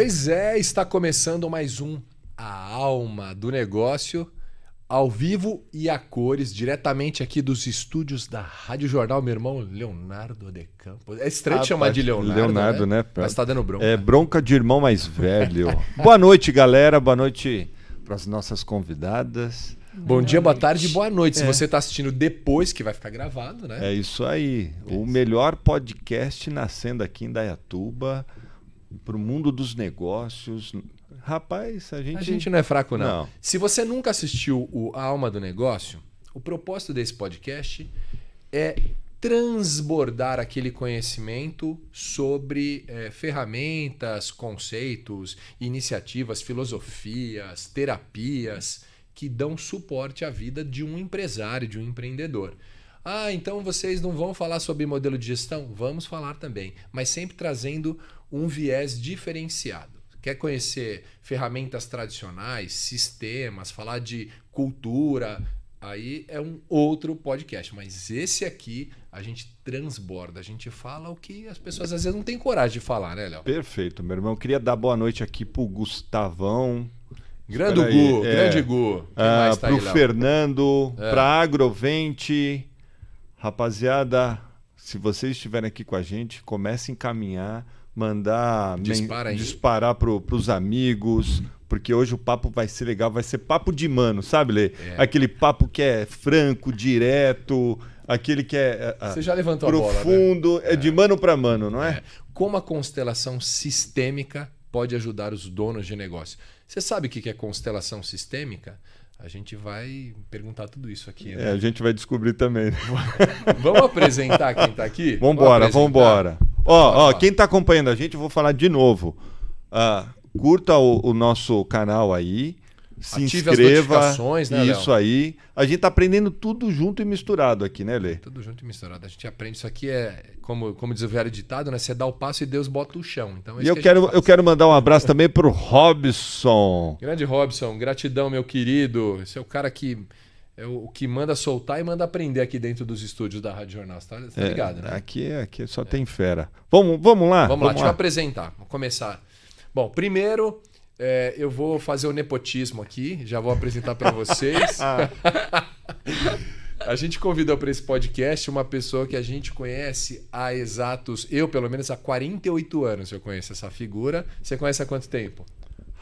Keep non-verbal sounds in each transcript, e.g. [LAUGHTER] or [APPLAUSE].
Pois é, está começando mais um A Alma do Negócio, ao vivo e a cores, diretamente aqui dos estúdios da Rádio Jornal, meu irmão Leonardo de Campos. É estranho ah, chamar pai, de Leonardo. Leonardo, né? né? Mas está dando bronca. É bronca de irmão mais velho. [LAUGHS] boa noite, galera. Boa noite para as nossas convidadas. Bom boa dia, noite. boa tarde, boa noite. É. Se você está assistindo depois, que vai ficar gravado, né? É isso aí. É isso. O melhor podcast nascendo aqui em Dayatuba para o mundo dos negócios. Rapaz, a gente. A gente não é fraco, não. não. Se você nunca assistiu o a Alma do Negócio, o propósito desse podcast é transbordar aquele conhecimento sobre é, ferramentas, conceitos, iniciativas, filosofias, terapias que dão suporte à vida de um empresário, de um empreendedor. Ah, então vocês não vão falar sobre modelo de gestão? Vamos falar também, mas sempre trazendo um viés diferenciado. Quer conhecer ferramentas tradicionais, sistemas, falar de cultura, aí é um outro podcast. Mas esse aqui a gente transborda, a gente fala o que as pessoas às vezes não têm coragem de falar, né, Léo? Perfeito, meu irmão. Eu queria dar boa noite aqui pro Gustavão. Grande Gu, aí. É. grande Gu. ah, mais tá pro aí, Fernando, é. pra Agrovente. Rapaziada, se vocês estiverem aqui com a gente, comece a encaminhar mandar Dispara disparar para os amigos, porque hoje o papo vai ser legal, vai ser papo de mano, sabe, Lê? É. Aquele papo que é franco, direto, aquele que é, é, é Você já levantou profundo, bola, né? é, é de é. mano para mano, não é? é? Como a constelação sistêmica pode ajudar os donos de negócio? Você sabe o que é constelação sistêmica? A gente vai perguntar tudo isso aqui. Né? É, a gente vai descobrir também. Vamos apresentar quem está aqui? Vambora, vamos embora. Ó, ó, quem tá acompanhando a gente, eu vou falar de novo. Uh, curta o, o nosso canal aí se Ative inscreva. Né, isso aí. A gente tá aprendendo tudo junto e misturado aqui, né, Lê? Tudo junto e misturado. A gente aprende isso aqui é, como, como diz o velho ditado, né? Você dá o passo e Deus bota o chão. Então, é e eu que quero, eu quero mandar um abraço também pro Robson. Grande Robson, gratidão, meu querido. Esse é o cara que é o que manda soltar e manda aprender aqui dentro dos estúdios da Rádio Jornal. Você tá, tá é, né? Aqui, aqui só é. tem fera. Vamos, vamos lá? Vamos, vamos lá, lá, deixa eu apresentar. Vou começar. Bom, primeiro é, eu vou fazer o nepotismo aqui, já vou apresentar para vocês. [LAUGHS] ah. [LAUGHS] a gente convidou para esse podcast uma pessoa que a gente conhece há exatos, eu pelo menos há 48 anos eu conheço essa figura. Você conhece há quanto tempo?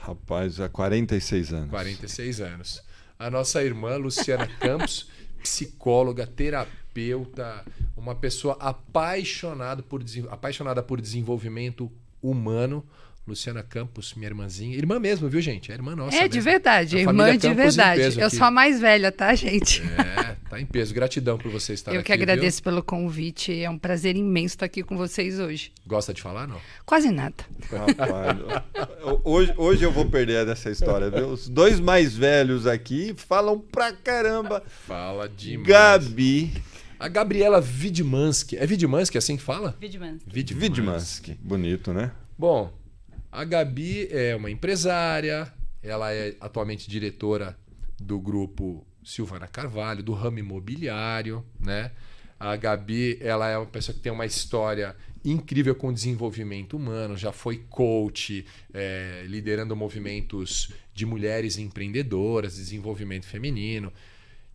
Rapaz, há 46 anos. 46 anos a nossa irmã Luciana Campos, [LAUGHS] psicóloga, terapeuta, uma pessoa apaixonada por, apaixonada por desenvolvimento humano, Luciana Campos, minha irmãzinha. Irmã mesmo, viu, gente? É irmã nossa. É, mesmo. de verdade. A irmã de Campos verdade. Eu sou a mais velha, tá, gente? É, tá em peso. Gratidão por você estar aqui. Eu que agradeço viu? pelo convite. É um prazer imenso estar aqui com vocês hoje. Gosta de falar, não? Quase nada. Rapaz, hoje, hoje eu vou perder nessa história, viu? Os dois mais velhos aqui falam pra caramba. Fala demais. Gabi. A Gabriela Vidmansky. É Vidmansky é assim que fala? Vidmansky. Vidmansky. Vidmansky. Bonito, né? Bom, a Gabi é uma empresária, ela é atualmente diretora do grupo Silvana Carvalho, do ramo imobiliário, né? A Gabi, ela é uma pessoa que tem uma história incrível com desenvolvimento humano, já foi coach, é, liderando movimentos de mulheres empreendedoras, desenvolvimento feminino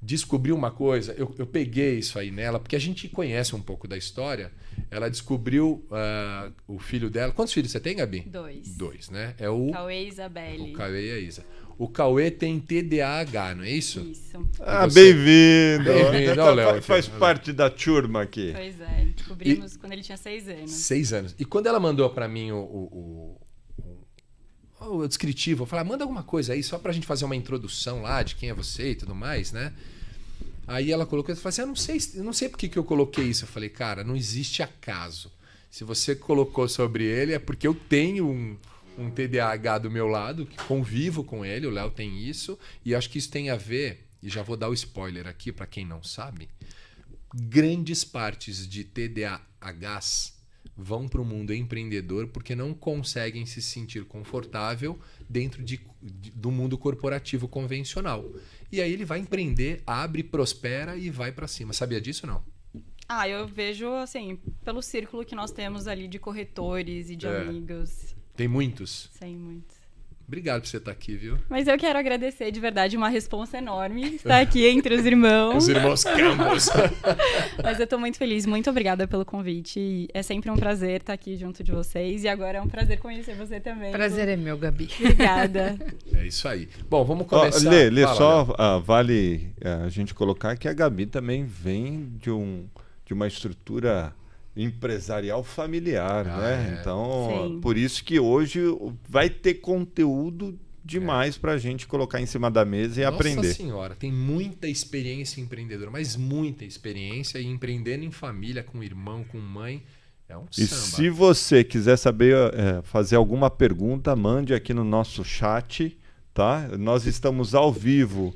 descobriu uma coisa, eu, eu, peguei isso aí nela, porque a gente conhece um pouco da história. Ela descobriu uh, o filho dela. Quantos filhos você tem, Gabi? Dois. Dois, né? É o. Cauê e Isabelle. O Cauê e a Isa. O Cauê tem TDAH, não é isso? Isso. Ah, bem-vindo! Bem-vindo, então Léo. Faz parte da turma aqui. Pois é, descobrimos e... quando ele tinha seis anos. Seis anos. E quando ela mandou para mim o, o, o, o descritivo, eu falei, ah, manda alguma coisa aí só para a gente fazer uma introdução lá de quem é você e tudo mais, né? Aí ela colocou, eu falei assim, ah, eu não sei, eu não sei porque que eu coloquei isso. Eu falei, cara, não existe acaso. Se você colocou sobre ele, é porque eu tenho um, um TDAH do meu lado, que convivo com ele, o Léo tem isso, e acho que isso tem a ver, e já vou dar o spoiler aqui para quem não sabe, grandes partes de TDAHs vão para o mundo empreendedor porque não conseguem se sentir confortável dentro de, de, do mundo corporativo convencional. E aí ele vai empreender, abre, prospera e vai para cima. Sabia disso ou não? Ah, eu vejo, assim, pelo círculo que nós temos ali de corretores e de é. amigos. Tem muitos? Tem muitos. Obrigado por você estar tá aqui, viu? Mas eu quero agradecer de verdade uma responsa enorme estar tá aqui entre os irmãos. os irmãos Campos. [LAUGHS] Mas eu estou muito feliz, muito obrigada pelo convite. É sempre um prazer estar tá aqui junto de vocês e agora é um prazer conhecer você também. Prazer é meu, Gabi. Obrigada. [LAUGHS] É isso aí. Bom, vamos começar. Oh, Lê, Lê Fala, só ah, vale eh, a gente colocar que a Gabi também vem de um de uma estrutura empresarial familiar, ah, né? É. Então, Sim. por isso que hoje vai ter conteúdo demais é. para a gente colocar em cima da mesa e Nossa aprender. Nossa senhora, tem muita experiência empreendedora, mas muita experiência e empreendendo em família, com irmão, com mãe. É um e samba. se você quiser saber, é, fazer alguma pergunta, mande aqui no nosso chat, tá? Nós estamos ao vivo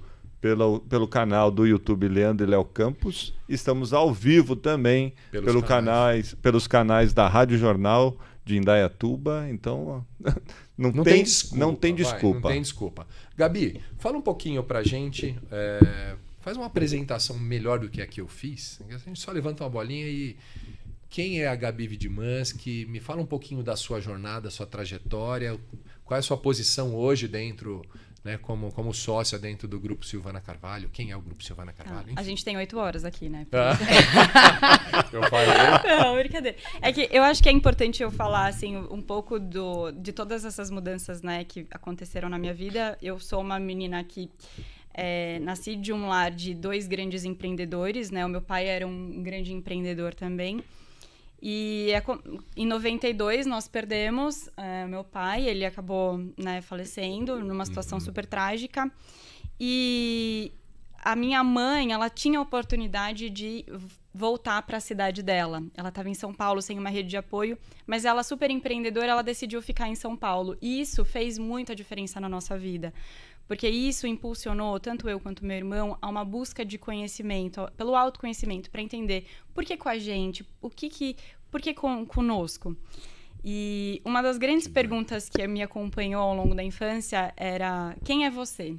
pelo, pelo canal do YouTube Leandro e Léo Campos. Estamos ao vivo também pelos pelo canais. canais. pelos canais da Rádio Jornal de Indaiatuba. Então, [LAUGHS] não, não, tem, tem desculpa, não tem desculpa. Vai, não tem desculpa. Gabi, fala um pouquinho a gente. É, faz uma apresentação melhor do que a que eu fiz. A gente só levanta uma bolinha e. Quem é a Gabi Vidmansky? Me fala um pouquinho da sua jornada, sua trajetória, qual é a sua posição hoje dentro né, como, como sócia dentro do Grupo Silvana Carvalho. Quem é o Grupo Silvana ah, Carvalho? Ah, a gente tem oito horas aqui, né? Ah. [LAUGHS] eu falei. Não, brincadeira. É que eu acho que é importante eu falar, assim, um pouco do, de todas essas mudanças, né, que aconteceram na minha vida. Eu sou uma menina que... É, nasci de um lar de dois grandes empreendedores, né? O meu pai era um grande empreendedor também. E é, em 92 nós perdemos é, meu pai, ele acabou né, falecendo numa situação uhum. super trágica. E a minha mãe, ela tinha a oportunidade de voltar para a cidade dela. Ela estava em São Paulo sem uma rede de apoio, mas ela super empreendedora, ela decidiu ficar em São Paulo. E isso fez muita diferença na nossa vida, porque isso impulsionou tanto eu quanto meu irmão a uma busca de conhecimento, pelo autoconhecimento, para entender por que com a gente, o que que por que com, conosco? E uma das grandes perguntas que me acompanhou ao longo da infância era quem é você?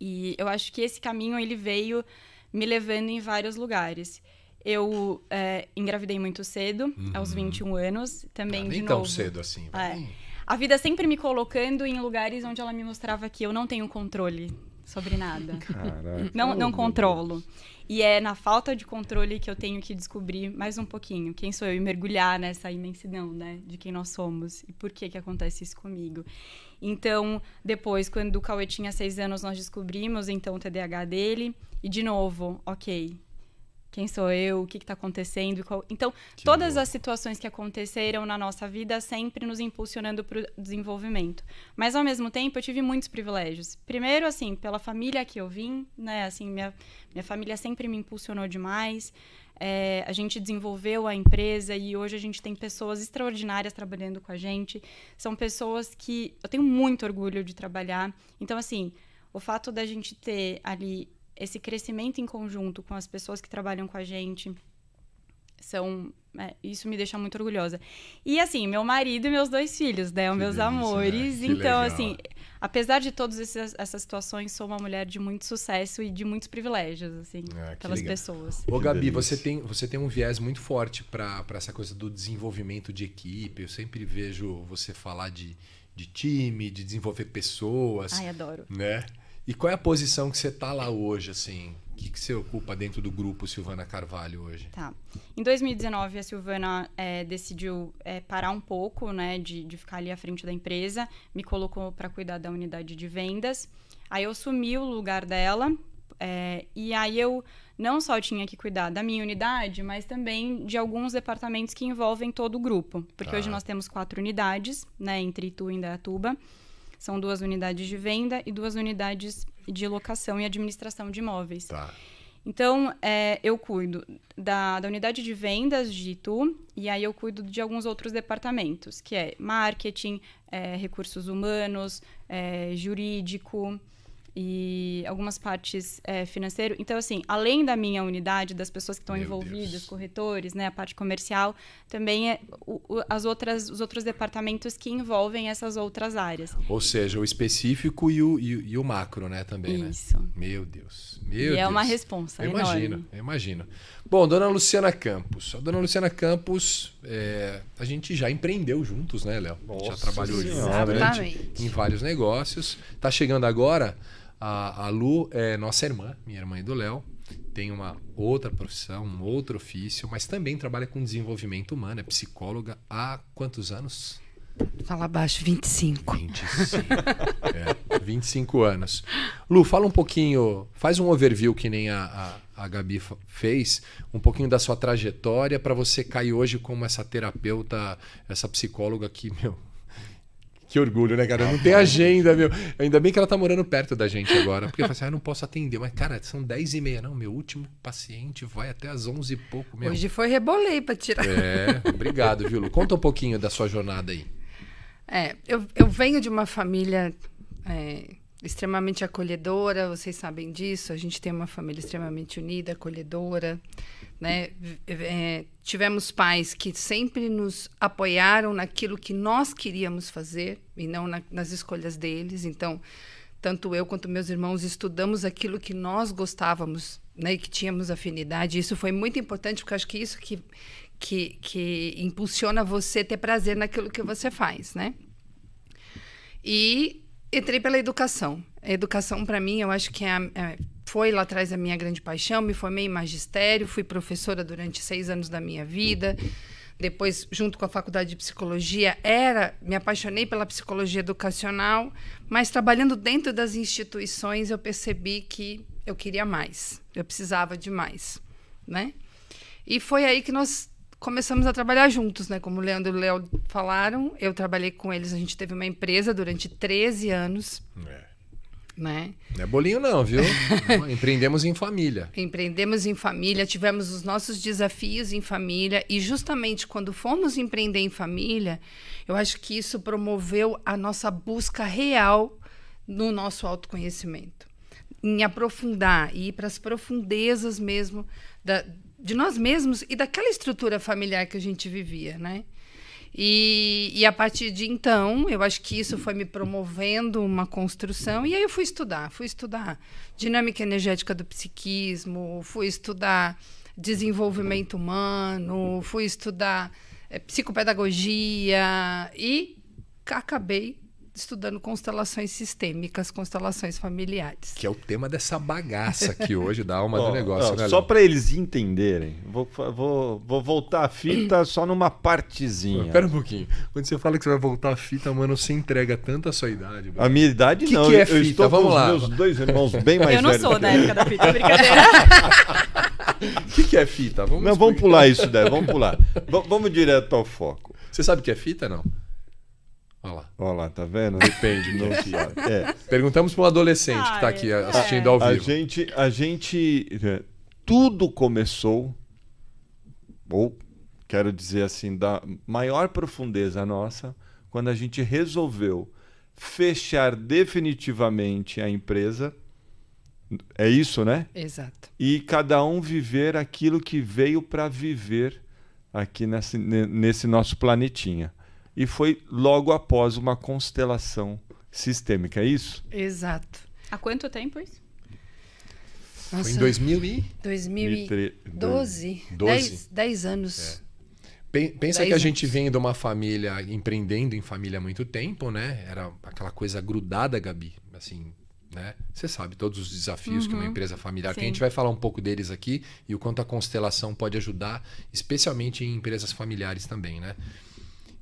E eu acho que esse caminho ele veio me levando em vários lugares. Eu é, engravidei muito cedo, uhum. aos 21 anos, também ah, nem de novo. tão cedo assim. Vai. É. A vida sempre me colocando em lugares onde ela me mostrava que eu não tenho controle sobre nada. Caraca, não, não controlo. E é na falta de controle que eu tenho que descobrir mais um pouquinho quem sou eu e mergulhar nessa imensidão, né, de quem nós somos e por que que acontece isso comigo. Então, depois, quando o Cauê tinha seis anos, nós descobrimos então o TDAH dele e de novo, ok, quem sou eu, o que está acontecendo. Qual... Então, que todas bom. as situações que aconteceram na nossa vida sempre nos impulsionando para o desenvolvimento. Mas, ao mesmo tempo, eu tive muitos privilégios. Primeiro, assim, pela família que eu vim, né? Assim, minha, minha família sempre me impulsionou demais. É, a gente desenvolveu a empresa e hoje a gente tem pessoas extraordinárias trabalhando com a gente. São pessoas que eu tenho muito orgulho de trabalhar. Então, assim, o fato da gente ter ali esse crescimento em conjunto com as pessoas que trabalham com a gente são é, isso me deixa muito orgulhosa. E assim, meu marido e meus dois filhos, né? meus né? amores. Né? Então, legal. assim, apesar de todas essas situações, sou uma mulher de muito sucesso e de muitos privilégios, assim, ah, pelas legal. pessoas. Ô, Gabi, você tem, você tem um viés muito forte para essa coisa do desenvolvimento de equipe. Eu sempre vejo você falar de, de time, de desenvolver pessoas. Ai, adoro. Né? E qual é a posição que você está lá hoje, assim? O que, que você ocupa dentro do grupo Silvana Carvalho hoje? Tá. Em 2019, a Silvana é, decidiu é, parar um pouco, né, de, de ficar ali à frente da empresa, me colocou para cuidar da unidade de vendas. Aí eu assumi o lugar dela, é, e aí eu não só tinha que cuidar da minha unidade, mas também de alguns departamentos que envolvem todo o grupo. Porque ah. hoje nós temos quatro unidades, né, entre Itu e Indaiatuba. São duas unidades de venda e duas unidades de locação e administração de imóveis. Tá. Então, é, eu cuido da, da, unidade de vendas de Itu e aí eu cuido de alguns outros departamentos, que é marketing, é, recursos humanos, é, jurídico, e algumas partes é, financeiro. Então, assim, além da minha unidade, das pessoas que estão envolvidas, Deus. corretores, né, a parte comercial, também é o, o, as outras, os outros departamentos que envolvem essas outras áreas. Ou seja, o específico e o, e, e o macro, né, também, né? Isso. Né? Meu Deus. Meu e Deus. é uma resposta Eu imagino, eu imagino. Bom, dona Luciana Campos. A dona Luciana Campos, é, a gente já empreendeu juntos, né, Léo? Já trabalhou juntos, né, em vários negócios. Tá chegando agora a, a Lu é nossa irmã, minha irmã e do Léo. Tem uma outra profissão, um outro ofício, mas também trabalha com desenvolvimento humano, é psicóloga há quantos anos? Fala abaixo, 25. 25. é, 25 anos. Lu, fala um pouquinho, faz um overview que nem a, a, a Gabi fez, um pouquinho da sua trajetória para você cair hoje como essa terapeuta, essa psicóloga que, meu, que orgulho, né, cara? Não tem agenda, meu. Ainda bem que ela tá morando perto da gente agora. Porque eu assim, ah, não posso atender. Mas, cara, são 10 e meia. Não, meu último paciente vai até as 11 e pouco mesmo. Hoje foi rebolei pra tirar. É, obrigado, viu, Lu? Conta um pouquinho da sua jornada aí. É, eu, eu venho de uma família é, extremamente acolhedora, vocês sabem disso. A gente tem uma família extremamente unida, acolhedora. Né? É, tivemos pais que sempre nos apoiaram naquilo que nós queríamos fazer e não na, nas escolhas deles. Então, tanto eu quanto meus irmãos estudamos aquilo que nós gostávamos né? e que tínhamos afinidade. Isso foi muito importante, porque acho que isso que, que, que impulsiona você ter prazer naquilo que você faz. Né? E entrei pela educação. A educação, para mim, eu acho que é, a, é foi lá atrás a minha grande paixão. Me formei em magistério, fui professora durante seis anos da minha vida. Depois, junto com a faculdade de psicologia, era me apaixonei pela psicologia educacional, mas trabalhando dentro das instituições eu percebi que eu queria mais, eu precisava de mais, né? E foi aí que nós começamos a trabalhar juntos, né? Como o Leandro e o Léo falaram, eu trabalhei com eles, a gente teve uma empresa durante 13 anos. É. Né? Não é bolinho não, viu? [LAUGHS] Empreendemos em família. Empreendemos em família, tivemos os nossos desafios em família e justamente quando fomos empreender em família, eu acho que isso promoveu a nossa busca real no nosso autoconhecimento, em aprofundar e ir para as profundezas mesmo da, de nós mesmos e daquela estrutura familiar que a gente vivia, né? E, e, a partir de então, eu acho que isso foi me promovendo uma construção. E aí eu fui estudar, fui estudar dinâmica energética do psiquismo, fui estudar desenvolvimento humano, fui estudar é, psicopedagogia e acabei estudando constelações sistêmicas, constelações familiares. Que é o tema dessa bagaça aqui [LAUGHS] hoje da alma do negócio. né, só para eles entenderem, vou, vou, vou voltar a fita só numa partezinha. Espera um pouquinho. Quando você fala que você vai voltar a fita, mano, você entrega tanto a sua idade. Mano. A minha idade que não. Que é eu fita? estou Vamos com lá. meus dois irmãos bem mais velhos. Eu não velhos sou da época da fita, brincadeira. O [LAUGHS] que, que, é fita? Vamos não, vamos pular isso daí, vamos pular. V vamos direto ao foco. Você sabe o que é fita, não? Olha lá. Olha lá, tá vendo? Depende. Não, aqui, [LAUGHS] é. Perguntamos para um adolescente ah, que está aqui é. assistindo ao vivo. A gente, a gente. É, tudo começou, ou quero dizer assim, da maior profundeza nossa, quando a gente resolveu fechar definitivamente a empresa. É isso, né? Exato. E cada um viver aquilo que veio para viver aqui nesse, nesse nosso planetinha e foi logo após uma constelação sistêmica, é isso? Exato. Há quanto tempo isso? Nossa, foi em 2000 e... 2012. 10, 10 anos. É. Pensa que a gente vem de uma família empreendendo em família há muito tempo, né? Era aquela coisa grudada, Gabi, assim, né? Você sabe todos os desafios uhum. que uma uhum. empresa familiar tem. A gente vai falar um pouco deles aqui e o quanto a constelação pode ajudar, especialmente em empresas familiares também, né?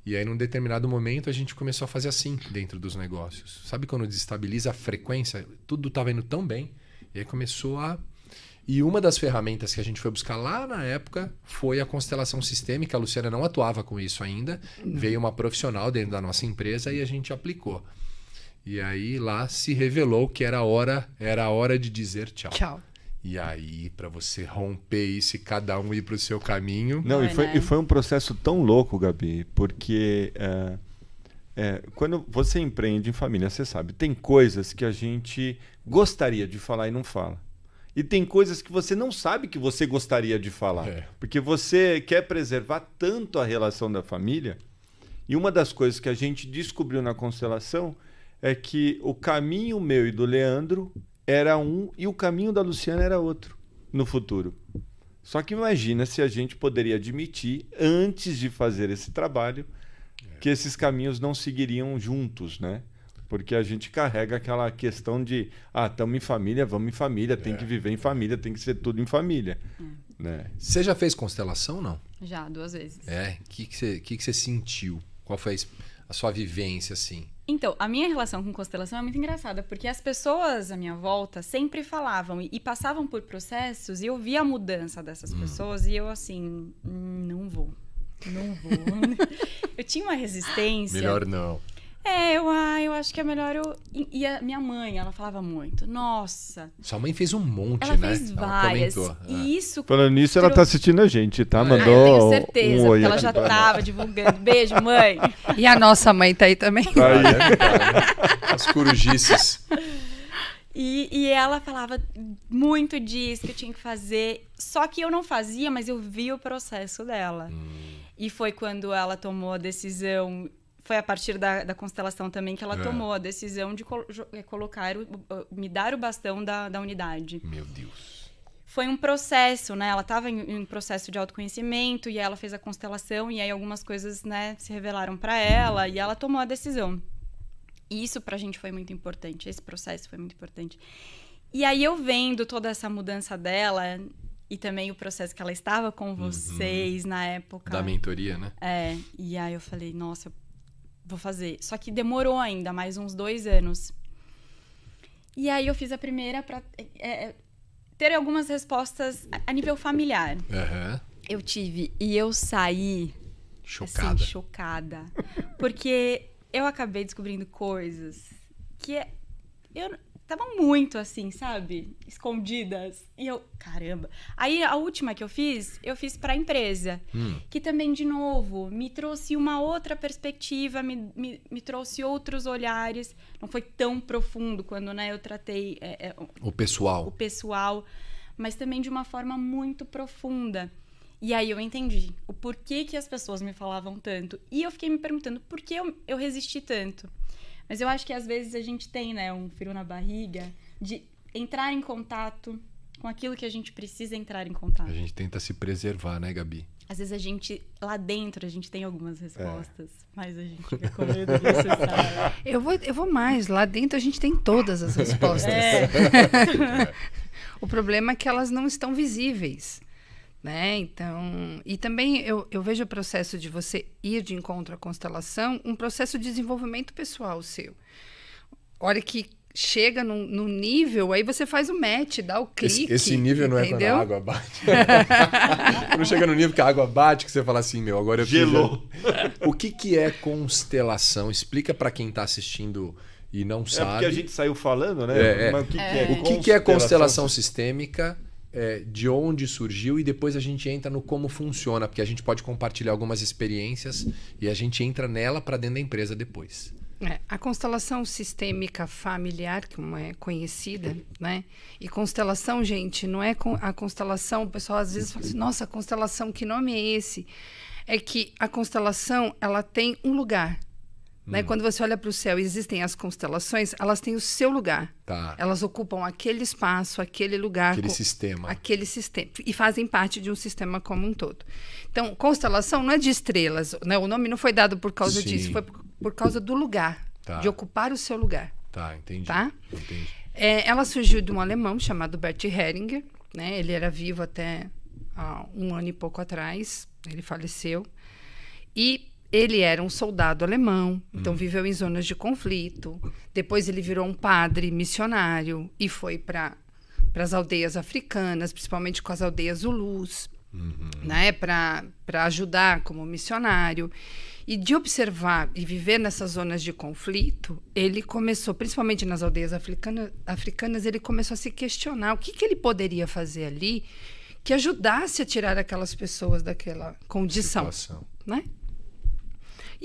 E aí, num determinado momento, a gente começou a fazer assim dentro dos negócios. Sabe quando desestabiliza a frequência? Tudo estava indo tão bem. E aí começou a. E uma das ferramentas que a gente foi buscar lá na época foi a constelação sistêmica. A Luciana não atuava com isso ainda. Não. Uhum. Veio uma profissional dentro da nossa empresa e a gente aplicou. E aí lá se revelou que era hora, era a hora de dizer tchau. Tchau. E aí, para você romper isso e cada um ir para o seu caminho. Não, e, foi, né? e foi um processo tão louco, Gabi, porque é, é, quando você empreende em família, você sabe, tem coisas que a gente gostaria de falar e não fala. E tem coisas que você não sabe que você gostaria de falar. É. Porque você quer preservar tanto a relação da família. E uma das coisas que a gente descobriu na constelação é que o caminho meu e do Leandro era um e o caminho da Luciana era outro no futuro. Só que imagina se a gente poderia admitir, antes de fazer esse trabalho, que esses caminhos não seguiriam juntos, né? Porque a gente carrega aquela questão de, ah, estamos em família, vamos em família, tem é. que viver em família, tem que ser tudo em família. É. Né? Você já fez constelação não? Já, duas vezes. É? O que, que, você, que, que você sentiu? Qual foi a sua vivência, assim? Então, a minha relação com constelação é muito engraçada, porque as pessoas à minha volta sempre falavam e, e passavam por processos e eu via a mudança dessas hum. pessoas e eu assim, hum, não vou. Não vou. [LAUGHS] eu tinha uma resistência. Melhor não. É, eu, ah, eu acho que é melhor eu. E a minha mãe, ela falava muito. Nossa. Sua mãe fez um monte, ela né? Fez várias. Ela é. isso. Falando nisso, ela tá assistindo a gente, tá? É. Mandou. eu tenho certeza, um porque ela já tava divulgando. Beijo, mãe. [LAUGHS] E a nossa mãe tá aí também. Tá aí, é, As corujices. E, e, ela falava muito disso que eu tinha que fazer. Só que eu não fazia, mas eu vi o processo dela. Hum. E foi quando ela tomou a decisão foi a partir da, da constelação também que ela é. tomou a decisão de col é, colocar, o, me dar o bastão da, da unidade. Meu Deus. Foi um processo, né? Ela estava em, um processo de autoconhecimento e ela fez a constelação e aí algumas coisas, né, se revelaram para ela e ela tomou a decisão. E isso pra gente foi muito importante, esse processo foi muito importante. E aí eu vendo toda essa mudança dela, e também o processo que ela estava com uhum. vocês uhum. na época. Da mentoria, né? É. E aí eu falei, nossa, eu vou fazer. Só que demorou ainda, mais uns dois anos. E aí eu fiz a primeira para é, é, ter algumas respostas a, nível familiar. Uhum. Eu tive e eu saí chocada, assim, chocada, porque eu acabei descobrindo coisas que é, eu estavam muito assim, sabe? Escondidas. E eu, caramba. Aí a última que eu fiz, eu fiz para a empresa, hum. que também, de novo, me trouxe uma outra perspectiva, me, me, me, trouxe outros olhares. Não foi tão profundo quando né, eu tratei. É, é, o pessoal. O pessoal, mas também de uma forma muito profunda. E aí eu entendi o porquê que as pessoas me falavam tanto. E eu fiquei me perguntando por que eu, eu resisti tanto. Mas eu acho que às vezes a gente tem, né, um frio na barriga de entrar em contato com aquilo que a gente precisa entrar em contato. A gente tenta se preservar, né, Gabi? Às vezes a gente, lá dentro, a gente tem algumas respostas, é. mas a gente fica com medo disso, [LAUGHS] sabe? Eu vou, eu vou mais, lá dentro a gente tem todas as [LAUGHS] respostas. É. [LAUGHS] o problema é que elas não estão visíveis. Né? Então, e também eu, eu vejo o processo de você ir de encontro à constelação um processo de desenvolvimento pessoal seu. olha que chega no nível, aí você faz o match, dá o clique. Esse, esse nível não entendeu? é quando a água bate. [LAUGHS] não chega no nível que a água bate, que você fala assim, meu, agora eu Gelou. [LAUGHS] o que, que é constelação? Explica para quem está assistindo e não sabe. É porque a gente saiu falando, né? É, é. Mas o que, é. Que, é? O que, que é constelação sistêmica? é, de onde surgiu e depois a gente entra no como funciona, porque a gente pode compartilhar algumas experiências e a gente entra nela para dentro da empresa depois. É, a constelação sistêmica familiar, que é conhecida, né? E constelação, gente, não é a constelação, o pessoal às vezes fala assim, nossa, constelação, que nome é esse? É que a constelação, ela tem um lugar, né? Hum. Quando você olha para o céu existem as constelações, elas têm o seu lugar. Tá. Elas ocupam aquele espaço, aquele lugar. Aquele sistema. Aquele sistema. E fazem parte de um sistema como um todo. Então, constelação não é de estrelas. Né? O nome não foi dado por causa Sim. disso, foi por, causa do lugar. Tá. De ocupar o seu lugar. Tá, entendi. Tá? entendi. É, ela surgiu de um alemão chamado Bert Heringer. Né? Ele era vivo até um ano e pouco atrás. Ele faleceu. E ele era um soldado alemão, então hum. viveu em zonas de conflito. Depois ele virou um padre missionário e foi para as aldeias africanas, principalmente com as aldeias Zulus, uhum. né, para ajudar como missionário. E de observar e viver nessas zonas de conflito, ele começou, principalmente nas aldeias africana, africanas, ele começou a se questionar o que, que ele poderia fazer ali que ajudasse a tirar aquelas pessoas daquela condição. Situação. Né?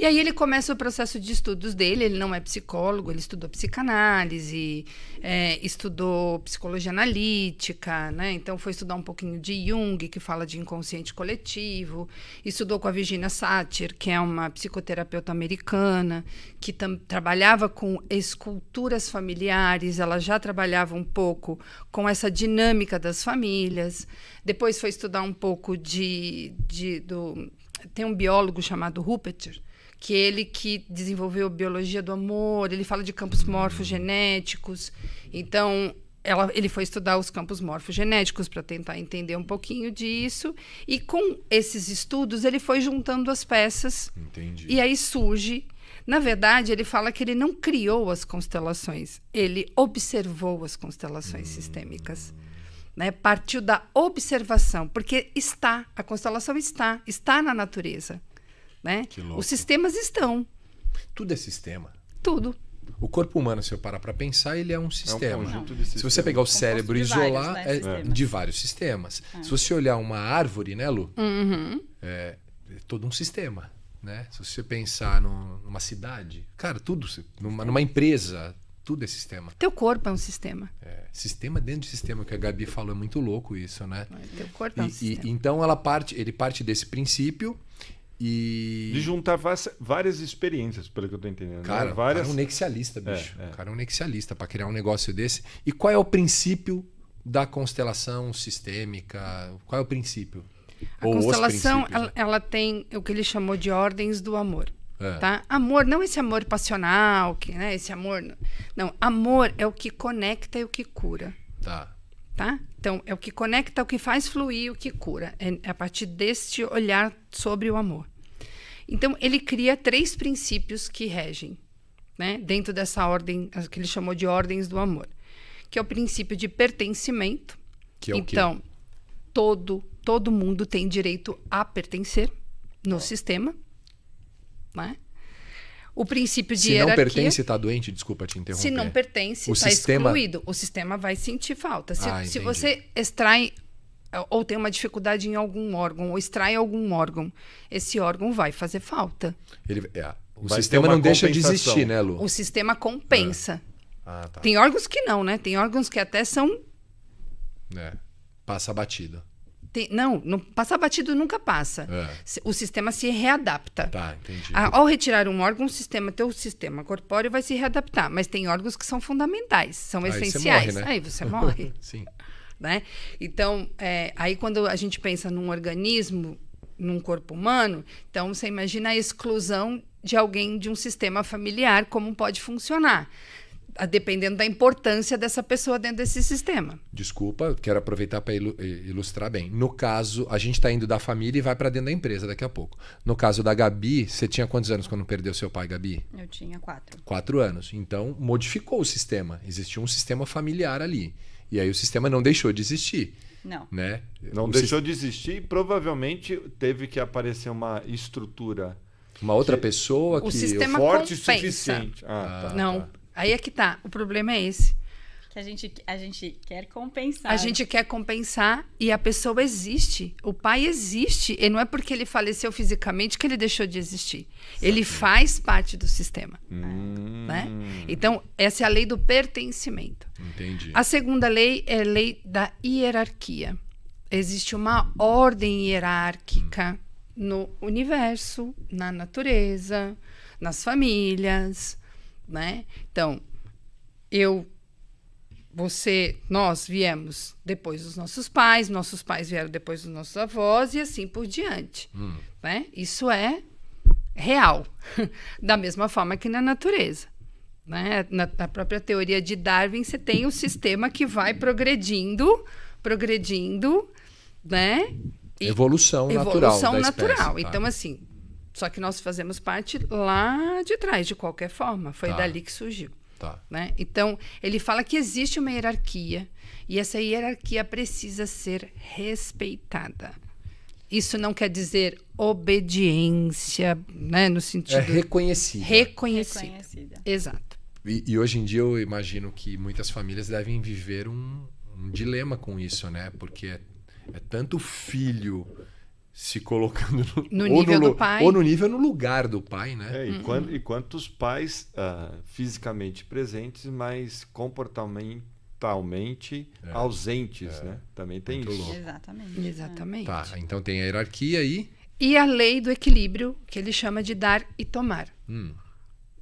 E aí ele começa o processo de estudos dele. Ele não é psicólogo, ele estudou psicanálise, é, estudou psicologia analítica, né? Então foi estudar um pouquinho de Jung, que fala de inconsciente coletivo. Estudou com a Virginia Satir, que é uma psicoterapeuta americana, que trabalhava com esculturas familiares. Ela já trabalhava um pouco com essa dinâmica das famílias. Depois foi estudar um pouco de, de do tem um biólogo chamado Rupert que ele que desenvolveu biologia do amor, ele fala de campos morfogenéticos. Então, ela, ele foi estudar os campos morfogenéticos para tentar entender um pouquinho disso. E com esses estudos, ele foi juntando as peças. Entendi. E aí surge. Na verdade, ele fala que ele não criou as constelações, ele observou as constelações hum. sistêmicas. Né? Partiu da observação, porque está, a constelação está, está na natureza. Né? Os sistemas estão. Tudo é sistema. Tudo. O corpo humano, se eu parar para pensar, ele é um sistema. É um se você pegar o cérebro e isolar, vários, né? é, de vários sistemas. É. Se você olhar uma árvore, né, Lu? Uhum. É, é todo um sistema. Né? Se você pensar no, numa cidade, cara, tudo, numa, numa, empresa, tudo é sistema. Teu corpo é um sistema. É, sistema dentro de sistema, que a Gabi falou, é muito louco isso, né? Teu corpo e, é um sistema. E, então ela parte, ele parte desse princípio e... De juntar várias experiências, pelo que eu tô entendendo. Né? Cara, né? várias... É, é. cara é um nexialista, bicho. É, é. cara é um nexialista para criar um negócio desse. E qual é o princípio da constelação sistêmica? Qual é o princípio? A Ou constelação, ela, né? ela, tem o que ele chamou de ordens do amor. É. Tá? Amor, não esse amor passional, que, né, esse amor. Não, amor é o que conecta e o que cura. Tá tá? Então, é o que conecta, é o que faz fluir, é o que cura. É, é a partir deste olhar sobre o amor. Então, ele cria três princípios que regem, né? Dentro dessa ordem, que ele chamou de ordens do amor, que é o princípio de pertencimento. Que é o então, quê? todo todo mundo tem direito a pertencer no oh. sistema, né? o princípio de Se hierarquia. Se não pertence, está doente, desculpa te interromper. Se não pertence, está sistema... excluído. O sistema vai sentir falta. Se, ah, se você extrai eh, ou tem uma dificuldade em algum órgão, ou extrai algum órgão, esse órgão vai fazer falta. Ele, é, o vai sistema não deixa de existir, né, Lu? O sistema compensa. É. Ah, tá. Tem órgãos que não, né? Tem órgãos que até são. É, passa batido. Tem, não, não, passar batido nunca passa. É. O sistema se readapta. Tá, entendi. A, ah, ao retirar um órgão, o sistema, teu sistema corpóreo vai se readaptar. Mas tem órgãos que são fundamentais, são aí essenciais. Você morre, né? Aí você morre. [LAUGHS] Sim. Né? Então, é, aí quando a gente pensa num organismo, num corpo humano, então você imagina a exclusão de alguém de um sistema familiar, como pode funcionar dependendo da importância dessa pessoa dentro desse sistema. Desculpa, quero aproveitar para eh, ilustrar bem. No caso, a gente está indo da família e vai para dentro da empresa daqui a pouco. No caso da Gabi, você tinha quantos anos quando perdeu seu pai, Gabi? Eu tinha quatro. Quatro anos. Então, modificou o sistema. Existia um sistema familiar ali. E aí o sistema não deixou de existir. Não. Né? Não o deixou si... de existir e provavelmente teve que aparecer uma estrutura uma outra que pessoa que o sistema forte compensa. o suficiente. Ah, ah, tá, não, tá. Aí é que tá. O problema é esse. Que a gente, a gente quer compensar. A gente quer compensar e a pessoa existe. O pai existe. E não é porque ele faleceu fisicamente que ele deixou de existir. Certo. Ele faz parte do sistema. Hum. Né? Então, essa é a lei do pertencimento. Entendi. A segunda lei é a lei da hierarquia. Existe uma ordem hierárquica hum. no universo, na natureza, nas famílias né? Então, eu, você, nós viemos depois dos nossos pais, nossos pais vieram depois dos nossos avós e assim por diante, hum. né? Isso é real, [LAUGHS] da mesma forma que na natureza. Né? Na, na própria teoria de Darwin, você tem um sistema que vai progredindo, progredindo, né? E evolução natural. Evolução natural. Espécie, tá? Então, assim, só que nós fazemos parte lá de trás, de qualquer forma. Foi tá. dali que surgiu. Tá. Né? Então, ele fala que existe uma hierarquia e essa hierarquia precisa ser respeitada. Isso não quer dizer obediência, né? No sentido. É reconhecida. Reconhecida. reconhecida. Exato. E, e, hoje em dia eu imagino que muitas famílias devem viver um, um dilema com isso, né? Porque é, é tanto filho se colocando no, no nível no, do pai. Ou no nível no lugar do pai, né? É, e, uhum. e, quantos pais uh, fisicamente presentes, mas comportamentalmente é. ausentes, é. né? Também tem Muito isso. Louco. Exatamente. Exatamente. Tá, então tem a hierarquia aí. E... a lei do equilíbrio, que ele chama de dar e tomar. Hum.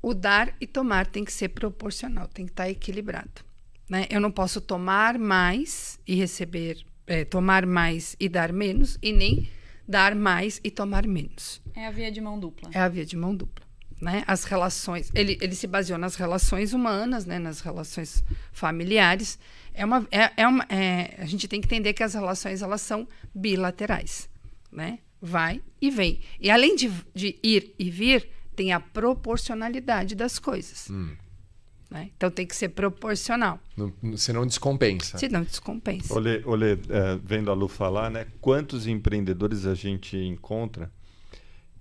O dar e tomar tem que ser proporcional, tem que estar tá equilibrado. Né? Eu não posso tomar mais e receber, é, tomar mais e dar menos, e nem dar mais e tomar menos. É a via de mão dupla. É a via de mão dupla. Né? As relações, ele, ele se baseou nas relações humanas, né? nas relações familiares. É uma, é, é uma, é, a gente tem que entender que as relações elas são bilaterais. Né? Vai e vem. E além de, de ir e vir, tem a proporcionalidade das coisas. Hum. Né? Então tem que ser proporcional. Não, senão descompensa. não descompensa. Olê, olê é, vendo a Lu falar, né? quantos empreendedores a gente encontra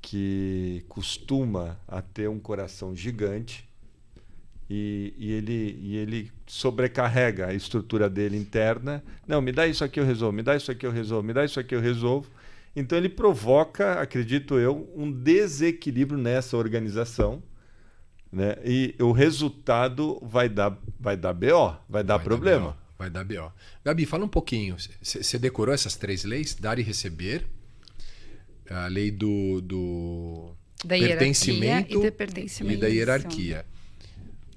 que costuma a ter um coração gigante e, e, ele, e ele sobrecarrega a estrutura dele interna. Não, me dá isso aqui eu resolvo, me dá isso aqui eu resolvo, me dá isso aqui eu resolvo. Então ele provoca, acredito eu, um desequilíbrio nessa organização né? E o resultado vai dar, vai dar BO, vai dar vai problema. Dar vai dar BO. Gabi, fala um pouquinho. Você decorou essas três leis? Dar e receber, a lei do, do da pertencimento, e, pertencimento e da hierarquia.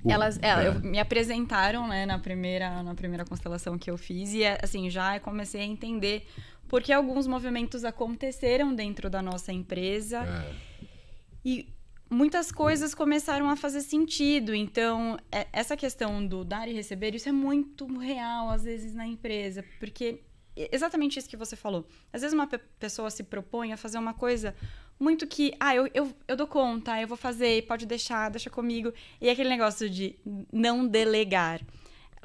O, Elas, é, é. Eu, me apresentaram né, na, primeira, na primeira constelação que eu fiz e é, assim já comecei a entender porque alguns movimentos aconteceram dentro da nossa empresa. É. E muitas coisas começaram a fazer sentido. Então, é, essa questão do dar e receber, isso é muito real, às vezes, na empresa. Porque exatamente isso que você falou. Às vezes, uma pe pessoa se propõe a fazer uma coisa muito que, ah, eu, eu, eu dou conta, eu vou fazer, pode deixar, deixa comigo. E é aquele negócio de não delegar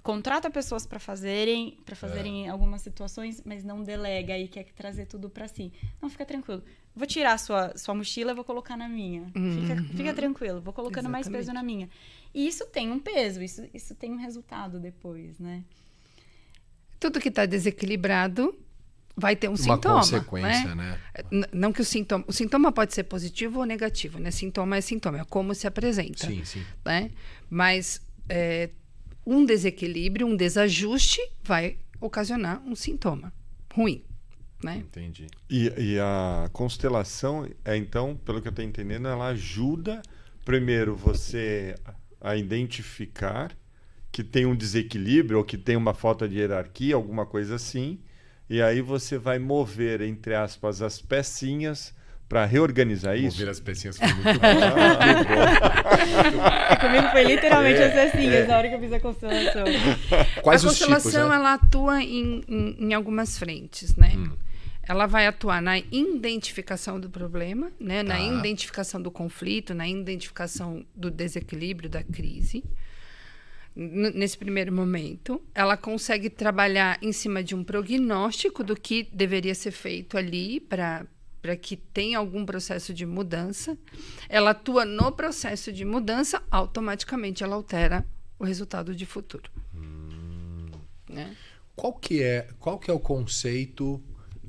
contrata pessoas para fazerem, para fazerem é. algumas situações, mas não delega e quer trazer tudo para si. Não fica tranquilo. Vou tirar sua sua mochila, vou colocar na minha. Uhum. Fica, fica, tranquilo, vou colocando Exatamente. mais peso na minha. E isso tem um peso, isso isso tem um resultado depois, né? Tudo que está desequilibrado vai ter um Uma sintoma. Consequência, né? né? Não que o sintoma. O sintoma pode ser positivo ou negativo, né? Sintoma é sintoma, é como se apresenta. Sim, sim. Né? Mas é, um desequilíbrio, um desajuste vai ocasionar um sintoma ruim. Né? Entendi. E, e, a constelação, é, então, pelo que eu estou entendendo, ela ajuda primeiro você a identificar que tem um desequilíbrio ou que tem uma falta de hierarquia, alguma coisa assim, e aí você vai mover, entre aspas, as pecinhas para reorganizar isso. Ouvir as pecinhas foi muito [LAUGHS] ah, Comigo foi literalmente é, as pecinhas é. na hora que eu fiz a constelação. [LAUGHS] Quais a os constelação tipos, né? ela atua em, em, em, algumas frentes, né? Hum. Ela vai atuar na identificação do problema, né? na tá. identificação do conflito, na identificação do desequilíbrio, da crise. nesse primeiro momento, ela consegue trabalhar em cima de um prognóstico do que deveria ser feito ali para para que tenha algum processo de mudança, ela atua no processo de mudança, automaticamente ela altera o resultado de futuro. Hum. Né? Qual que é qual que é o conceito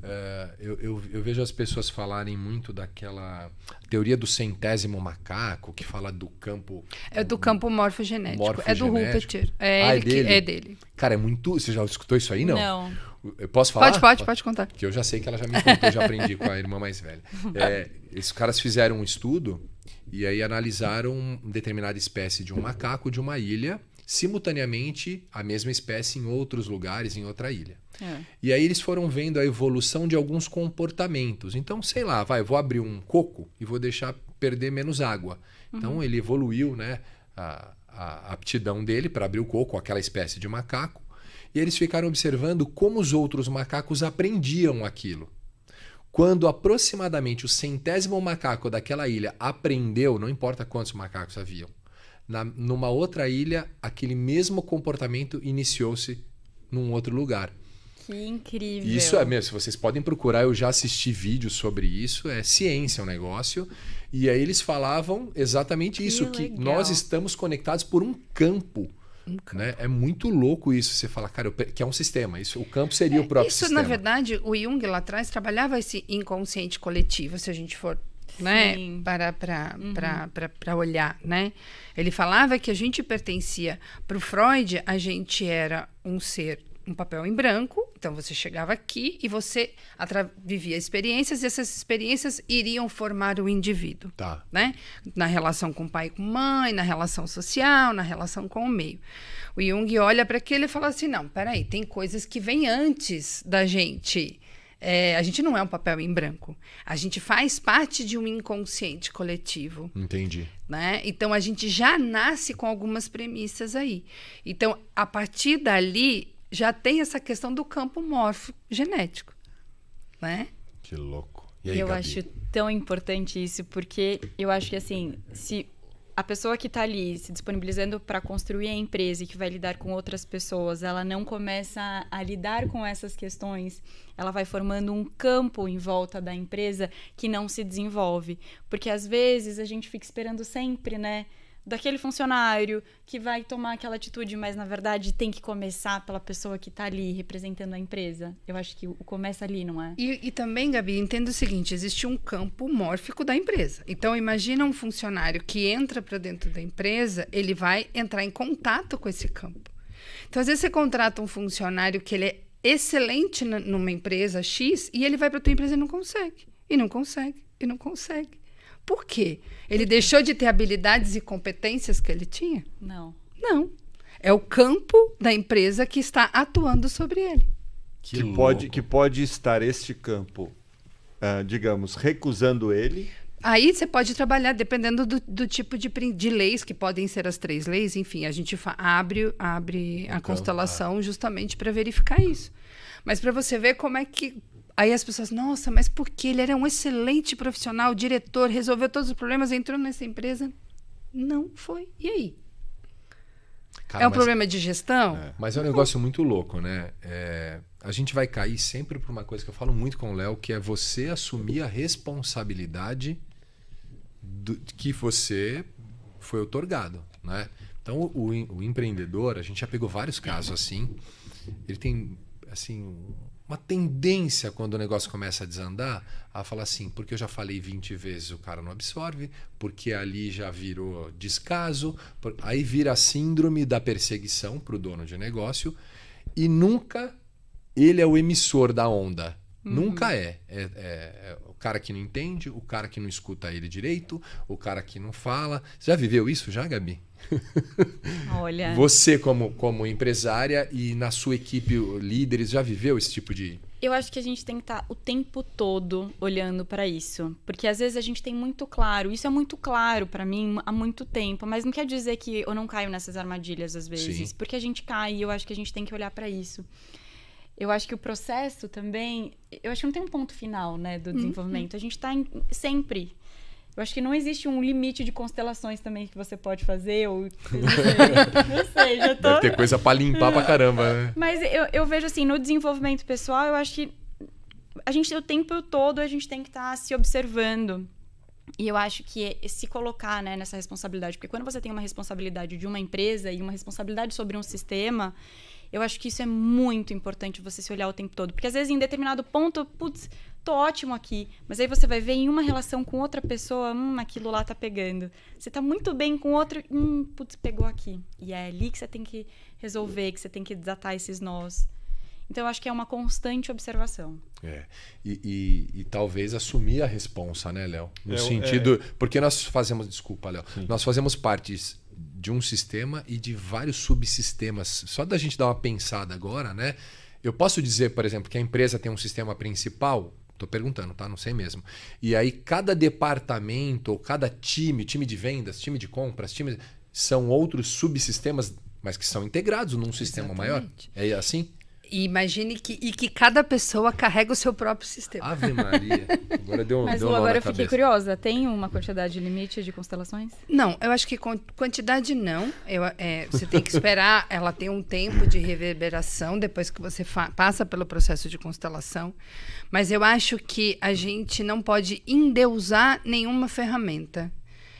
eh, eu, eu, eu, vejo as pessoas falarem muito daquela teoria do centésimo macaco, que fala do campo. É do campo morfogenético. morfogenético. É do Rupert. É, ah, é, dele? é dele. Cara, é muito. Você já escutou isso aí? Não. Não. Eu posso falar? Pode, pode, pode contar. Que eu já sei que ela já me contou, já aprendi com a irmã mais velha. [LAUGHS] É, esses caras fizeram um estudo e aí analisaram determinada espécie de um macaco de uma ilha simultaneamente a mesma espécie em outros lugares, em outra ilha. É. E aí eles foram vendo a evolução de alguns comportamentos. Então, sei lá, vai, vou abrir um coco e vou deixar perder menos água. Então, uhum. Então ele evoluiu, né, a, a aptidão dele para abrir o coco, aquela espécie de macaco. E eles ficaram observando como os outros macacos aprendiam aquilo. Quando aproximadamente o centésimo macaco daquela ilha aprendeu, não importa quantos macacos haviam, na, numa outra ilha, aquele mesmo comportamento iniciou-se num outro lugar. Que incrível. Isso é mesmo. Se vocês podem procurar, eu já assisti vídeos sobre isso. É ciência o é um negócio. E aí eles falavam exatamente que isso: legal. que nós estamos conectados por um campo. Um campo. Né? É muito louco isso. Você fala, cara, que é um sistema. Isso, o campo seria é, o próprio isso, sistema. Isso, na verdade, o Jung lá atrás trabalhava esse inconsciente coletivo, se a gente for né, para, para, uhum. para, para, para olhar, né? Ele falava que a gente pertencia. Para o Freud, a gente era um ser, um papel em branco. Então você chegava aqui e você vivia experiências e essas experiências iriam formar o indivíduo, tá. né? Na relação com o pai e com mãe, na relação social, na relação com o meio. O Jung olha para aquilo e fala assim: não, peraí, tem coisas que vêm antes da gente. É, a gente não é um papel em branco. A gente faz parte de um inconsciente coletivo. Entendi. Né? Então a gente já nasce com algumas premissas aí. Então, a partir dali, já tem essa questão do campo morfogenético genético. Né? Que louco. Aí, eu Gabi? acho tão importante isso, porque eu acho que assim, se a pessoa que está ali se disponibilizando para construir a empresa e que vai lidar com outras pessoas, ela não começa a lidar com essas questões, ela vai formando um campo em volta da empresa que não se desenvolve. Porque às vezes a gente fica esperando sempre, né? daquele funcionário que vai tomar aquela atitude, mas na verdade tem que começar pela pessoa que está ali representando a empresa. Eu acho que o começa ali, não é? E, e também, Gabi, entenda o seguinte: existe um campo mórfico da empresa. Então, imagina um funcionário que entra para dentro da empresa, ele vai entrar em contato com esse campo. Então, às vezes você contrata um funcionário que ele é excelente numa empresa X e ele vai para tua empresa e não consegue. E não consegue, e não consegue. Por quê? Ele deixou de ter habilidades e competências que ele tinha? Não. Não. É o campo da empresa que está atuando sobre ele. Que, que pode, que pode estar este campo, uh, digamos, recusando ele. Aí você pode trabalhar, dependendo do, do tipo de, de, leis, que podem ser as três leis, enfim, a gente abre, abre a então, constelação tá. justamente para verificar isso. Mas para você ver como é que Aí as pessoas, nossa, mas por que? Ele era um excelente profissional, diretor, resolveu todos os problemas, entrou nessa empresa. Não foi. E aí? Cara, é um mas, problema de gestão? É, mas é um negócio muito louco, né? É, a gente vai cair sempre por uma coisa que eu falo muito com o Léo, que é você assumir a responsabilidade do, que você foi otorgado, né? Então, o, o empreendedor, a gente já pegou vários casos assim, ele tem assim uma tendência quando o negócio começa a desandar a falar assim, porque eu já falei 20 vezes o cara não absorve, porque ali já virou descaso, por... aí vira a síndrome da perseguição para o dono de negócio e nunca ele é o emissor da onda. Uhum. Nunca é. É, é. é, o cara que não entende, o cara que não escuta ele direito, o cara que não fala. Você já viveu isso já, Gabi? [LAUGHS] Olha. Você, como, como empresária e na sua equipe, líderes, já viveu esse tipo de. Eu acho que a gente tem que estar tá o tempo todo olhando para isso. Porque às vezes a gente tem muito claro, isso é muito claro para mim há muito tempo, mas não quer dizer que eu não caio nessas armadilhas às vezes. Sim. Porque a gente cai e eu acho que a gente tem que olhar para isso. Eu acho que o processo também. Eu acho que não tem um ponto final, né, do uhum. desenvolvimento. Uhum. A gente está sempre eu acho que não existe um limite de constelações também que você pode fazer. Ou... [LAUGHS] não sei, já tô... Deve ter coisa pra limpar pra caramba, né? Mas eu, eu vejo assim, no desenvolvimento pessoal, eu acho que a gente, o tempo todo, a gente tem que estar tá se observando. E eu acho que se colocar né, nessa responsabilidade. Porque quando você tem uma responsabilidade de uma empresa e uma responsabilidade sobre um sistema eu acho que isso é muito importante você se olhar o tempo todo. Porque às vezes em determinado ponto, putz, tô ótimo aqui. Mas aí você vai ver em uma relação com outra pessoa, hum, aquilo lá tá pegando. Você tá muito bem com outro, hum, putz, pegou aqui. E é ali que você tem que resolver, que você tem que desatar esses nós. Então eu acho que é uma constante observação. É. E, e, e talvez assumir a responsa, né, Léo? No eu, é, sentido. É... Porque nós fazemos. Desculpa, Léo. Nós fazemos partes de um sistema e de vários subsistemas. Só da gente dar uma pensada agora, né? Eu posso dizer, por exemplo, que a empresa tem um sistema principal? Estou perguntando, tá? Não sei mesmo. E aí cada departamento ou cada time, time de vendas, time de compras, time são outros subsistemas, mas que são integrados num sistema Exatamente. maior. É assim? E imagine que, e que cada pessoa carrega o seu próprio sistema. Ave Maria. Agora deu, Mas deu um agora eu cabeça. fiquei curiosa. Tem uma quantidade limite de constelações? Não, eu acho que quantidade não. Eu, é, você tem que esperar. [LAUGHS] ela tem um tempo de reverberação depois que você passa pelo processo de constelação. Mas eu acho que a gente não pode endeusar nenhuma ferramenta.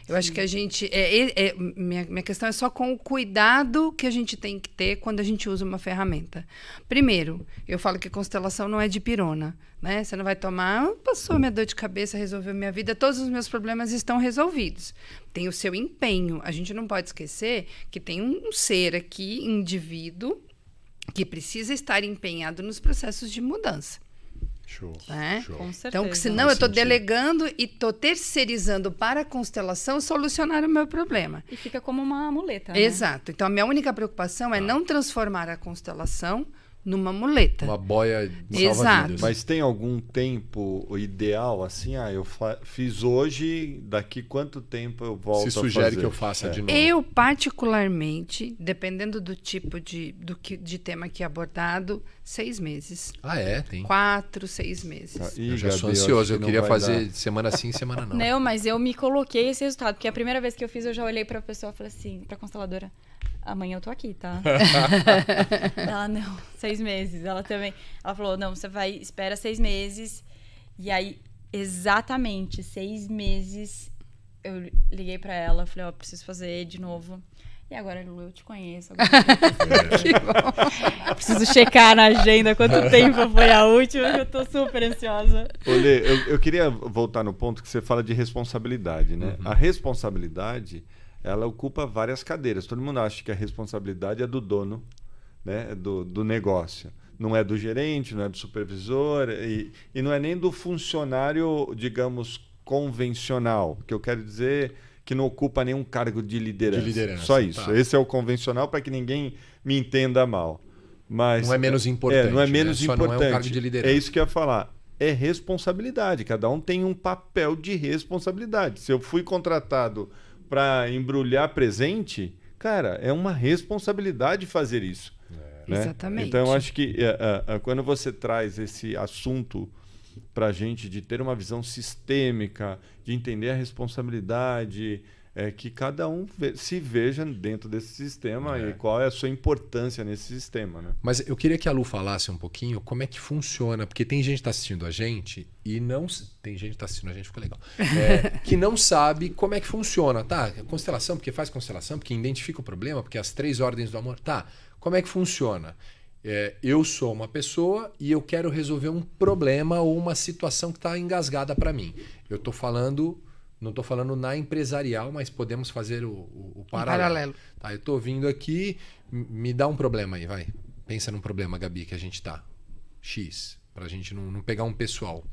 Eu acho que a gente. É, é, minha, minha questão é só com o cuidado que a gente tem que ter quando a gente usa uma ferramenta. Primeiro, eu falo que constelação não é de pirona. Né? Você não vai tomar, passou minha dor de cabeça, resolveu minha vida, todos os meus problemas estão resolvidos. Tem o seu empenho. A gente não pode esquecer que tem um ser aqui, indivíduo, que precisa estar empenhado nos processos de mudança. Show. Né? Show. Com então, certeza. Então, que senão eu estou delegando e estou terceirizando para a constelação solucionar o meu problema. E fica como uma né? Exato. Né? Então, a minha única preocupação é ah. não transformar a constelação numa muleta. Uma boia salva Exato. Mas tem algum tempo ideal assim? Ah, eu fiz hoje, daqui quanto tempo eu volto a fazer? Se sugere que eu faça é. de novo. Eu particularmente, dependendo do tipo de, do que, de tema que é abordado, seis meses. Ah, é? Tem. Quatro, seis meses. Ah, tá. e, eu já Gabi, sou ansioso, eu, eu queria fazer dar. semana sim, semana não. Não, mas eu me coloquei esse resultado, porque a primeira vez que eu fiz, eu já olhei para a pessoa e falei assim, para a consteladora, amanhã eu tô aqui, tá? [LAUGHS] ela, não, seis meses. Ela também. Ela falou, não, você vai, espera seis meses. E aí, exatamente seis meses, eu liguei para ela, falei, ó, oh, preciso fazer de novo. E agora, Lulu, eu te conheço. Agora [LAUGHS] eu Preciso checar na agenda quanto [LAUGHS] tempo foi a última, eu tô super ansiosa. Olê, eu, eu, queria voltar no ponto que você fala de responsabilidade, né? Uhum. A responsabilidade ela ocupa várias cadeiras. Todo mundo acha que a responsabilidade é do dono né, do, do negócio. Não é do gerente, não é do supervisor e, e não é nem do funcionário, digamos, convencional. que eu quero dizer é que não ocupa nenhum cargo de liderança. De liderança Só isso. Tá. Esse é o convencional para que ninguém me entenda mal. Mas não é menos importante. É, é, não é menos né? importante. Só não é um cargo de liderança. É isso que eu ia falar. É responsabilidade. Cada um tem um papel de responsabilidade. Se eu fui contratado para embrulhar presente, cara, é uma responsabilidade fazer isso. É. Né? Exatamente. Então, eu acho que uh, uh, quando você traz esse assunto para a gente de ter uma visão sistêmica, de entender a responsabilidade, é que cada um se veja dentro desse sistema é. e qual é a sua importância nesse sistema. Né? Mas eu queria que a Lu falasse um pouquinho como é que funciona, porque tem gente que está assistindo a gente e não. Tem gente que está assistindo a gente, ficou legal. [LAUGHS] É, que não sabe como é que funciona, tá? É constelação, porque faz constelação, porque identifica o problema, porque é as três ordens do amor, tá? Como é que funciona? É, eu sou uma pessoa e eu quero resolver um problema ou uma situação que está engasgada para mim. Eu estou falando não estou falando na empresarial, mas podemos fazer o, o, o paralelo. Um paralelo. Tá, eu estou vindo aqui, me dá um problema aí, vai. Pensa num problema, Gabi, que a gente tá. X, para a gente não, não pegar um pessoal.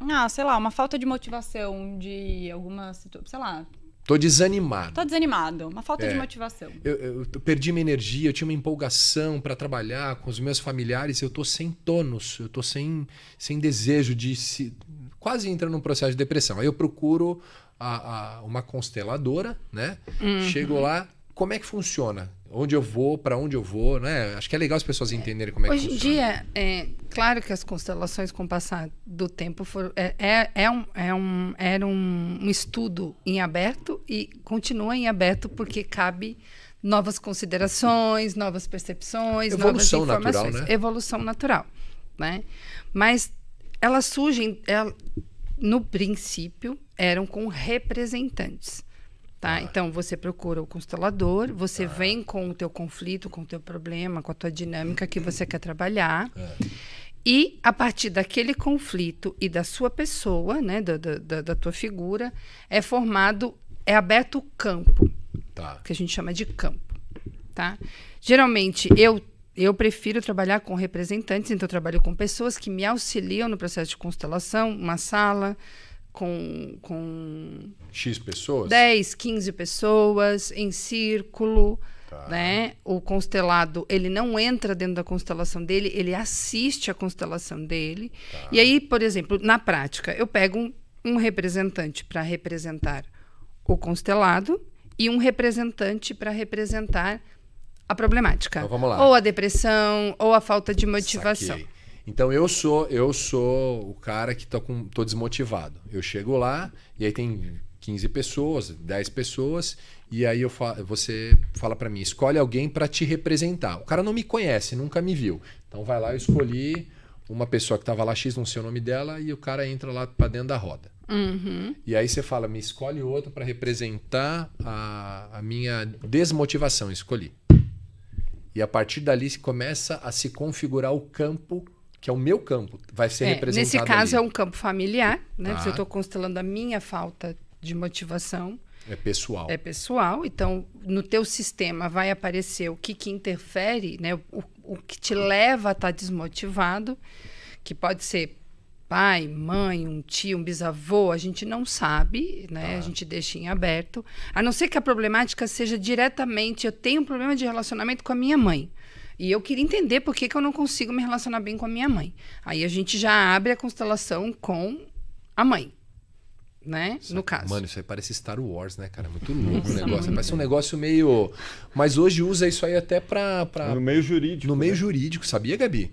Ah, sei lá, uma falta de motivação de alguma situação, sei lá. Tô desanimado. Tô desanimado, uma falta é. de motivação. Eu, eu, eu, perdi minha energia, eu tinha uma empolgação para trabalhar com os meus familiares, eu tô sem tônus, eu tô sem, sem desejo de se quase entra num processo de depressão. Aí eu procuro a, a uma consteladora, né? Uhum. Chego lá, como é que funciona? Onde eu vou, para onde eu vou, né? Acho que é legal as pessoas entenderem como é Hoje que funciona. Hoje em dia, é, claro que as constelações, com o passar do tempo, foram, é, é, é um, é um, era um, um estudo em aberto e continua em aberto porque cabe novas considerações, novas percepções, evolução novas informações. Natural, né? Evolução natural, né? Mas elas surgem... Ela, é, no princípio, eram com representantes. Tá? Ah. Então, você procura o constelador, você ah. vem com o teu conflito, com o teu problema, com a tua dinâmica que você quer trabalhar. Ah. E, a partir daquele conflito e da sua pessoa, né, da, da, da tua figura, é formado, é aberto o campo, tá. que a gente chama de campo. Tá? Geralmente, eu eu prefiro trabalhar com representantes, então eu trabalho com pessoas que me auxiliam no processo de constelação, uma sala com, com X pessoas? 10, 15 pessoas em círculo. Tá. Né? O constelado, ele não entra dentro da constelação dele, ele assiste a constelação dele. Tá. E aí, por exemplo, na prática, eu pego um, um representante para representar o constelado e um representante para representar a problemática. Então, vamos lá. Ou a depressão, ou a falta de motivação. Saquei. Então eu sou, eu sou o cara que tô, com, tô desmotivado. Eu chego lá e aí tem 15 pessoas, 10 pessoas, e aí eu fa você fala para mim, escolhe alguém para te representar. O cara não me conhece, nunca me viu. Então vai lá, eu escolhi uma pessoa que estava lá, X, não sei o nome dela, e o cara entra lá para dentro da roda. Uhum. E aí você fala, me escolhe outro para representar a, a minha desmotivação. Escolhi. E a partir dali começa a se configurar o campo que é o meu campo, vai ser é, representado. Nesse caso ali. é um campo familiar, né? Ah. Se eu estou constelando a minha falta de motivação. É pessoal. É pessoal. Então, no teu sistema vai aparecer o que, que interfere, né? O, o que te leva a estar tá desmotivado, que pode ser pai, mãe, um tio, um bisavô, a gente não sabe, né? Ah. A tá. gente deixa em aberto. A não ser que a problemática seja diretamente, eu tenho um problema de relacionamento com a minha mãe. E eu queria entender por que, que eu não consigo me relacionar bem com a minha mãe. Aí a gente já abre a constelação com a mãe né? no é- caso. Mano, isso aí parece Star Wars, né, cara? Muito louco o negócio. Parece um negócio meio. Mas hoje usa isso aí até pra. pra... No meio jurídico. No né? meio jurídico, sabia, Gabi?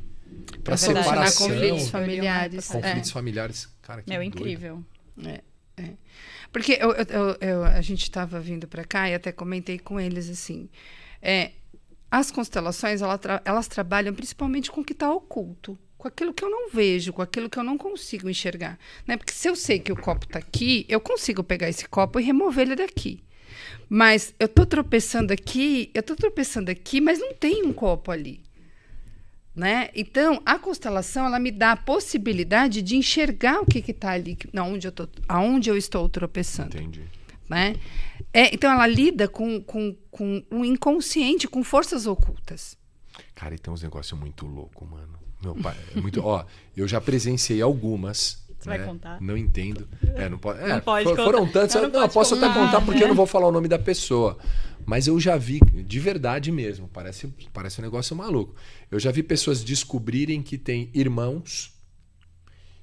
para é né? separação, conflitos familiares, conflitos é. familiares, cara, que Meu, é doido. incrível. É, é. Porque eu, eu, eu, a gente estava vindo para cá e até comentei com eles assim, é, as constelações elas, tra elas trabalham principalmente com o que está oculto com aquilo que eu não vejo, com aquilo que eu não consigo enxergar. Né? Porque se eu sei que o copo está aqui, eu consigo pegar esse copo e remover ele daqui. Mas eu estou tropeçando aqui, eu estou tropeçando aqui, mas não tem um copo ali né? Então, a constelação ela me dá a possibilidade de enxergar o que está ali, aonde eu, tô, aonde eu estou tropeçando. Entendi. Né? É, então, ela lida com, com, com o inconsciente, com forças ocultas. Cara, e tem uns negócios muito loucos, mano. Meu pai, é muito. ó, eu já presenciei algumas. Você né? vai contar? Não entendo. É, não pode. É, não pode for, Foram tantos. Não, não, não posso contar. até contar porque eu não vou falar o nome da pessoa. Mas eu já vi, de verdade mesmo, parece, parece um negócio maluco. Eu já vi pessoas descobrirem que tem irmãos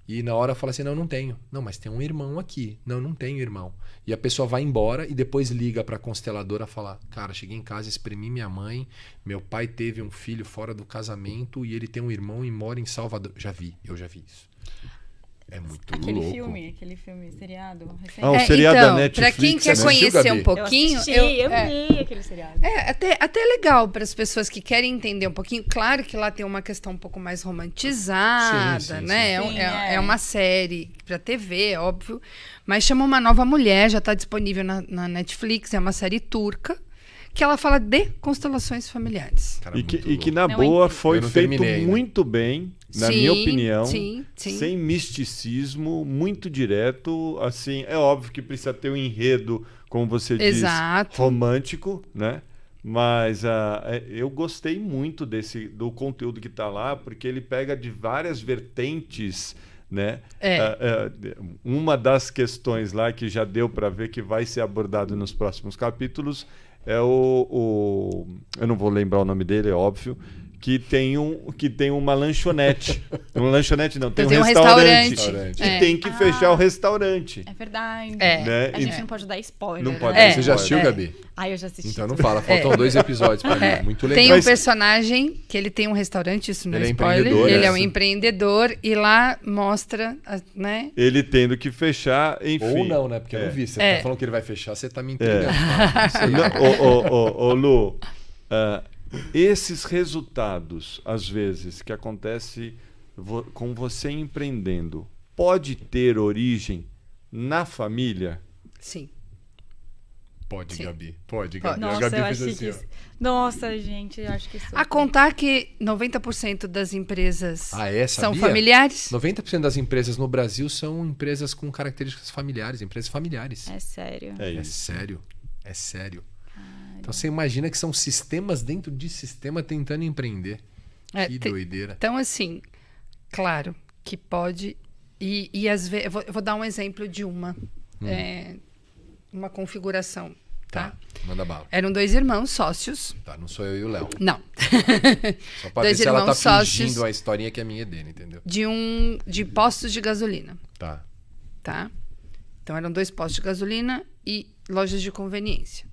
e na hora fala assim: não, não tenho. Não, mas tem um irmão aqui. Não, não tenho irmão. E a pessoa vai embora e depois liga para a consteladora falar: cara, cheguei em casa, exprimi minha mãe, meu pai teve um filho fora do casamento e ele tem um irmão e mora em Salvador. Já vi, eu já vi isso. É muito aquele louco. Filme, aquele filme, seriado. Recente. Ah, o é, seriado é, então, da Netflix. Pra quem quer né? conhecer um pouquinho. Eu, assisti, eu, eu é, vi aquele seriado. É, até, até legal para as pessoas que querem entender um pouquinho. Claro que lá tem uma questão um pouco mais romantizada, sim, sim, né? Sim, é, é, é, é. uma série para TV, óbvio. Mas chama Uma Nova Mulher, já está disponível na, na Netflix. É uma série turca que ela fala de constelações familiares. Cara, e, que, e que, na não boa entendi. foi feito terminei, muito né? bem, na sim, minha opinião, sim, sim. sem misticismo, muito direto. Assim, é óbvio que precisa ter um enredo, como você Exato. diz, romântico, né? Mas uh, eu gostei muito desse do conteúdo que está lá, porque ele pega de várias vertentes né? É. Ah, é uma das questões lá que já deu para ver que vai ser abordado nos próximos capítulos é o, o, Eu não vou lembrar o nome dele, é óbvio que tem, um, que tem uma lanchonete. [LAUGHS] uma lanchonete não, tem, então tem um, um restaurante. restaurante. E é. tem que ah, fechar o ah, restaurante. É verdade. É. Né? A gente não pode dar spoiler. Não né? pode. É. Você já assistiu, é. Gabi? Ah, eu já assisti. Então não fala, faltam é. dois episódios pra mim. É. Muito legal. Tem um personagem que ele tem um restaurante, isso não ele é spoiler. ele é um empreendedor e lá mostra, né? Ele tendo que fechar, enfim. Ou não, né? Porque eu não vi. Você tá falando que ele vai fechar, você tá me entendendo. É. [LAUGHS] Ô, ô, ô, Lu... Uh, esses resultados, às vezes, que acontece vo com você empreendendo, pode ter origem na família? Sim. Pode, Sim. Gabi. Pode, Gabi. Nossa, a Gabi fez assim, que... Nossa, gente, eu acho que é super... A contar que 90% das empresas ah, é? são familiares? 90% das empresas no Brasil são empresas com características familiares, empresas familiares. É sério. É, é sério. É sério. Então você imagina que são sistemas dentro de sistema tentando empreender. É, que te, doideira. Então, assim, claro que pode. E, e às vezes. Eu vou, eu vou dar um exemplo de uma. Hum. É, uma configuração. Tá. tá. Manda bala. Eram dois irmãos sócios. Tá, não sou eu e o Léo. Não. [LAUGHS] Só pra dois ver se ela tá fingindo a historinha que é minha dele, entendeu? De um. De postos de gasolina. Tá. Tá? Então eram dois postos de gasolina e lojas de conveniência.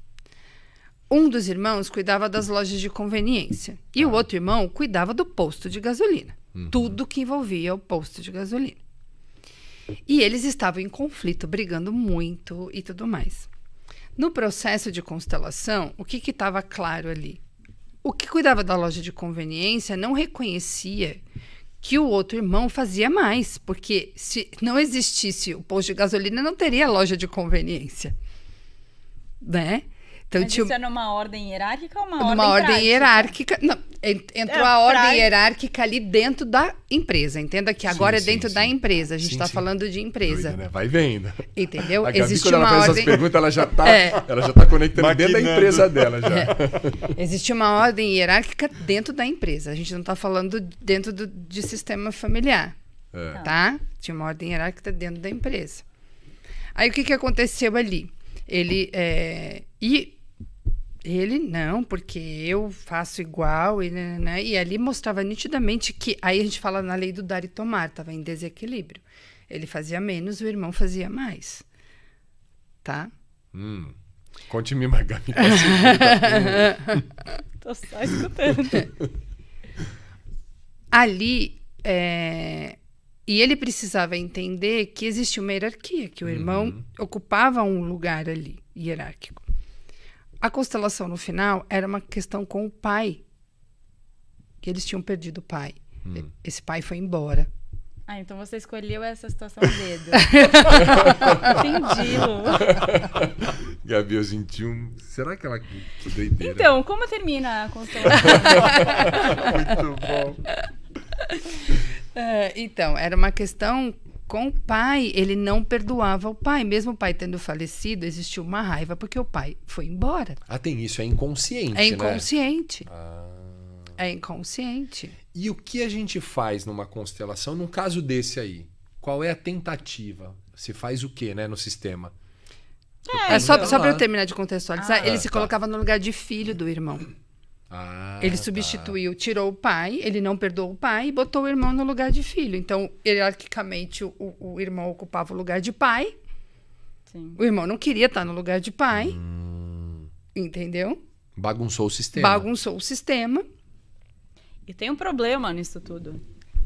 Um dos irmãos cuidava das lojas de conveniência e o ah. outro irmão cuidava do posto de gasolina. Uhum. Tudo que envolvia o posto de gasolina. E eles estavam em conflito, brigando muito e tudo mais. No processo de constelação, o que estava claro ali? O que cuidava da loja de conveniência não reconhecia que o outro irmão fazia mais, porque se não existisse o posto de gasolina, não teria loja de conveniência. Né? Então, Mas tinha... isso é numa ordem hierárquica ou uma ordem Uma ordem hierárquica. Não, entrou é, a ordem pra... hierárquica ali dentro da empresa. Entenda que agora é sim, é dentro sim. da empresa. A gente está falando de empresa. Doida, né? Vai vendo. Entendeu? A Gabi, Existe quando uma ela faz ordem... essas perguntas, ela já está é. tá conectando Maquinando. dentro da empresa dela. Já. [LAUGHS] É. Existe uma ordem hierárquica dentro da empresa. A gente não está falando dentro do, de sistema familiar. É. Tá? Tinha uma ordem hierárquica dentro da empresa. Aí o que, que aconteceu ali? Ele. É... E ele não, porque eu faço igual e, né, né, né, e ali mostrava nitidamente que aí a gente fala na lei do dar e tomar, estava em desequilíbrio. Ele fazia menos, o irmão fazia mais, tá? Hum. Conte-me, Magami. [LAUGHS] Tô só escutando. [LAUGHS] ali, é... e ele precisava entender que existia uma hierarquia, que o irmão uhum. ocupava um lugar ali hierárquico. A constelação no final era uma questão com o pai. Que eles tinham perdido o pai. Hum. Esse pai foi embora. Ah, então você escolheu essa situação dedo. [LAUGHS] [LAUGHS] Entendi, Gabi, eu senti um. Será que ela. Então, como termina a constelação? [LAUGHS] Muito bom. É, então, era uma questão com o pai, ele não perdoava o pai. Mesmo o pai tendo falecido, existiu uma raiva porque o pai foi embora. Ah, tem isso, é inconsciente. É né? inconsciente. Né? Ah. É inconsciente. E o que a gente faz numa constelação, num caso desse aí? Qual é a tentativa? Se faz o quê, né, no sistema? É, é só, então. só para eu terminar de contextualizar, ah, ele ah, tá. se colocava no lugar de filho do irmão. Ah, ele tá. substituiu, tá. tirou o pai, ele não perdoou o pai e botou o irmão no lugar de filho. Então, hierarquicamente, o, o irmão ocupava o lugar de pai. Sim. O irmão não queria estar no lugar de pai. Hum. Entendeu? Bagunçou o sistema. Bagunçou o sistema. E tem um problema nisso tudo.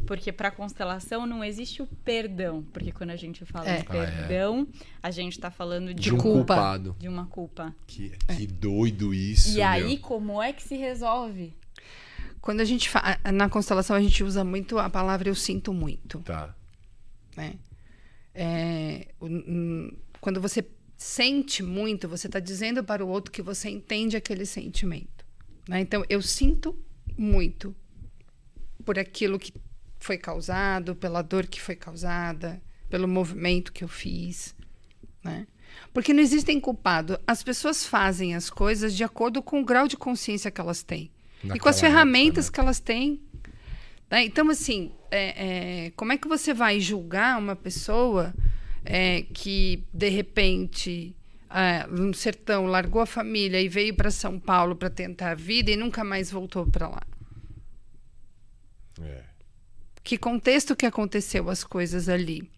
Porque para constelação não existe o perdão, porque quando a gente fala é. de ah, é. perdão, a gente está falando de, de um culpa, culpado. de uma culpa. Que, que doido isso. E meu. aí como é que se resolve? Quando a gente fala na constelação a gente usa muito a palavra eu sinto muito. Tá. Né? É, quando você sente muito, você está dizendo para o outro que você entende aquele sentimento. Né? Então, eu sinto muito por aquilo que foi causado, pela dor que foi causada, pelo movimento que eu fiz, né? Porque não existem culpado. As pessoas fazem as coisas de acordo com o grau de consciência que elas têm e com as ferramentas época, né? que elas têm. Né? Então, assim, é, é, como é que você vai julgar uma pessoa é, que, de repente, no é, sertão, largou a família e veio para São Paulo para tentar a vida e nunca mais voltou para lá? É que contexto que aconteceu as coisas ali.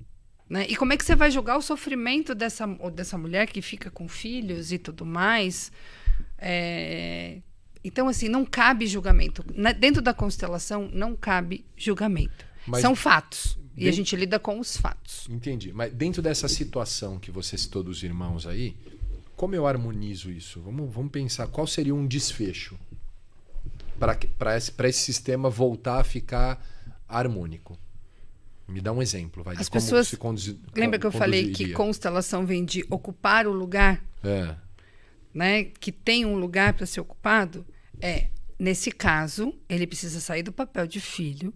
Né? E como é que você vai julgar o sofrimento dessa, dessa mulher que fica com filhos e tudo mais? É... Então, assim, não cabe julgamento. Na, dentro da constelação, não cabe julgamento. Mas São fatos. Dentro... E a gente lida com os fatos. Entendi. Mas dentro dessa situação que você citou dos irmãos aí, como eu harmonizo isso? Vamos, vamos pensar qual seria um desfecho para esse, esse sistema voltar a ficar harmônico. Me dá um exemplo, vai. As pessoas se conduzir, lembra que eu falei que constelação vem de ocupar o lugar, é. né? Que tem um lugar para ser ocupado. É nesse caso ele precisa sair do papel de filho,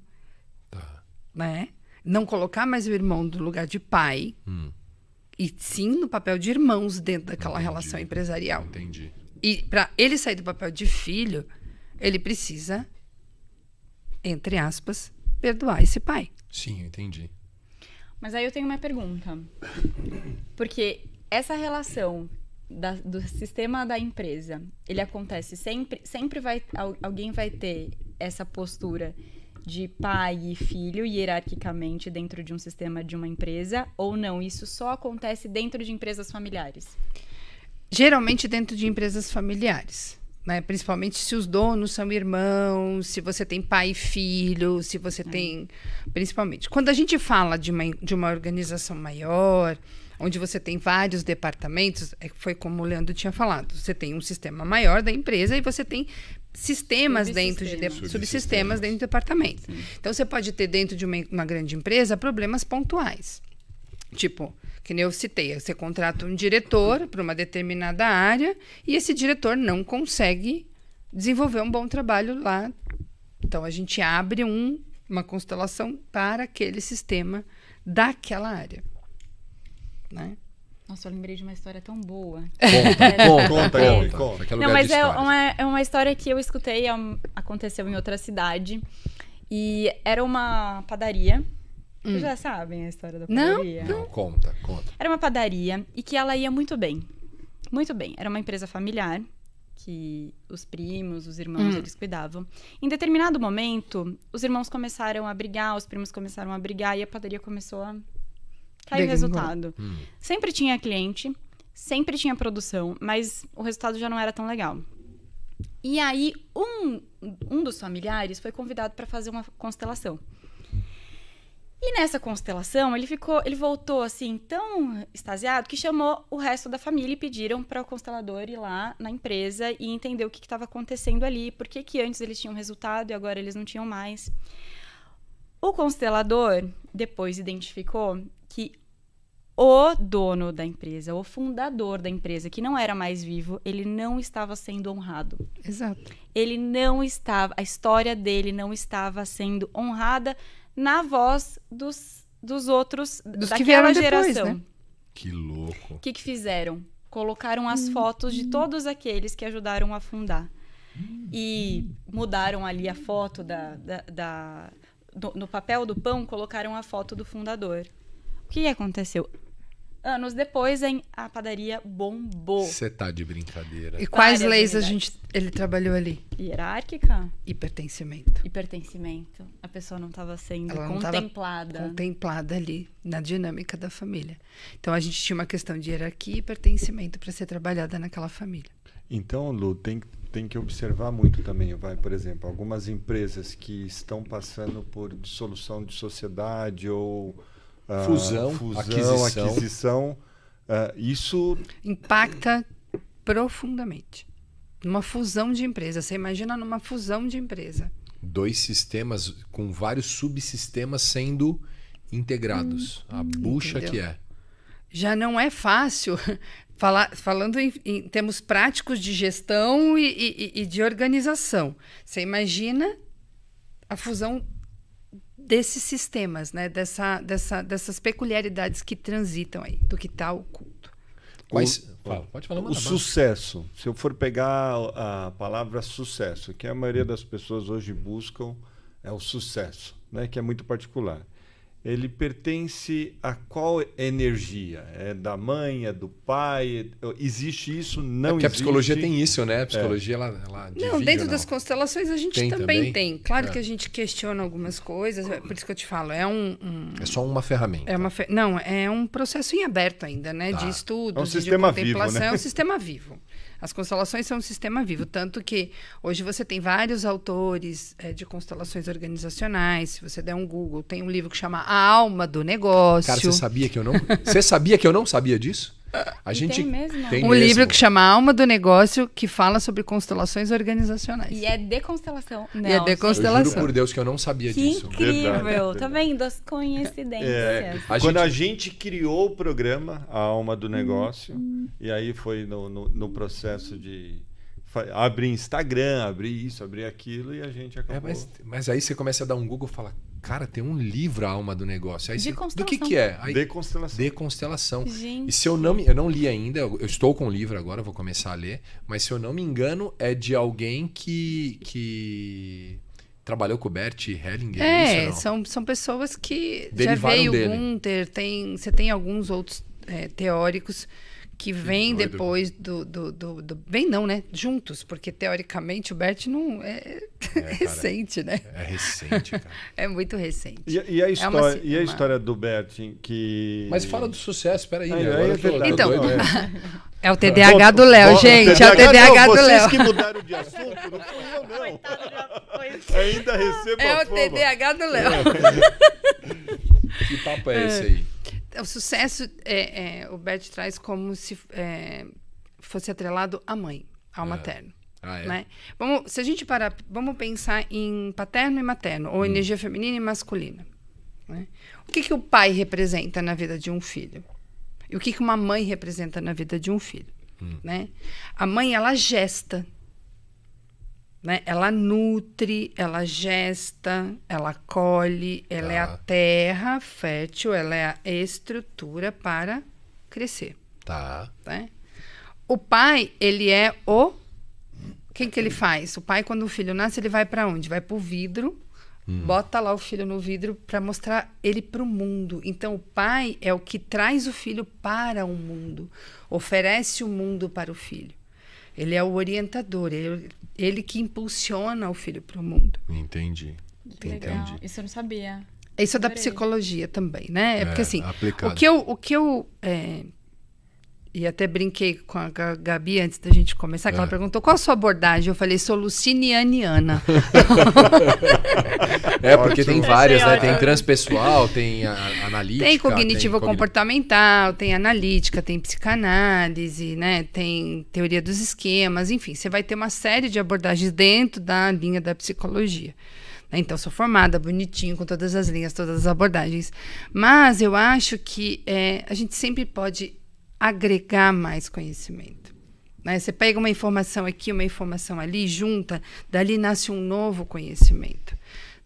tá. né? Não colocar mais o irmão no lugar de pai hum. e sim no papel de irmãos dentro daquela Entendi. relação empresarial. Entendi. E para ele sair do papel de filho, ele precisa, entre aspas, perdoar esse pai. Sim, entendi. Mas aí eu tenho uma pergunta. Porque essa relação da, do sistema da empresa, ele acontece sempre, sempre vai alguém vai ter essa postura de pai e filho hierarquicamente dentro de um sistema de uma empresa ou não? Isso só acontece dentro de empresas familiares? Geralmente dentro de empresas familiares. Né? Principalmente se os donos são irmãos, se você tem pai e filho, se você é. tem. Principalmente. Quando a gente fala de uma, de uma organização maior, onde você tem vários departamentos, é, foi como o Leandro tinha falado, você tem um sistema maior da empresa e você tem sistemas dentro de, de subsistemas. subsistemas dentro do departamento. Sim. Então você pode ter dentro de uma, uma grande empresa problemas pontuais. Tipo, que nem eu citei, você contrata um diretor para uma determinada área e esse diretor não consegue desenvolver um bom trabalho lá. Então a gente abre um, uma constelação para aquele sistema daquela área. Né? Nossa, eu lembrei de uma história tão boa. Conta, [LAUGHS] conta, conta, conta. Não, mas é uma, é uma história que eu escutei, é aconteceu em outra cidade. E era uma padaria vocês hum. já sabem a história da padaria? Não, não. não, conta, conta. Era uma padaria e que ela ia muito bem. Muito bem. Era uma empresa familiar que os primos, os irmãos, hum. eles cuidavam. Em determinado momento, os irmãos começaram a brigar, os primos começaram a brigar e a padaria começou a cair o resultado. Hum. Sempre tinha cliente, sempre tinha produção, mas o resultado já não era tão legal. E aí, um, um dos familiares foi convidado para fazer uma constelação. E nessa constelação, ele ficou, ele voltou assim tão extasiado que chamou o resto da família e pediram para o constelador ir lá na empresa e entender o que estava acontecendo ali, por que que antes eles tinham resultado e agora eles não tinham mais. O constelador depois identificou que o dono da empresa, o fundador da empresa, que não era mais vivo, ele não estava sendo honrado. Exato. Ele não estava, a história dele não estava sendo honrada na voz dos, dos outros dos daquela que geração. Né? Que louco. O que, que fizeram? Colocaram as hum, fotos de todos aqueles que ajudaram a fundar. Hum, e mudaram ali a foto da, da, da do, no papel do pão, colocaram a foto do fundador. O que aconteceu? Anos depois, a padaria bombou. Você tá de brincadeira. E quais leis a gente ele trabalhou ali? Hierárquica? E pertencimento. E pertencimento. A pessoa não estava sendo Ela contemplada. contemplada ali na dinâmica da família. Então a gente tinha uma questão de hierarquia e pertencimento para ser trabalhada naquela família. Então, Lu, tem, tem que observar muito também, vai, por exemplo, algumas empresas que estão passando por dissolução de sociedade ou ah, fusão, fusão aquisição. aquisição ah, isso. Impacta profundamente. Numa fusão de empresa. Você imagina numa fusão de empresa. Dois sistemas com vários subsistemas sendo integrados. Hum, a bucha entendeu? que é. Já não é fácil. [LAUGHS] Falar, falando em, em termos práticos de gestão e, e, e de organização. Você imagina a fusão desses sistemas, né? Dessa, dessa, dessas peculiaridades que transitam aí, do que está oculto. Quais, o, pode falar, o sucesso. Se eu for pegar a palavra sucesso, que a maioria das pessoas hoje buscam é o sucesso, né? que é muito particular ele pertence a qual energia? É da mãe, é do pai? Existe isso? Não é porque existe? a psicologia tem isso, né? A psicologia, é. ela, ela Não, dentro não? das constelações a gente tem, também, também, tem. Claro é. que a gente questiona algumas coisas, é por isso que eu te falo, é um... um... É só uma ferramenta. É uma Não, é um processo em aberto ainda, né? Tá. De estudo, é um sistema de contemplação. Vivo, né? É um [LAUGHS] sistema vivo. As constelações são um sistema vivo, tanto que hoje você tem vários autores é, de constelações organizacionais. Se você der um Google, tem um livro que chama A Alma do Negócio. Cara, você sabia que eu não? Você sabia que eu não sabia disso? A gente tem, mesmo, tem um mesmo. livro que chama Alma do Negócio que fala sobre constelações organizacionais. E é de constelação. Não, e é de constelação. Eu juro por Deus que eu não sabia que disso. Incrível, Verdade. tá vendo as coincidências. É, a Quando gente... a gente criou o programa A Alma do hum. Negócio hum. e aí foi no, no, no processo de abrir Instagram, abrir isso, abrir aquilo e a gente é, acabou. É, mas, mas, aí você começa a dar um Google e fala, cara, tem um livro a alma do negócio. Aí de você, constelação. Do que que é? Aí, de constelação. De constelação. Gente. E se eu não me, eu não li ainda, eu estou com o livro agora, vou começar a ler, mas se eu não me engano é de alguém que que trabalhou com o Bert Hellinger. É, isso, é, são, são pessoas que Derivaram já veio dele. Gunter, tem, você tem alguns outros é, teóricos que vem que depois do, do, do, do, Vem não, né? Juntos, porque teoricamente o Bert não é, é [LAUGHS] recente, cara, né? É recente, cara. [LAUGHS] é muito recente. E, e a história, é uma, e a história do Bert que. Mas fala do sucesso, peraí. Né? É, né? é então, [LAUGHS] é o TDAH do Léo, gente. é o TDAH não, do Léo. Vocês que mudaram de assunto, não fui eu, não. Ainda recebo É o fama. TDAH do Léo. É. que papo é esse aí? o sucesso, é, é, o Bert traz como se é, fosse atrelado à mãe, ao é. materno. Ah, é? né? Vamos, se a gente parar, vamos pensar em paterno e materno, ou hum. energia feminina e masculina. Né? O que, que o pai representa na vida de um filho? E o que, que uma mãe representa na vida de um filho? Hum. Né? A mãe, ela gesta né? Ela nutre, ela gesta, ela colhe, ela é a tá. terra fértil, ela é a estrutura para crescer. Tá. Né? O pai, ele é o. Quem que ele faz? O pai, quando o filho nasce, ele vai para onde? Vai para o vidro, hum. bota lá o filho no vidro para mostrar ele para o mundo. Então, o pai é o que traz o filho para o mundo, oferece o mundo para o filho. Ele é o orientador, ele, ele que impulsiona o filho para o mundo. Entendi. Que Entendi. legal. Isso eu não sabia. Isso é da psicologia também, né? É, é porque assim, aplicado. o que eu, o que eu é, e até brinquei com a Gabi antes da gente começar, que é. ela perguntou qual a sua abordagem. Eu falei, sou lucinianiana. [LAUGHS] É, porque tem várias, né? Tem transpessoal, tem a, analítica. Tem cognitivo-comportamental, tem, tem analítica, tem psicanálise, né? Tem teoria dos esquemas, enfim, você vai ter uma série de abordagens dentro da linha da psicologia. Né? Então, sou formada, bonitinho, com todas as linhas, todas as abordagens. Mas eu acho que é, a gente sempre pode agregar mais conhecimento. Né? Você pega uma informação aqui, uma informação ali, junta, dali nasce um novo conhecimento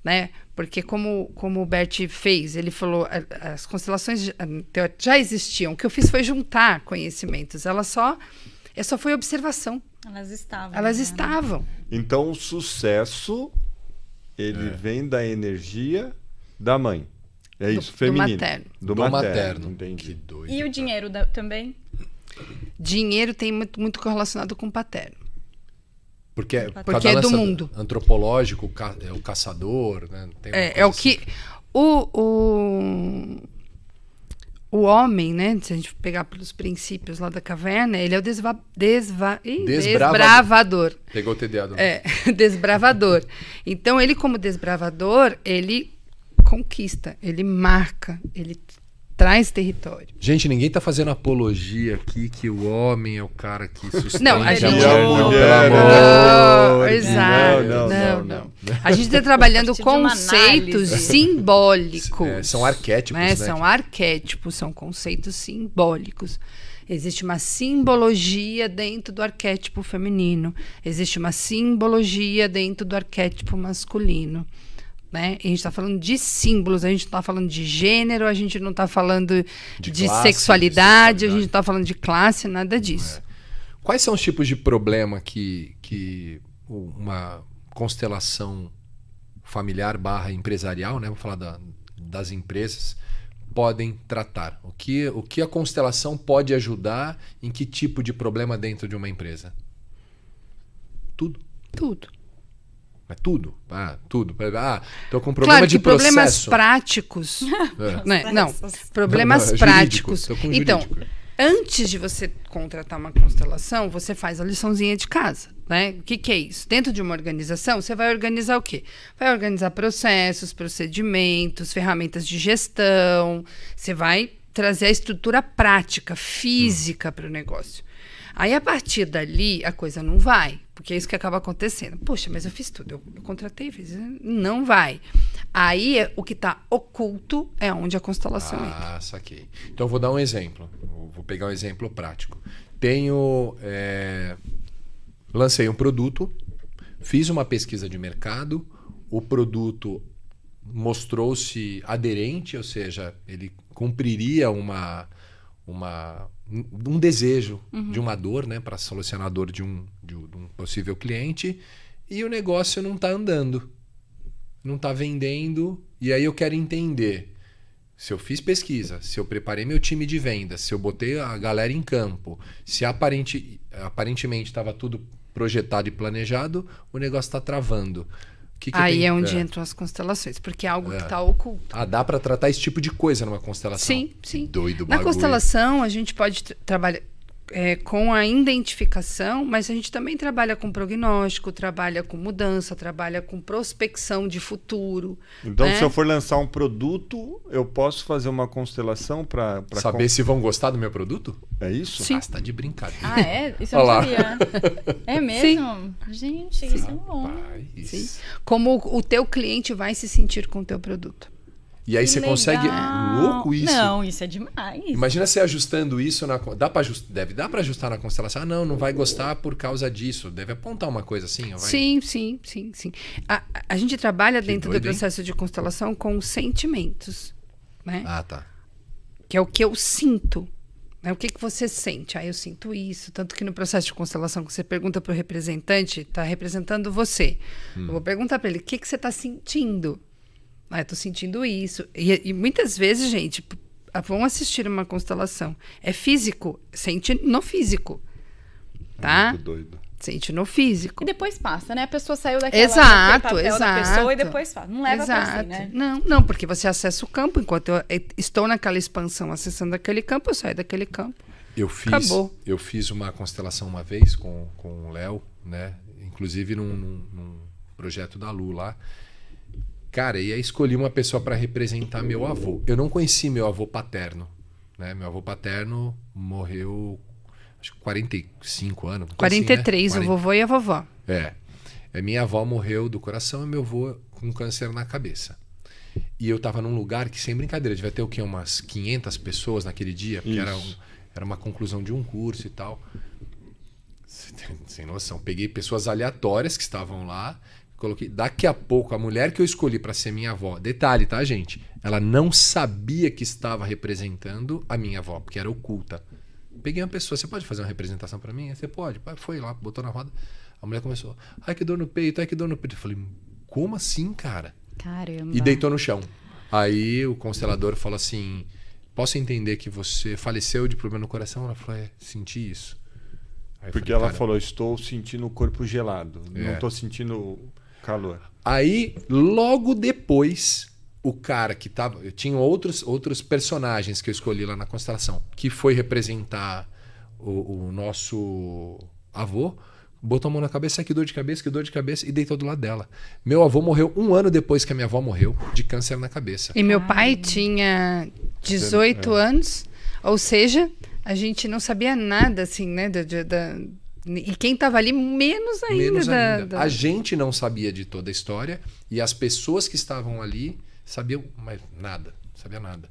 né? Porque como, como o Bert fez, ele falou, as constelações hum, já existiam. O que eu fiz foi juntar conhecimentos. Ela só, é só foi observação. Elas estavam. Elas né? estavam. Então o sucesso ele é. vem da energia da mãe. É do, isso, feminino. Do materno. Do, do materno. materno. Entendi. Doido, e o dinheiro da, também? Dinheiro tem muito, muito correlacionado com o paterno. Porque, é, porque é do mundo. Antropológico, ca, é o caçador, né? é, é o que. Assim. O, o, o homem, né? Se a gente pegar pelos princípios lá da caverna, ele é o desva, desva, ih, desbravador. desbravador. Pegou o TDA. É, [LAUGHS] desbravador. então, ele como desbravador, ele conquista, ele marca, ele traz território. Gente, ninguém está fazendo apologia aqui que o homem é o cara que [LAUGHS] sustenta não, a, é gente... a mulher. Não, mulher, não, não exato. Não, não, não, A gente está trabalhando [LAUGHS] conceitos simbólicos. [LAUGHS] É, são arquétipos, né? né? São arquétipos, são conceitos simbólicos. Existe uma simbologia dentro do arquétipo feminino. Existe uma simbologia dentro do arquétipo masculino. Né? A gente está falando de símbolos, a gente não está falando de gênero, a gente não está falando de, de, classe, sexualidade, de, sexualidade, a gente não está falando de classe, nada disso. É. Quais são os tipos de problema que, que uma constelação familiar barra empresarial, né? Vou falar da, das empresas, podem tratar? O que, o que a constelação pode ajudar em que tipo de problema dentro de uma empresa? Tudo. Tudo. Mas é tudo, ah, tudo. Ah, tô com problema claro de problemas práticos. [LAUGHS] É. [LAUGHS] Né? Não, problemas não, não, é práticos. Então, jurídico, então, antes de você contratar uma constelação, você faz a liçãozinha de casa. Né? O que, que é isso? Dentro de uma organização, você vai organizar o quê? Vai organizar processos, procedimentos, ferramentas de gestão. Você vai trazer a estrutura prática, física hum. para o negócio. Aí, a partir dali, a coisa não vai. Porque é isso que acaba acontecendo. Poxa, mas eu fiz tudo. Eu, eu contratei, fiz. Não vai. Aí é, o que está oculto é onde a constelação ah, entra. Ah, saquei. Então vou dar um exemplo. Vou pegar um exemplo prático. Tenho. É... Lancei um produto, fiz uma pesquisa de mercado, o produto mostrou-se aderente, ou seja, ele cumpriria uma, uma um desejo uhum. de uma dor, né, para solucionar a dor de um, de um possível cliente, e o negócio não está andando, não está vendendo, e aí eu quero entender se eu fiz pesquisa, se eu preparei meu time de venda, se eu botei a galera em campo, se aparente, aparentemente estava tudo projetado e planejado, o negócio está travando. Que que Aí é onde é. entram as constelações, porque é algo é. que está oculto. Ah, dá para tratar esse tipo de coisa numa constelação. Sim, sim. doido Na bagulho. constelação, a gente pode trabalhar é, com a identificação, mas a gente também trabalha com prognóstico, trabalha com mudança, trabalha com prospecção de futuro. Então, né? se eu for lançar um produto, eu posso fazer uma constelação para saber se vão gostar do meu produto? É isso? Sim. Ah, está de brincadeira. Ah, é? Isso eu Olá. É mesmo? Sim. Gente, Sim. isso é bom. Como o teu cliente vai se sentir com o teu produto. E aí que você é legal. consegue. Louco isso. Não, isso é demais. Imagina você ajustando isso na. Dá pra Deve dar para ajustar na constelação. Ah, não, não vai gostar por causa disso. Deve apontar uma coisa assim. Vai... Sim, sim, sim, sim. A, a gente trabalha que dentro doido, do processo hein? de constelação com sentimentos. Né? Ah, tá. Que é o que eu sinto. É O que, que você sente? Ah, eu sinto isso. Tanto que no processo de constelação que você pergunta para o representante, está representando você. Hum. Eu vou perguntar para ele, o que, que você está sentindo? Ah, sentindo isso. E, e muitas vezes, gente, ah, vão assistir uma constelação. É físico, sente no físico. Tá? É muito doido. Sente no físico. E depois passa, né? A pessoa saiu daquela exato, papel exato. da pessoa e depois passa. Não leva exato. pra si, né? Não, não, porque você acessa o campo. Enquanto eu estou naquela expansão acessando aquele campo, eu saio daquele campo. Eu fiz, Acabou. eu fiz uma constelação uma vez com, com o Léo, né? Inclusive num, num, num projeto da Lu lá. Cara, e aí escolhi uma pessoa para representar meu avô. Eu não conheci meu avô paterno. Né? Meu avô paterno morreu, acho que 45 anos. 43, assim, né? 40... o vovô e a vovó. É. é. Minha avó morreu do coração e meu avô com câncer na cabeça. E eu tava num lugar que, sem brincadeira, devia ter o quê? Umas 500 pessoas naquele dia, porque era, um, era uma conclusão de um curso e tal. Sem [LAUGHS] noção. Peguei pessoas aleatórias que estavam lá Coloquei. Daqui a pouco, a mulher que eu escolhi para ser minha avó, detalhe, tá, gente? Ela não sabia que estava representando a minha avó, porque era oculta. Peguei uma pessoa, você pode fazer uma representação para mim? Você pode. Foi lá, botou na roda. A mulher começou, ai que dor no peito, ai que dor no peito. Eu falei, como assim, cara? Caramba. E deitou no chão. Aí o constelador falou assim: posso entender que você faleceu de problema no coração? Ela falou: é, senti isso. Aí Porque falei, ela falou: estou sentindo o corpo gelado, é. não estou sentindo Calor. Aí, logo depois, o cara que tava. Eu tinha outros, outros personagens que eu escolhi lá na constelação, que foi representar o, o nosso avô. Botou a mão na cabeça, que dor de cabeça, que dor de cabeça, e deitou do lado dela. Meu avô morreu um ano depois que a minha avó morreu, de câncer na cabeça. E meu pai Ai. tinha 18 é. anos, ou seja, a gente não sabia nada, assim, né, da, da, e quem estava ali, menos ainda. Menos ainda. Da, da... A gente não sabia de toda a história e as pessoas que estavam ali sabiam, mas nada, sabia nada.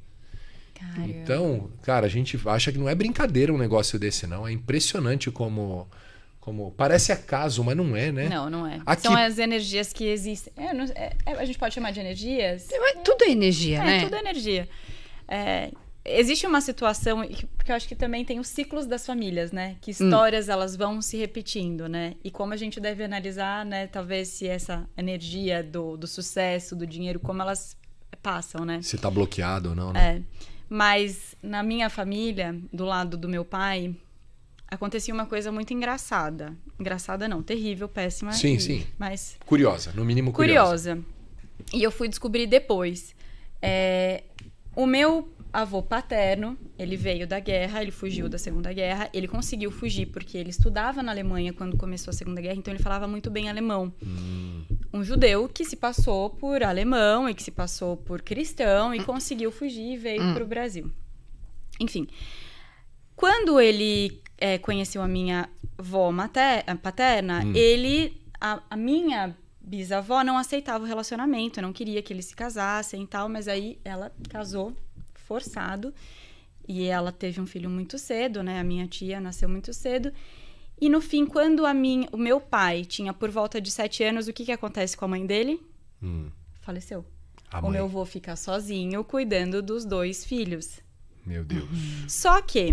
Cara. Então, cara, a gente acha que não é brincadeira um negócio desse, não. É impressionante como. como parece acaso, mas não é, né? Não, não é. Aqui... São as energias que existem. É, não, é, é a gente pode chamar de energias? É, tudo é energia, né? É, tudo é energia. É, né? existe uma situação, porque eu acho que também tem os ciclos das famílias, né? Que hum. histórias hum. elas vão se repetindo, né? E como a gente deve analisar, né? Talvez se essa energia do, do sucesso, do dinheiro, como elas passam, né? Se tá bloqueado ou não, né? É. Mas na minha família, do lado do meu pai, acontecia uma coisa muito engraçada. Engraçada não, terrível, péssima. Sim, e... sim. Mas curiosa, no mínimo curiosa. Curiosa. E eu fui descobrir depois. É... o meu avô paterno, ele veio da guerra, ele fugiu da Segunda Guerra, ele conseguiu fugir porque ele estudava na Alemanha quando começou a Segunda Guerra, então ele falava muito bem alemão. Hum. Um judeu que se passou por alemão e que se passou por cristão e hum. conseguiu fugir e veio hum. para o Brasil. Enfim, quando ele é, conheceu a minha avó paterna, hum. ele, a, a minha bisavó não aceitava o relacionamento, não queria que eles se casassem e tal, mas aí ela casou forçado. E ela teve um filho muito cedo, né? A minha tia nasceu muito cedo. E no fim, quando a minha, o meu pai tinha por volta de sete anos, o que, que acontece com a mãe dele? Hum. Faleceu. A o mãe. meu avô fica sozinho cuidando dos dois filhos. Meu Deus. Só que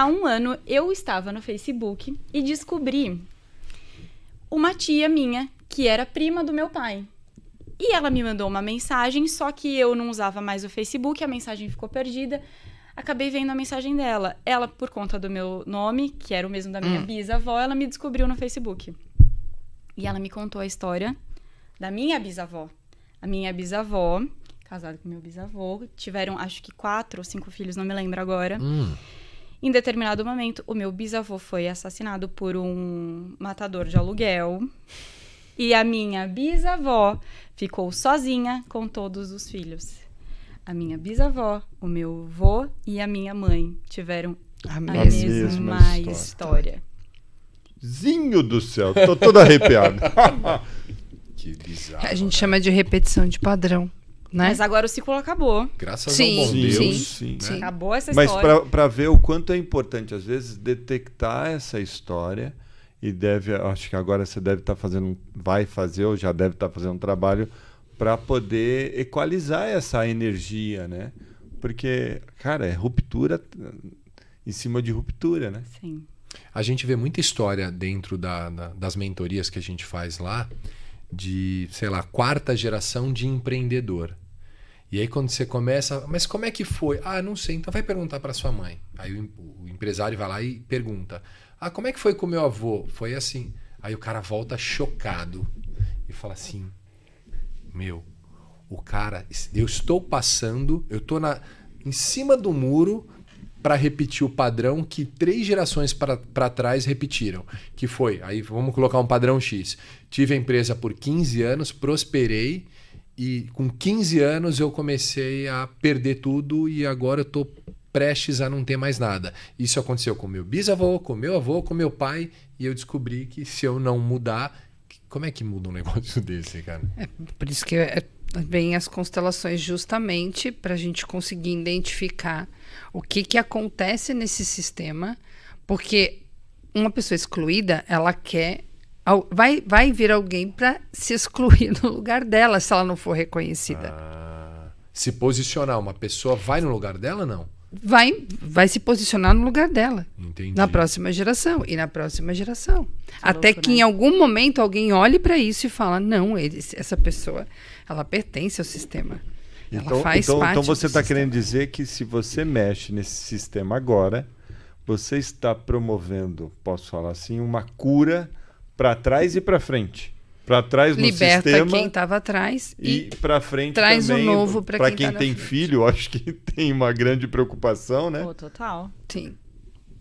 há um ano eu estava no Facebook e descobri uma tia minha que era prima do meu pai. E ela me mandou uma mensagem, só que eu não usava mais o Facebook, a mensagem ficou perdida. Acabei vendo a mensagem dela. Ela, por conta do meu nome, que era o mesmo da minha hum. bisavó, ela me descobriu no Facebook. E ela me contou a história da minha bisavó. A minha bisavó, casada com meu bisavô, tiveram acho que quatro ou cinco filhos, não me lembro agora. Hum. Em determinado momento, o meu bisavô foi assassinado por um matador de aluguel. E a minha bisavó Ficou sozinha com todos os filhos. A minha bisavó, o meu avô e a minha mãe tiveram a, a mesma, mesma, história. história. Zinho do céu, tô toda arrepiada. [LAUGHS] que bizarro. A gente né? chama de repetição de padrão. Né? Mas agora o ciclo acabou. Graças sim, ao bom Deus. Sim, sim, né? sim. Acabou essa história. Mas para ver o quanto é importante, às vezes, detectar essa história e deve, acho que agora você deve estar tá fazendo, vai fazer ou já deve estar tá fazendo um trabalho para poder equalizar essa energia, né? Porque, cara, é ruptura em cima de ruptura, né? Sim. A gente vê muita história dentro da, da, das mentorias que a gente faz lá de, sei lá, quarta geração de empreendedor. E aí quando você começa, mas como é que foi? Ah, não sei, então vai perguntar para sua mãe. Aí o, o empresário vai lá e pergunta. Ah, como é que foi com meu avô? Foi assim. Aí o cara volta chocado e fala assim: Meu, o cara, eu estou passando, eu estou na, em cima do muro para repetir o padrão que três gerações para trás repetiram. Que foi, aí vamos colocar um padrão X. Tive a empresa por 15 anos, prosperei e com 15 anos eu comecei a perder tudo e agora eu estou prestes a não ter mais nada. Isso aconteceu com meu bisavô, com meu avô, com meu pai, e eu descobri que se eu não mudar, como é que muda um [LAUGHS] negócio desse, cara? É por isso que é, é, vem as constelações justamente para a gente conseguir identificar o que, que acontece nesse sistema, porque uma pessoa excluída, ela quer vai, vai vir alguém para se excluir [LAUGHS] no lugar dela se ela não for reconhecida. Ah, se posicionar, uma pessoa vai no lugar dela não? vai, vai se posicionar no lugar dela. Entendi. Na próxima geração e na próxima geração. Que Até louco, que né? em algum momento alguém olhe para isso e fala: não, ele, essa pessoa ela pertence ao sistema. Então, então, então, então, você está querendo dizer que se você mexe nesse sistema agora, você está promovendo, posso falar assim, uma cura para trás e para frente para trás no Liberta sistema. Liberta quem estava atrás e, e para frente traz também. um novo para quem, quem tá tem filho, [LAUGHS] acho que tem uma grande preocupação, né? Oh, total. Sim.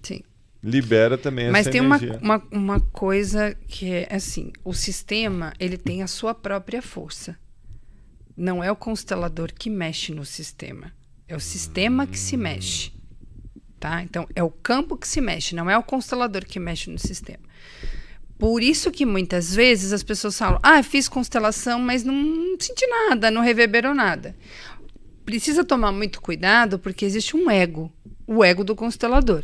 Sim. Libera também Mas essa energia. Mas tem uma, uma, coisa que é assim, o sistema, ele tem a sua própria força. Não é o constelador que mexe no sistema, é o sistema hum. que se mexe. Tá? Então é o campo que se mexe, não é o constelador que mexe no sistema. Por isso que muitas vezes as pessoas falam: ah, fiz constelação, mas não senti nada, não reverberou nada. Precisa tomar muito cuidado porque existe um ego, o ego do constelador.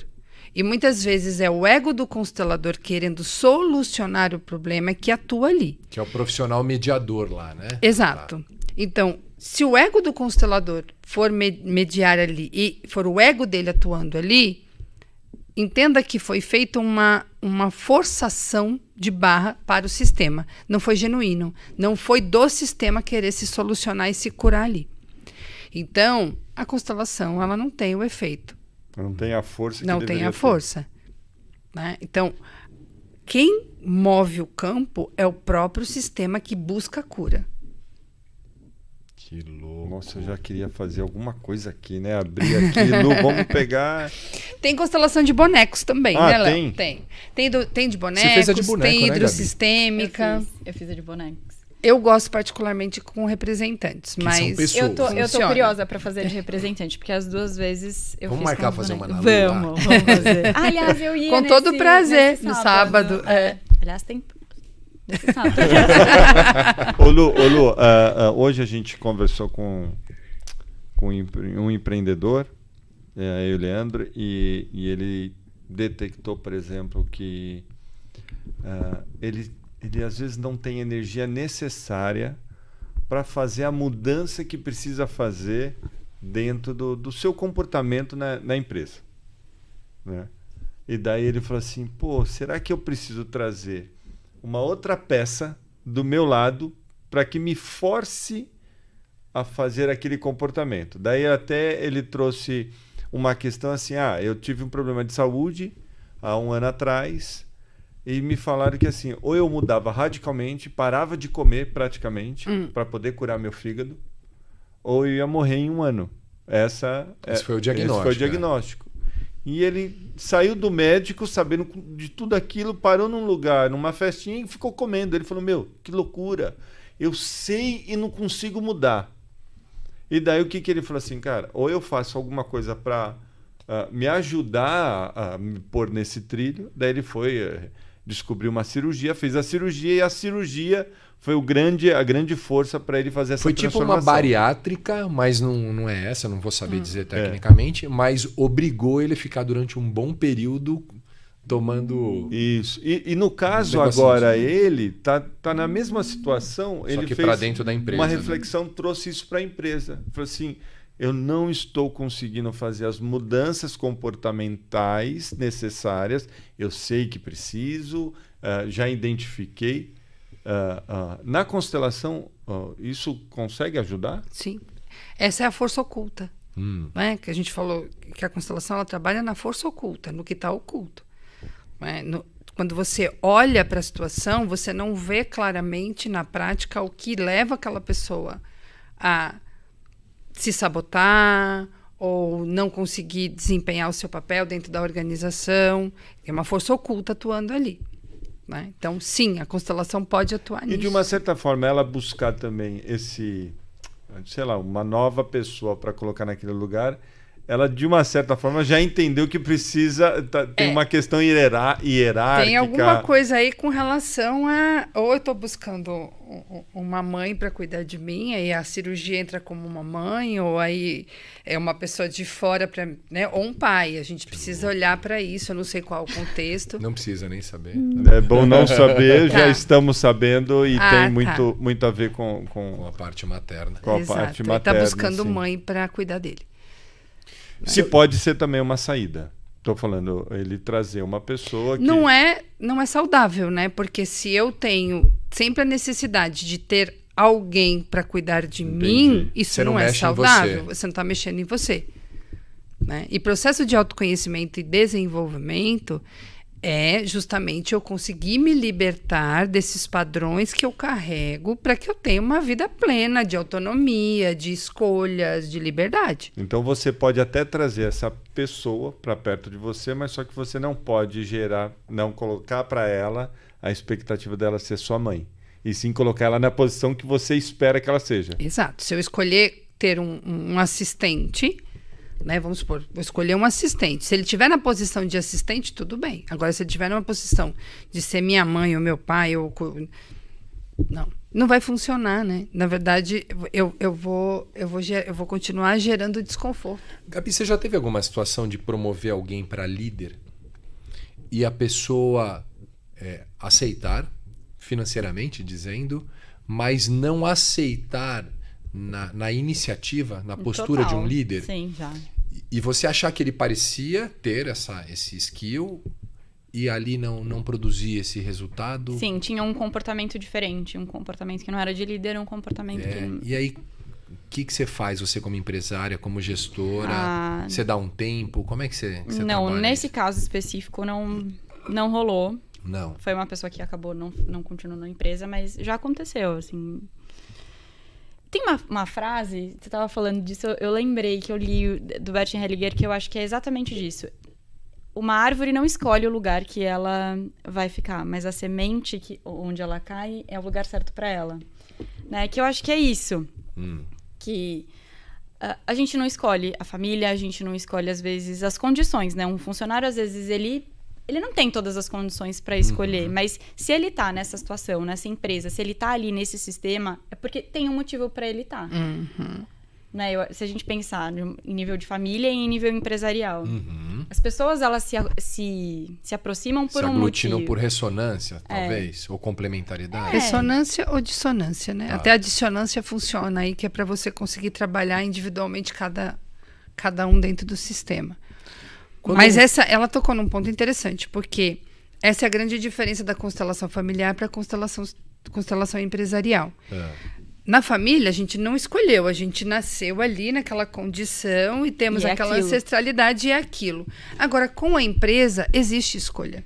E muitas vezes é o ego do constelador querendo solucionar o problema que atua ali. Que é o profissional mediador lá, né? Exato. Lá. Tá. Então, se o ego do constelador for mediar ali e for o ego dele atuando ali, entenda que foi feita uma, uma forçação de barra para o sistema. Não foi genuíno. Não foi do sistema querer se solucionar e se curar ali. Então, a constelação ela não tem o efeito. Não tem a força. Que não tem a ter. força. Né? Então, quem move o campo é o próprio sistema que busca a cura. Que louco. Nossa, eu já queria fazer alguma coisa aqui, né? Abrir aqui, Lu, [LAUGHS] vamos pegar. Tem constelação de bonecos também, ah, né, Léo? Tem. Tem. Tem, do, tem de bonecos, Você fez a de boneco, tem né, hidrossistêmica. Né, eu, fiz, eu fiz a de bonecos. Eu gosto particularmente com representantes, que mas pessoas, eu, tô, eu tô, curiosa para fazer de representante, porque as duas vezes eu Vamos marcar fazer uma na Vamos, vamos fazer. [LAUGHS] Aliás, eu ia Com nesse, todo prazer, no sábado. É. Aliás, tem ô Lu, ô Lu uh, uh, hoje a gente conversou com, com um empreendedor, é, eu e o Leandro, e, e ele detectou, por exemplo, que uh, ele, ele às vezes não tem energia necessária para fazer a mudança que precisa fazer dentro do, do seu comportamento na, na empresa. Né? E daí ele falou assim: pô, será que eu preciso trazer uma outra peça do meu lado para que me force a fazer aquele comportamento. Daí até ele trouxe uma questão assim: ah, eu tive um problema de saúde há um ano atrás e me falaram que assim, ou eu mudava radicalmente, parava de comer praticamente hum. para poder curar meu fígado, ou eu ia morrer em um ano. Essa é esse é, foi o diagnóstico. Esse foi o diagnóstico. Né? E ele saiu do médico sabendo de tudo aquilo, parou num lugar, numa festinha e ficou comendo. Ele falou: Meu, que loucura! Eu sei e não consigo mudar. E daí o que, que ele falou assim, cara? Ou eu faço alguma coisa para uh, ah, me ajudar a, me pôr nesse trilho. Daí ele foi, uh, descobriu uma cirurgia, fez a cirurgia e a cirurgia foi o grande, a grande força para ele fazer essa Foi tipo uma bariátrica, mas não, não é essa, não vou saber hum. dizer é. tecnicamente, é. mas obrigou ele a ficar durante um bom período tomando. Isso. E, e no caso um agora, ele tá, tá na mesma situação. Só ele que para dentro da empresa. Uma né? reflexão né? trouxe isso para a empresa. Falou assim: eu não estou conseguindo fazer as mudanças comportamentais necessárias. Eu sei que preciso, uh, já identifiquei. Uh, uh, na constelação, uh, isso consegue ajudar? Sim. Essa é a força oculta. Hum. Né? Que a gente falou que a constelação ela trabalha na força oculta, no que está oculto. Né? No, quando você olha para a situação, você não vê claramente na prática o que leva aquela pessoa a se sabotar ou não conseguir desempenhar o seu papel dentro da organização. É uma força oculta atuando ali. Né? Então, sim, a constelação pode atuar e nisso. E de uma certa forma, ela buscar também esse, sei lá, uma nova pessoa para colocar naquele lugar ela de uma certa forma já entendeu que precisa tá, tem é. uma questão hierar, hierárquica. Tem alguma coisa aí com relação a ou eu estou buscando uma mãe para cuidar de mim, aí a cirurgia entra como uma mãe, ou aí é uma pessoa de fora para, né, ou um pai. A gente precisa olhar para isso, eu não sei qual o contexto. Não precisa nem saber. É bom não saber, [LAUGHS] tá. já estamos sabendo e ah, tem tá. muito a ver com, com, com a parte materna. Com a Exato. parte tá materna. está buscando sim. mãe para cuidar dele. Se pode ser também uma saída. Estou falando, ele trazer uma pessoa que... Não é, não é saudável, né? Porque se eu tenho sempre a necessidade de ter alguém para cuidar de Entendi. mim, isso você não, não é saudável. Você. você. não está mexendo em você. Né? E processo de autoconhecimento e desenvolvimento é justamente eu conseguir me libertar desses padrões que eu carrego para que eu tenha uma vida plena de autonomia, de escolhas, de liberdade. Então você pode até trazer essa pessoa para perto de você, mas só que você não pode gerar, não colocar para ela a expectativa dela ser sua mãe. E sim colocar ela na posição que você espera que ela seja. Exato. Se eu escolher ter um, um assistente, né? Vamos supor, vou escolher um assistente. Se ele tiver na posição de assistente, tudo bem. Agora, se ele tiver numa posição de ser minha mãe ou meu pai, ou. Não. Não vai funcionar, né? Na verdade, eu, eu, vou, eu, vou, eu vou continuar gerando desconforto. Gabi, você já teve alguma situação de promover alguém para líder e a pessoa é, aceitar financeiramente, dizendo, mas não aceitar na, na iniciativa, na postura Total. de um líder. Sim, já. E você achar que ele parecia ter essa, esse skill e ali não, não produzia esse resultado? Sim, tinha um comportamento diferente, um comportamento que não era de líder, um comportamento é, de... E aí, o que, que você faz, você como empresária, como gestora? Ah, você dá um tempo? Como é que você, que você Não, nesse isso? caso específico não, não rolou. Não. Foi uma pessoa que acabou não, não continuando na empresa, mas já aconteceu, assim... Tem uma, uma frase, você estava falando disso, eu, eu, lembrei que eu li do Bertin Hellinger, que eu acho que é exatamente disso. Uma árvore não escolhe o lugar que ela vai ficar, mas a semente que, onde ela cai é o lugar certo para ela. Né? Que eu acho que é isso. Hum. Que a, a gente não escolhe a família, a gente não escolhe, às vezes, as condições, né? Um funcionário, às vezes, ele ele não tem todas as condições para escolher, uhum. mas se ele tá nessa situação, nessa empresa, se ele tá ali nesse sistema, é porque tem um motivo para ele estar. Tá. Uhum. Né? Eu, se a gente pensar no, em nível de família e em nível empresarial. Uhum. As pessoas, elas se, se, se aproximam por se um motivo. por ressonância, é. talvez, é. ou complementaridade. É. Ressonância ou dissonância, né? Tá. Até a dissonância funciona aí, que é para você conseguir trabalhar individualmente cada, cada um dentro do sistema. Quando... Mas essa, ela tocou num ponto interessante, porque essa é a grande diferença da constelação familiar para a constelação, constelação empresarial. É. Na família, a gente não escolheu, a gente nasceu ali naquela condição e temos e é aquela aquilo. ancestralidade e é aquilo. Agora, com a empresa, existe escolha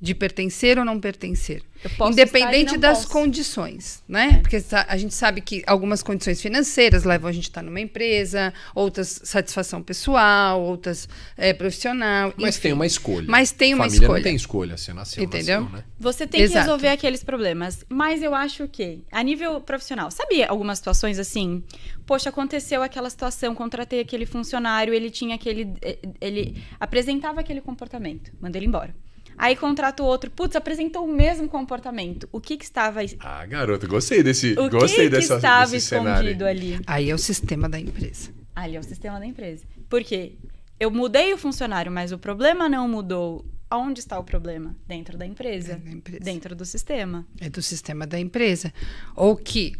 de pertencer ou não pertencer. Independente das posso. condições, né? É. Porque a gente sabe que algumas condições financeiras levam a gente a estar numa empresa, outras satisfação pessoal, outras é, profissional. Mas enfim. tem uma escolha. Mas tem uma Família escolha. não tem escolha, você nasceu, Entendeu? Nasceu, né? Você tem Exato. que resolver aqueles problemas. Mas eu acho que, a nível profissional, sabia algumas situações assim? Poxa, aconteceu aquela situação, contratei aquele funcionário, ele tinha aquele... Eh, ele apresentava aquele comportamento, mandei ele embora. Aí contrata o outro, putz, apresentou o mesmo comportamento. O que que estava Ah, garoto, gostei desse, o gostei que dessa, que estava desse escondido cenário. ali. Aí é o sistema da empresa. Ali é o sistema da empresa. Por quê? Eu mudei o funcionário, mas o problema não mudou. Onde está o problema? Dentro da empresa. É da empresa. Dentro do sistema. É do sistema da empresa. Ou que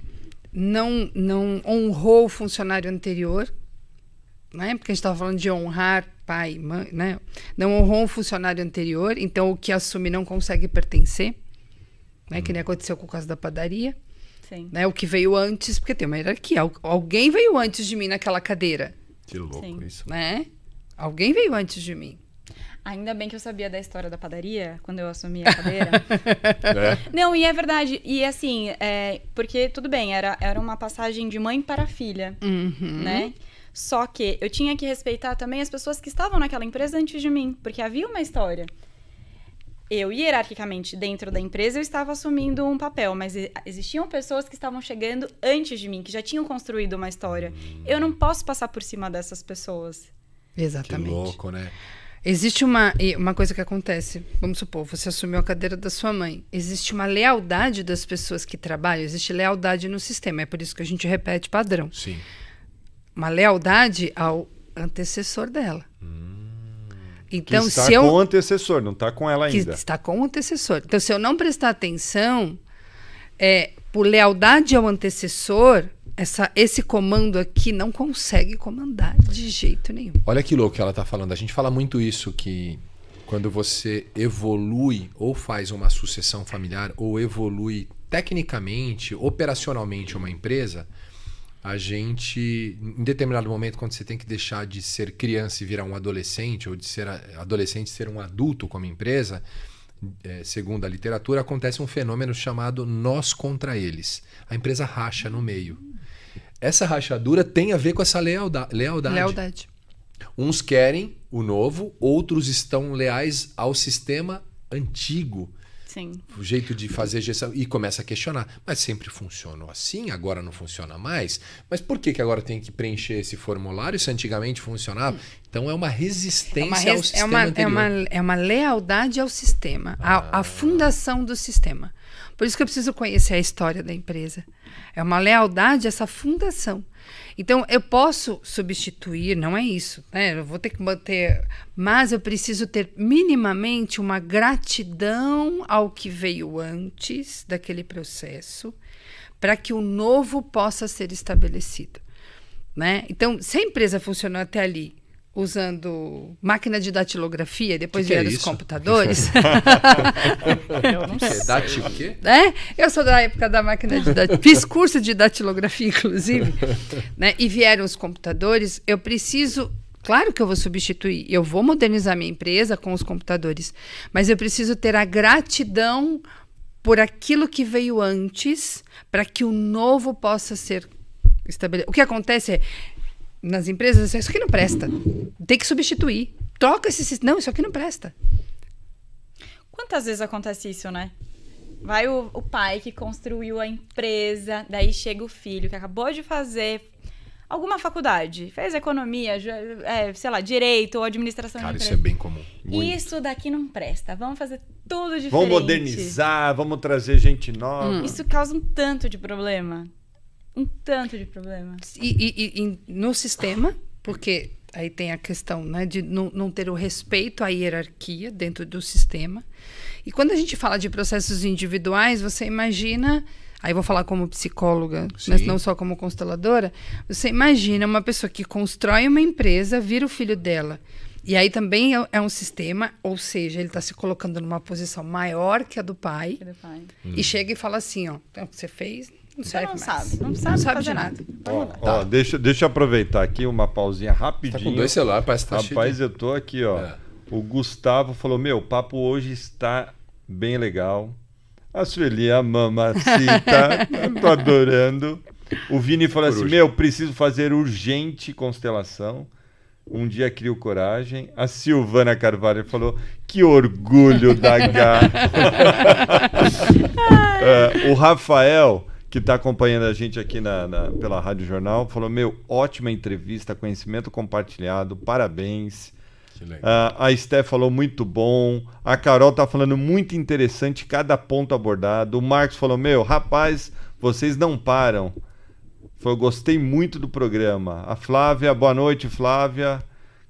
não, não honrou o funcionário anterior, né? Porque a gente estava falando de honrar pai, mãe, né? Não honrou um funcionário anterior, então o que assume não consegue pertencer, né? Hum. Que nem uhum. aconteceu com o caso da padaria. Sim. Né? O que veio antes, porque tem uma hierarquia. Alguém veio antes de mim naquela cadeira. Que louco Sim. isso. Né? Alguém veio antes de mim. Ainda bem que eu sabia da história da padaria quando eu assumi a cadeira. [LAUGHS] é. Não, e é verdade. E assim, é, porque tudo bem, era, era uma passagem de mãe para filha, uhum. né? Só que eu tinha que respeitar também as pessoas que estavam naquela empresa antes de mim, porque havia uma história. Eu, hierarquicamente, dentro da empresa, eu estava assumindo um papel, mas existiam pessoas que estavam chegando antes de mim, que já tinham construído uma história. Eu não posso passar por cima dessas pessoas. Exatamente. Que louco, né? Existe uma, uma coisa que acontece. Vamos supor, você assumiu a cadeira da sua mãe. Existe uma lealdade das pessoas que trabalham, existe lealdade no sistema. É por isso que a gente repete padrão. Sim uma lealdade ao antecessor dela. Hum, então, que está se eu, com o antecessor, não está com ela ainda. está com o antecessor. Então, se eu não prestar atenção, é, por lealdade ao antecessor, essa, esse comando aqui não consegue comandar de jeito nenhum. Olha que louco que ela está falando. A gente fala muito isso que quando você evolui ou faz uma sucessão familiar ou evolui tecnicamente, operacionalmente uma empresa, a gente, em determinado momento, quando você tem que deixar de ser criança e virar um adolescente, ou de ser adolescente e ser um adulto como empresa, é, segundo a literatura, acontece um fenômeno chamado nós contra eles. A empresa racha no meio. Essa rachadura tem a ver com essa lealdade. lealdade. lealdade. Uns querem o novo, outros estão leais ao sistema antigo. Sim. O jeito de fazer gestão. E começa a questionar. Mas sempre funcionou assim, agora não funciona mais. Mas por que, que agora tem que preencher esse formulário se antigamente funcionava? Então é uma resistência é uma res... ao é sistema. É uma, anterior. É, uma, é uma lealdade ao sistema, ah. à, à fundação do sistema. Por isso que eu preciso conhecer a história da empresa. É uma lealdade a essa fundação. Então, eu posso substituir, não é isso, né? Eu vou ter que manter, mas eu preciso ter minimamente uma gratidão ao que veio antes daquele processo para que o novo possa ser estabelecido. Né? Então, se a empresa funcionou até ali usando máquina de datilografia, depois é vieram é os computadores. [LAUGHS] eu não sei. o quê? É? Eu sou da época da máquina de datilografia. Fiz curso de datilografia, inclusive. Né? E vieram os computadores. Eu preciso. Claro que eu vou substituir, eu vou modernizar minha empresa com os computadores, mas eu preciso ter a gratidão por aquilo que veio antes para que o novo possa ser estabelecido. O que acontece é nas empresas, isso aqui não presta. Tem que substituir. Troca esse sistema. Não, isso aqui não presta. Quantas vezes acontece isso, né? Vai o, o pai que construiu a empresa, daí chega o filho que acabou de fazer alguma faculdade, fez economia, é, sei lá, direito ou administração Cara, de empresa. isso é bem comum. Muito. Isso daqui não presta. Vamos fazer tudo diferente. Vamos modernizar, vamos trazer gente nova. Hum. Isso causa um tanto de problema um tanto de problema. E, e, e no sistema, porque aí tem a questão né, de não, ter o respeito à hierarquia dentro do sistema. E quando a gente fala de processos individuais, você imagina. Aí vou falar como psicóloga, Sim. mas não só como consteladora. Você imagina uma pessoa que constrói uma empresa, vira o filho dela. E aí também é, é um sistema, ou seja, ele está se colocando numa posição maior que a do pai. Que do pai. Hum. E chega e fala assim: ó, é o que você fez então não não sabe, não sabe, não sabe fazer de nada. Ó, então ó, deixa, deixa eu aproveitar aqui uma pausinha rapidinho. Tá com dois celulares, parece que tá Rapaz, cheio. eu tô aqui, ó. É. O Gustavo falou: Meu, o papo hoje está bem legal. A Sueli, a mamacita, [LAUGHS] tô adorando. O Vini falou assim: Meu, preciso fazer urgente constelação. Um dia crio coragem. A Silvana Carvalho falou: Que orgulho da gata. [LAUGHS] [LAUGHS] É, o Rafael que está acompanhando a gente aqui na, na, pela Rádio Jornal, falou: Meu, ótima entrevista, conhecimento compartilhado, parabéns. Uh, a Steph falou muito bom. A Carol tá falando muito interessante cada ponto abordado. O Marcos falou: Meu, rapaz, vocês não param. Foi, gostei muito do programa. A Flávia, boa noite, Flávia.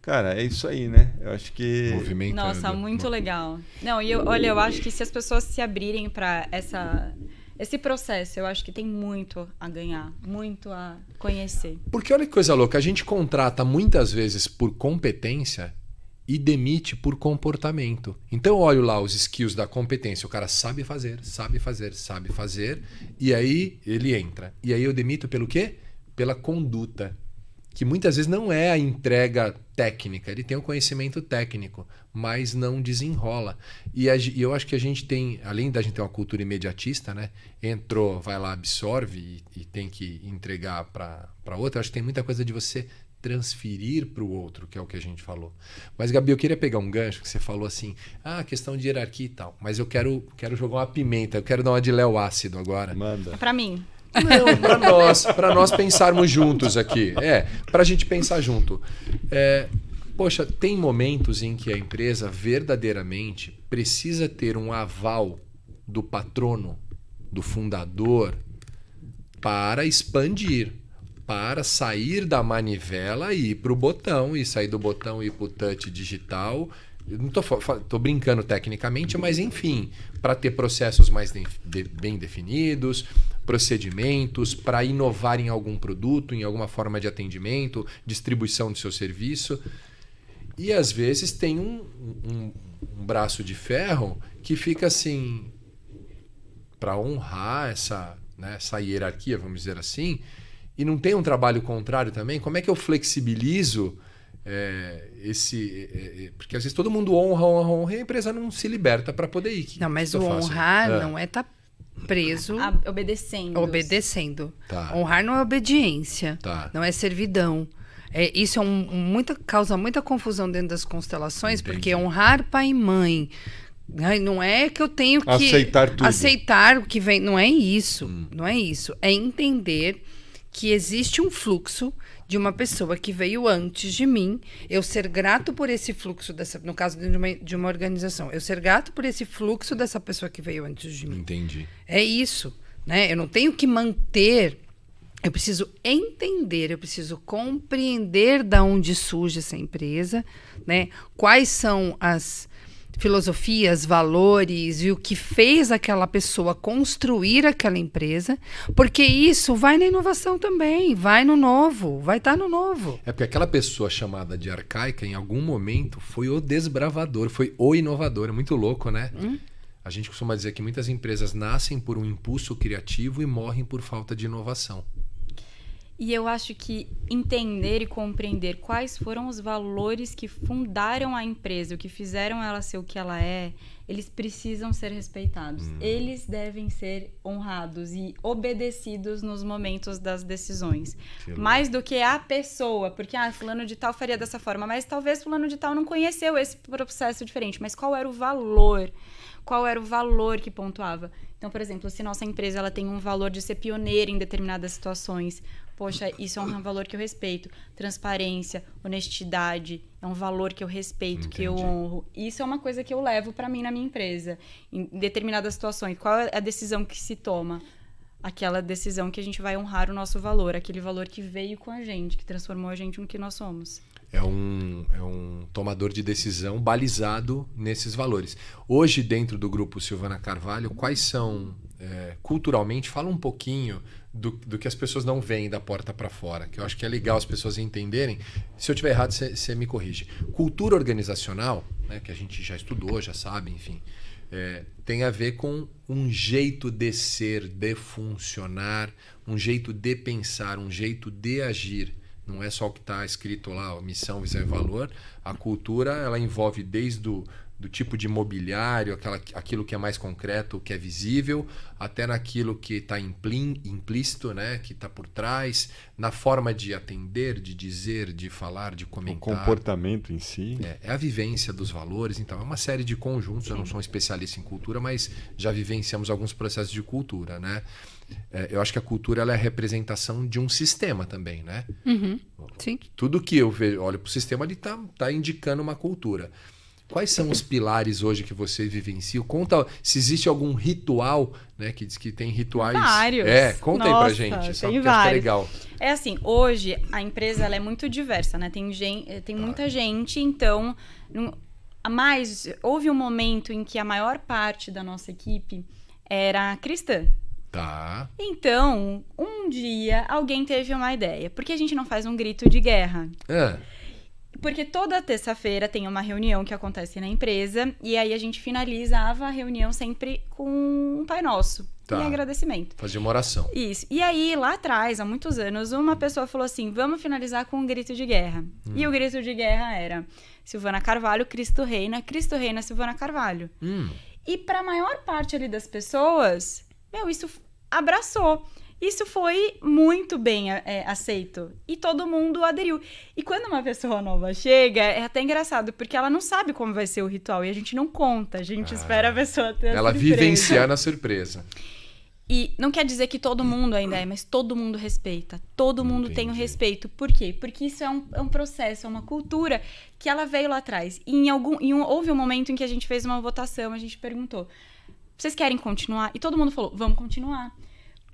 Cara, é isso aí, né? Eu acho que. Nossa, muito legal. Não, e olha, eu acho que se as pessoas se abrirem para essa esse processo, eu acho que tem muito a ganhar, muito a conhecer. Porque olha que coisa louca, a gente contrata muitas vezes por competência e demite por comportamento. Então eu olho lá os skills da competência, o cara sabe fazer, sabe fazer, sabe fazer, e aí ele entra. E aí eu demito pelo quê? Pela conduta que muitas vezes não é a entrega técnica, ele tem o um conhecimento técnico, mas não desenrola. E, eu acho que a gente tem, além da gente ter uma cultura imediatista, né? Entrou, vai lá, absorve e, e tem que entregar para outra, acho que tem muita coisa de você transferir para o outro, que é o que a gente falou. Mas, Gabi, eu queria pegar um gancho que você falou assim, ah, questão de hierarquia e tal, mas eu quero, quero jogar uma pimenta, eu quero dar uma de Léo ácido agora. Manda. É para mim. Não, para nós, para nós pensarmos juntos aqui. É, para a gente pensar junto. É, poxa, tem momentos em que a empresa verdadeiramente precisa ter um aval do patrono, do fundador, para expandir, para sair da manivela e ir para o botão, e sair do botão e ir para o touch digital não estou brincando tecnicamente, mas enfim, para ter processos mais de, de, bem definidos, procedimentos, para inovar em algum produto, em alguma forma de atendimento, distribuição do seu serviço. E às vezes tem um, um, um braço de ferro que fica assim, para honrar essa, né, essa hierarquia, vamos dizer assim, e não tem um trabalho contrário também, como é que eu flexibilizo é, esse. É, é, é, porque às vezes todo mundo honra, honra, honra e a empresa não se liberta para poder ir. não, mas é o honrar é. não é estar tá preso. A, obedecendo. Obedecendo. Tá. Honrar não é obediência. Tá. Não é servidão. É, isso é um, muita, causa muita confusão dentro das constelações, Entendi. porque honrar pai e mãe. Né, não é que eu tenho que aceitar tudo. Aceitar o que vem. Não é isso. Hum. Não é isso. É entender que existe um fluxo de uma pessoa que veio antes de mim, eu ser grato por esse fluxo dessa, no caso de uma, de uma organização, eu ser grato por esse fluxo dessa pessoa que veio antes de mim. Entendi. É isso, né? Eu não tenho que manter eu preciso entender, eu preciso compreender da onde surge essa empresa, né? Quais são as filosofias, valores e o que fez aquela pessoa construir aquela empresa, porque isso vai na inovação também, vai no novo, vai estar tá no novo. É porque aquela pessoa chamada de arcaica, em algum momento, foi o desbravador, foi o inovador. É muito louco, né? Hum? A gente costuma dizer que muitas empresas nascem por um impulso criativo e morrem por falta de inovação. E eu acho que entender e compreender quais foram os valores que fundaram a empresa, o que fizeram ela ser o que ela é, eles precisam ser respeitados. Hum. Eles devem ser honrados e obedecidos nos momentos das decisões. Que Mais do que a pessoa, porque ah, fulano de tal faria dessa forma, mas talvez fulano de tal não conheceu esse processo diferente, mas qual era o valor? Qual era o valor que pontuava? Então, por exemplo, se nossa empresa ela tem um valor de ser pioneira em determinadas situações, poxa, isso é um valor que eu respeito. Transparência, honestidade, é um valor que eu respeito, Entendi. que eu honro. Isso é uma coisa que eu levo para mim na minha empresa, em determinadas situações. Qual é a decisão que se toma? Aquela decisão que a gente vai honrar o nosso valor, aquele valor que veio com a gente, que transformou a gente no que nós somos. É um, é um tomador de decisão balizado nesses valores. Hoje, dentro do grupo Silvana Carvalho, quais são, é, culturalmente, fala um pouquinho do, do que as pessoas não veem da porta para fora, que eu acho que é legal as pessoas entenderem. Se eu tiver errado, você me corrige. Cultura organizacional, né, que a gente já estudou, já sabe, enfim, é, tem a ver com um jeito de ser, de funcionar, um jeito de pensar, um jeito de agir. Não é só o que está escrito lá, missão, visão e valor. A cultura ela envolve desde o do tipo de mobiliário, aquela, aquilo que é mais concreto, que é visível, até naquilo que está implícito, né, que está por trás, na forma de atender, de dizer, de falar, de comentar. O comportamento em si. É, é a vivência dos valores, então é uma série de conjuntos. Eu não sou um especialista em cultura, mas já vivenciamos alguns processos de cultura, né? É, eu acho que a cultura é a representação de um sistema também, né? Uhum. Sim. Tudo que eu vejo, olho para o sistema, ele está tá indicando uma cultura. Quais são os pilares hoje que você vivencia? Conta se existe algum ritual, né? Que diz que tem rituais. Vários. É, conta Nossa, aí pra gente. Só tem vários. É legal. É assim, hoje a empresa é muito diversa, né? Tem, gente, eh, tem muita ah. gente, então. mas houve um momento em que a maior parte da nossa equipe era cristã. Tá. Então, um dia alguém teve uma ideia. Por que a gente não faz um grito de guerra? É. Porque toda terça-feira tem uma reunião que acontece na empresa e aí a gente finalizava a reunião sempre com um Pai Nosso. Tá. E agradecimento. Fazia uma oração. Isso. E aí, lá atrás, há muitos anos, uma hum. pessoa falou assim: vamos finalizar com um grito de guerra. Hum. E o grito de guerra era Silvana Carvalho, Cristo Reina, Cristo Reina, Silvana Carvalho. Hum. E para a maior parte ali das pessoas, meu, isso abraçou. Isso foi muito bem é, é, aceito e todo mundo aderiu. E quando uma pessoa nova chega, é até engraçado, porque ela não sabe como vai ser o ritual e a gente não conta, a gente ah, espera a pessoa ter Ela vivenciar na surpresa. E não quer dizer que todo mundo ainda é, mas todo mundo respeita. Todo hum, mundo Entendi. tem o respeito. Por quê? Porque isso é um, é um, processo, é uma cultura que ela veio lá atrás. E em algum, em um, houve um momento em que a gente fez uma votação, a gente perguntou: vocês querem continuar? E todo mundo falou: vamos continuar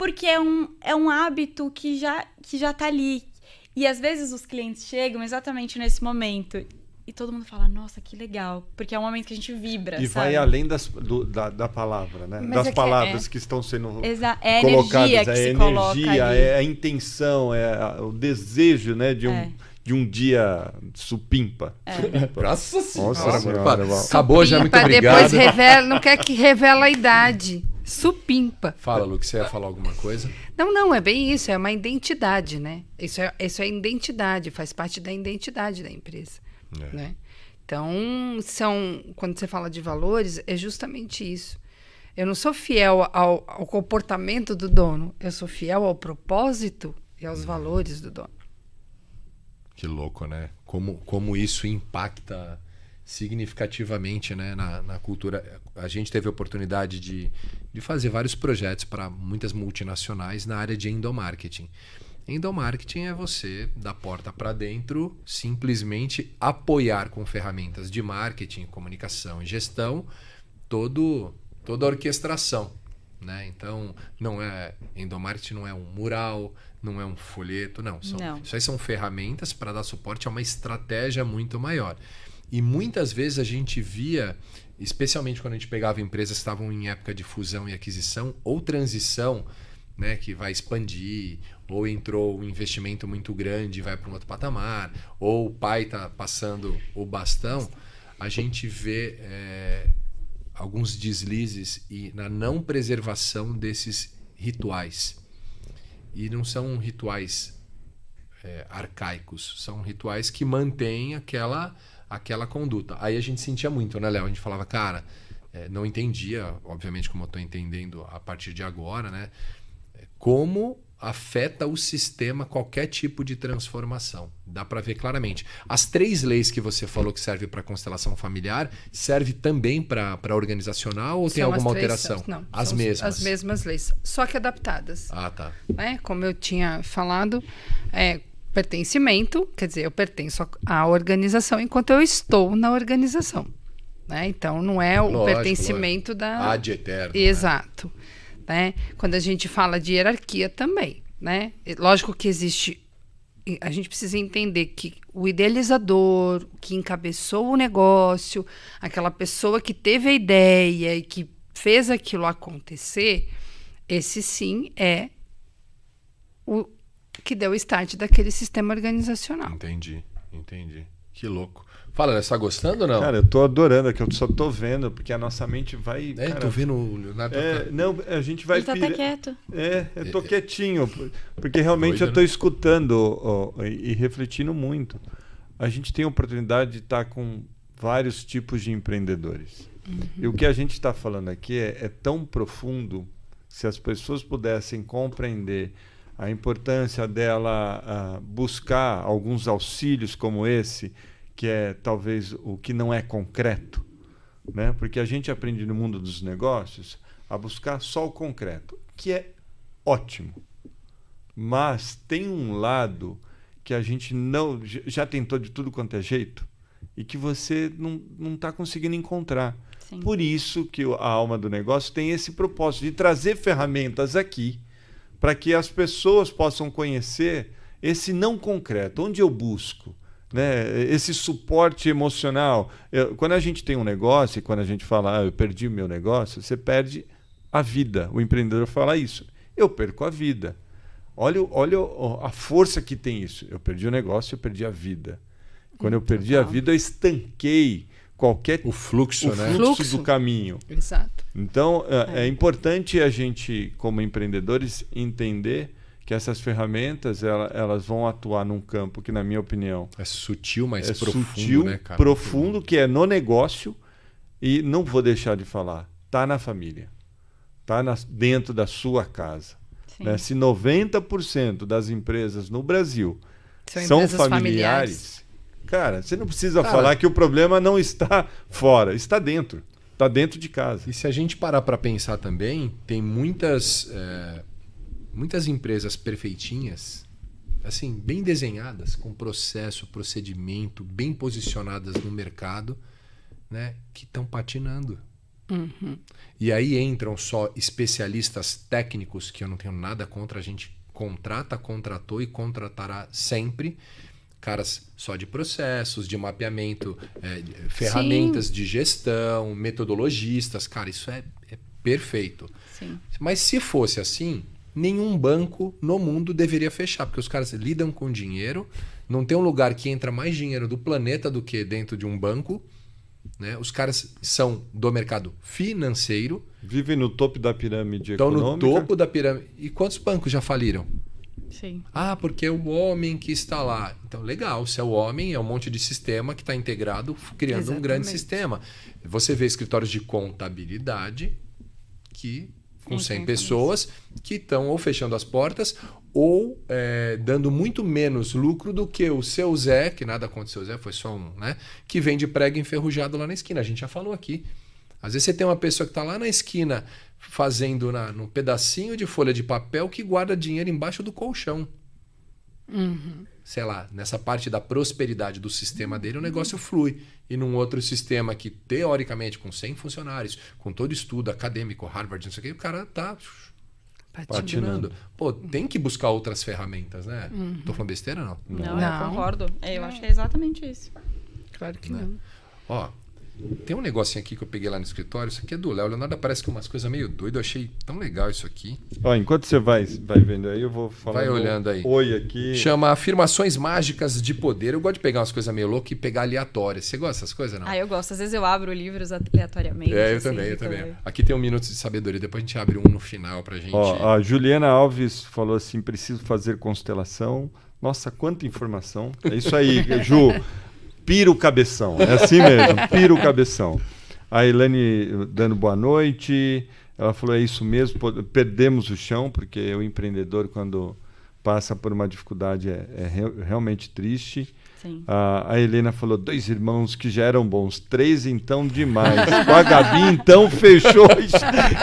porque é um, é um hábito que já, que já tá ali. E às vezes os clientes chegam exatamente nesse momento. E todo mundo fala, nossa, que legal. Porque é um momento que a gente vibra. E sabe? vai além das, do, da, da palavra, né? Mas das é, é palavras que, é. que estão sendo Exa é colocadas. Energia é energia, é a intenção, é o desejo né, de um é. de um dia supimpa. É. supimpa. Nossa senhora. Nossa senhora. Acabou, já muito obrigado. Depois revela, não quer que revela a idade. Supimpa. Fala, que você ia falar alguma coisa? Não, não, é bem isso, é uma identidade, né? Isso é, isso é identidade, faz parte da identidade da empresa. É. Né? Então, são, quando você fala de valores, é justamente isso. Eu não sou fiel ao, ao comportamento do dono, eu sou fiel ao propósito e aos hum. valores do dono. Que louco, né? Como, como isso impacta significativamente né, na, na, cultura. A gente teve a oportunidade de, de fazer vários projetos para muitas multinacionais na área de endomarketing. Endomarketing é você, da porta para dentro, simplesmente apoiar com ferramentas de marketing, comunicação e gestão todo, toda a orquestração. Né? Então, não é endomarketing não é um mural, não é um folheto, não. São, não. Isso aí são ferramentas para dar suporte a uma estratégia muito maior. E muitas vezes a gente via, especialmente quando a gente pegava empresas que estavam em época de fusão e aquisição ou transição, né, que vai expandir, ou entrou um investimento muito grande e vai para um outro patamar, ou o pai está passando o bastão, a gente vê é, alguns deslizes e na não preservação desses rituais. E não são rituais é, arcaicos, são rituais que mantêm aquela aquela conduta. Aí a gente sentia muito, né, Léo? A gente falava, cara, é, não entendia, obviamente, como eu estou entendendo a partir de agora, né? Eh, como afeta o sistema qualquer tipo de transformação. Dá para ver claramente. As três leis que você falou que servem para constelação familiar serve também para organizacional ou são tem alguma alteração? não, as mesmas. As mesmas leis, só que adaptadas. Ah, tá. É Como eu tinha falado, é, pertencimento, quer dizer, eu pertenço à organização enquanto eu estou na organização. Né? Então, não é o lógico, pertencimento lógico. da. Ad eterno. Né? Exato. Né? né? Quando a gente fala de hierarquia também. Né? Lógico que existe. A gente precisa entender que o idealizador, que encabeçou o negócio, aquela pessoa que teve a ideia e que fez aquilo acontecer, esse sim é o que deu o start daquele sistema organizacional. Entendi, entendi. Que louco. Fala, né, você tá gostando ou não? Cara, eu tô adorando aqui, eu só tô vendo, porque a nossa mente vai. É, cara, tô vendo o Leonardo. É, tá- não, a gente vai. Ele tá pira... quieto. É, eu tô é, é, quietinho, porque realmente doido, eu tô né? escutando ó, e, e refletindo muito. A gente tem a oportunidade de estar tá com vários tipos de empreendedores. Uhum. E o que a gente está falando aqui é, é tão profundo, se as pessoas pudessem compreender a importância dela uh, buscar alguns auxílios como esse, que é talvez o que não é concreto, né? Porque a gente aprende no mundo dos negócios a buscar só o concreto, que é ótimo. Mas tem um lado que a gente não já tentou de tudo quanto é jeito e que você não está conseguindo encontrar. Sim. Por isso que a alma do negócio tem esse propósito de trazer ferramentas aqui para que as pessoas possam conhecer esse não concreto, onde eu busco, né? esse suporte emocional. Eu, quando a gente tem um negócio e quando a gente fala, ah, eu perdi o meu negócio, você perde a vida. O empreendedor fala isso. Eu perco a vida. Olha, olha a força que tem isso. Eu perdi o negócio, eu perdi a vida. Quando eu hum, perdi a vida, eu estanquei qualquer o fluxo, o né? fluxo. do caminho. Exato. Então, é, é, é importante a gente, como empreendedores, entender que essas ferramentas ela, elas vão atuar num campo que, na minha opinião, é sutil, mas é profundo, sutil, né, cara? profundo, que é no negócio e não vou deixar de falar, tá na família, tá dentro da sua casa. Né? Se 90% das empresas no Brasil são, são familiares, familiares, cara, você não precisa cara, falar que o problema não está fora, está dentro. Está dentro de casa. E se a gente parar para pensar também, tem muitas, é, muitas empresas perfeitinhas, assim, bem desenhadas, com processo, procedimento, bem posicionadas no mercado, né, que estão patinando. Uhum. E aí entram só especialistas técnicos, que eu não tenho nada contra, a gente contrata, contratou e contratará sempre, caras só de processos, de mapeamento, é, ferramentas Sim. de gestão, metodologistas. Cara, isso é, é perfeito. Sim. Mas se fosse assim, nenhum banco no mundo deveria fechar, porque os caras lidam com dinheiro. Não tem um lugar que entra mais dinheiro do planeta do que dentro de um banco. Né? Os caras são do mercado financeiro. Vivem no topo da pirâmide Estão econômica. Estão no topo da pirâmide. E quantos bancos já faliram? Sim. Ah, porque é o homem que está lá. Então, legal, se é o homem, é um monte de sistema que está integrado, criando Exatamente. um grande sistema. Você vê escritórios de contabilidade que com 100 pessoas que estão ou fechando as portas ou é, dando muito menos lucro do que o seu Zé, que nada contra o seu Zé, foi só um, né? Que vende prego enferrujado lá na esquina. A gente já falou aqui. Às vezes você tem uma pessoa que está lá na esquina fazendo na, num pedacinho de folha de papel que guarda dinheiro embaixo do colchão. Uhum. Sei lá, nessa parte da prosperidade do sistema dele, o negócio uhum. flui. E num outro sistema que, teoricamente, com 100 funcionários, com todo estudo acadêmico, Harvard, não sei o que, o cara tá patinando. patinando. Pô, tem que buscar outras ferramentas, né? Uhum. Tô falando besteira, não? Não, não. eu concordo. Eu acho que é exatamente isso. Claro que não. Né? não. Ó, tem um negocinho aqui que eu peguei lá no escritório, isso aqui é do Léo. Leonardo parece que umas coisas meio doido, eu achei tão legal isso aqui. Ó, enquanto você vai, vai vendo aí, eu vou falar. Vai olhando um aí. Oi aqui. Chama afirmações mágicas de poder. Eu gosto de pegar umas coisas meio loucas e pegar aleatórias. Você gosta dessas coisas, não? Ah, eu gosto. Às vezes eu abro livros aleatoriamente. É, eu assim, também, eu também. Aqui tem um minuto de sabedoria, depois a gente abre um no final pra gente. Ó, a Juliana Alves falou assim: preciso fazer constelação. Nossa, quanta informação. É isso aí, [LAUGHS] Ju. Piro Cabeção. É assim mesmo, Piro Cabeção. A Helene dando boa noite. Ela falou: é isso mesmo, perdemos o chão, porque o empreendedor, quando passa por uma dificuldade, é, é re realmente triste. A, a Helena falou: dois irmãos que já eram bons, três então demais. Com a Gabi, então, fechou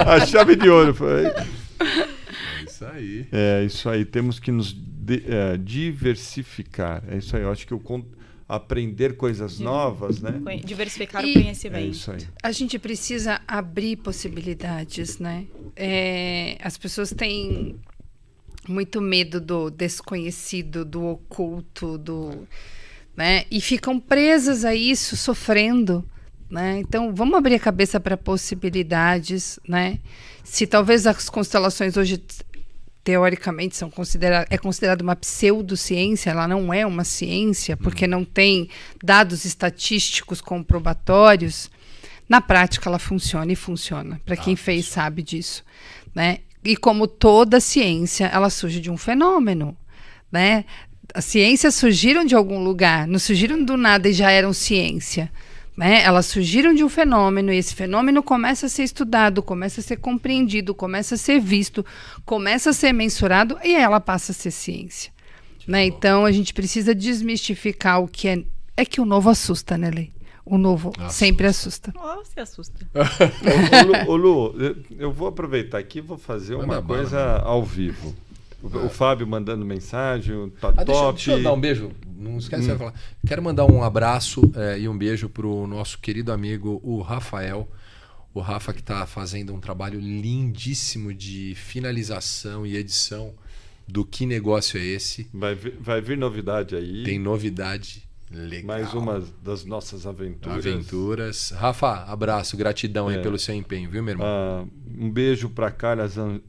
a chave de ouro. É isso aí. É isso aí. Temos que nos de, é, diversificar. É isso aí. Eu acho que o, aprender coisas novas, né? Diversificar e o conhecimento. É isso aí. A gente precisa abrir possibilidades, né? É, as pessoas têm muito medo do desconhecido, do oculto, do, né? E ficam presas a isso, sofrendo. Né? Então, vamos abrir a cabeça para possibilidades. Né? Se talvez as constelações hoje teoricamente são considera é considerada uma pseudociência, ela não é uma ciência, porque uhum. não tem dados estatísticos comprobatórios, na prática ela funciona e funciona. Para ah, quem ah, fez sabe disso. Né? E como toda ciência, ela surge de um fenômeno. Né? As ciências surgiram de algum lugar, não surgiram do nada e já eram ciência. Né? Elas surgiram de um fenômeno e esse fenômeno começa a ser estudado, começa a ser compreendido, começa a ser visto, começa a ser mensurado e ela passa a ser ciência. Né? Então a gente precisa desmistificar o que é. É que o novo assusta, né, Lei? O novo assusta. sempre assusta. Ou se assusta. [LAUGHS] ô, Lu, ô, Lu, eu vou aproveitar aqui e vou fazer uma coisa ao vivo. O, é. o Fábio mandando mensagem, tá ah, top. Deixa, deixa, eu dar um beijo. Não esquece hum. de falar. Quero mandar um abraço é, e um beijo para o nosso querido amigo, o Rafael. O Rafa que está fazendo um trabalho lindíssimo de finalização e edição do Que Negócio é Esse. Vai vir, vai vir novidade aí. Tem novidade Legal. Mais uma das nossas aventuras. Aventuras. Rafa, abraço, gratidão é. aí pelo seu empenho, viu, meu irmão? Ah, um beijo para Carla Zan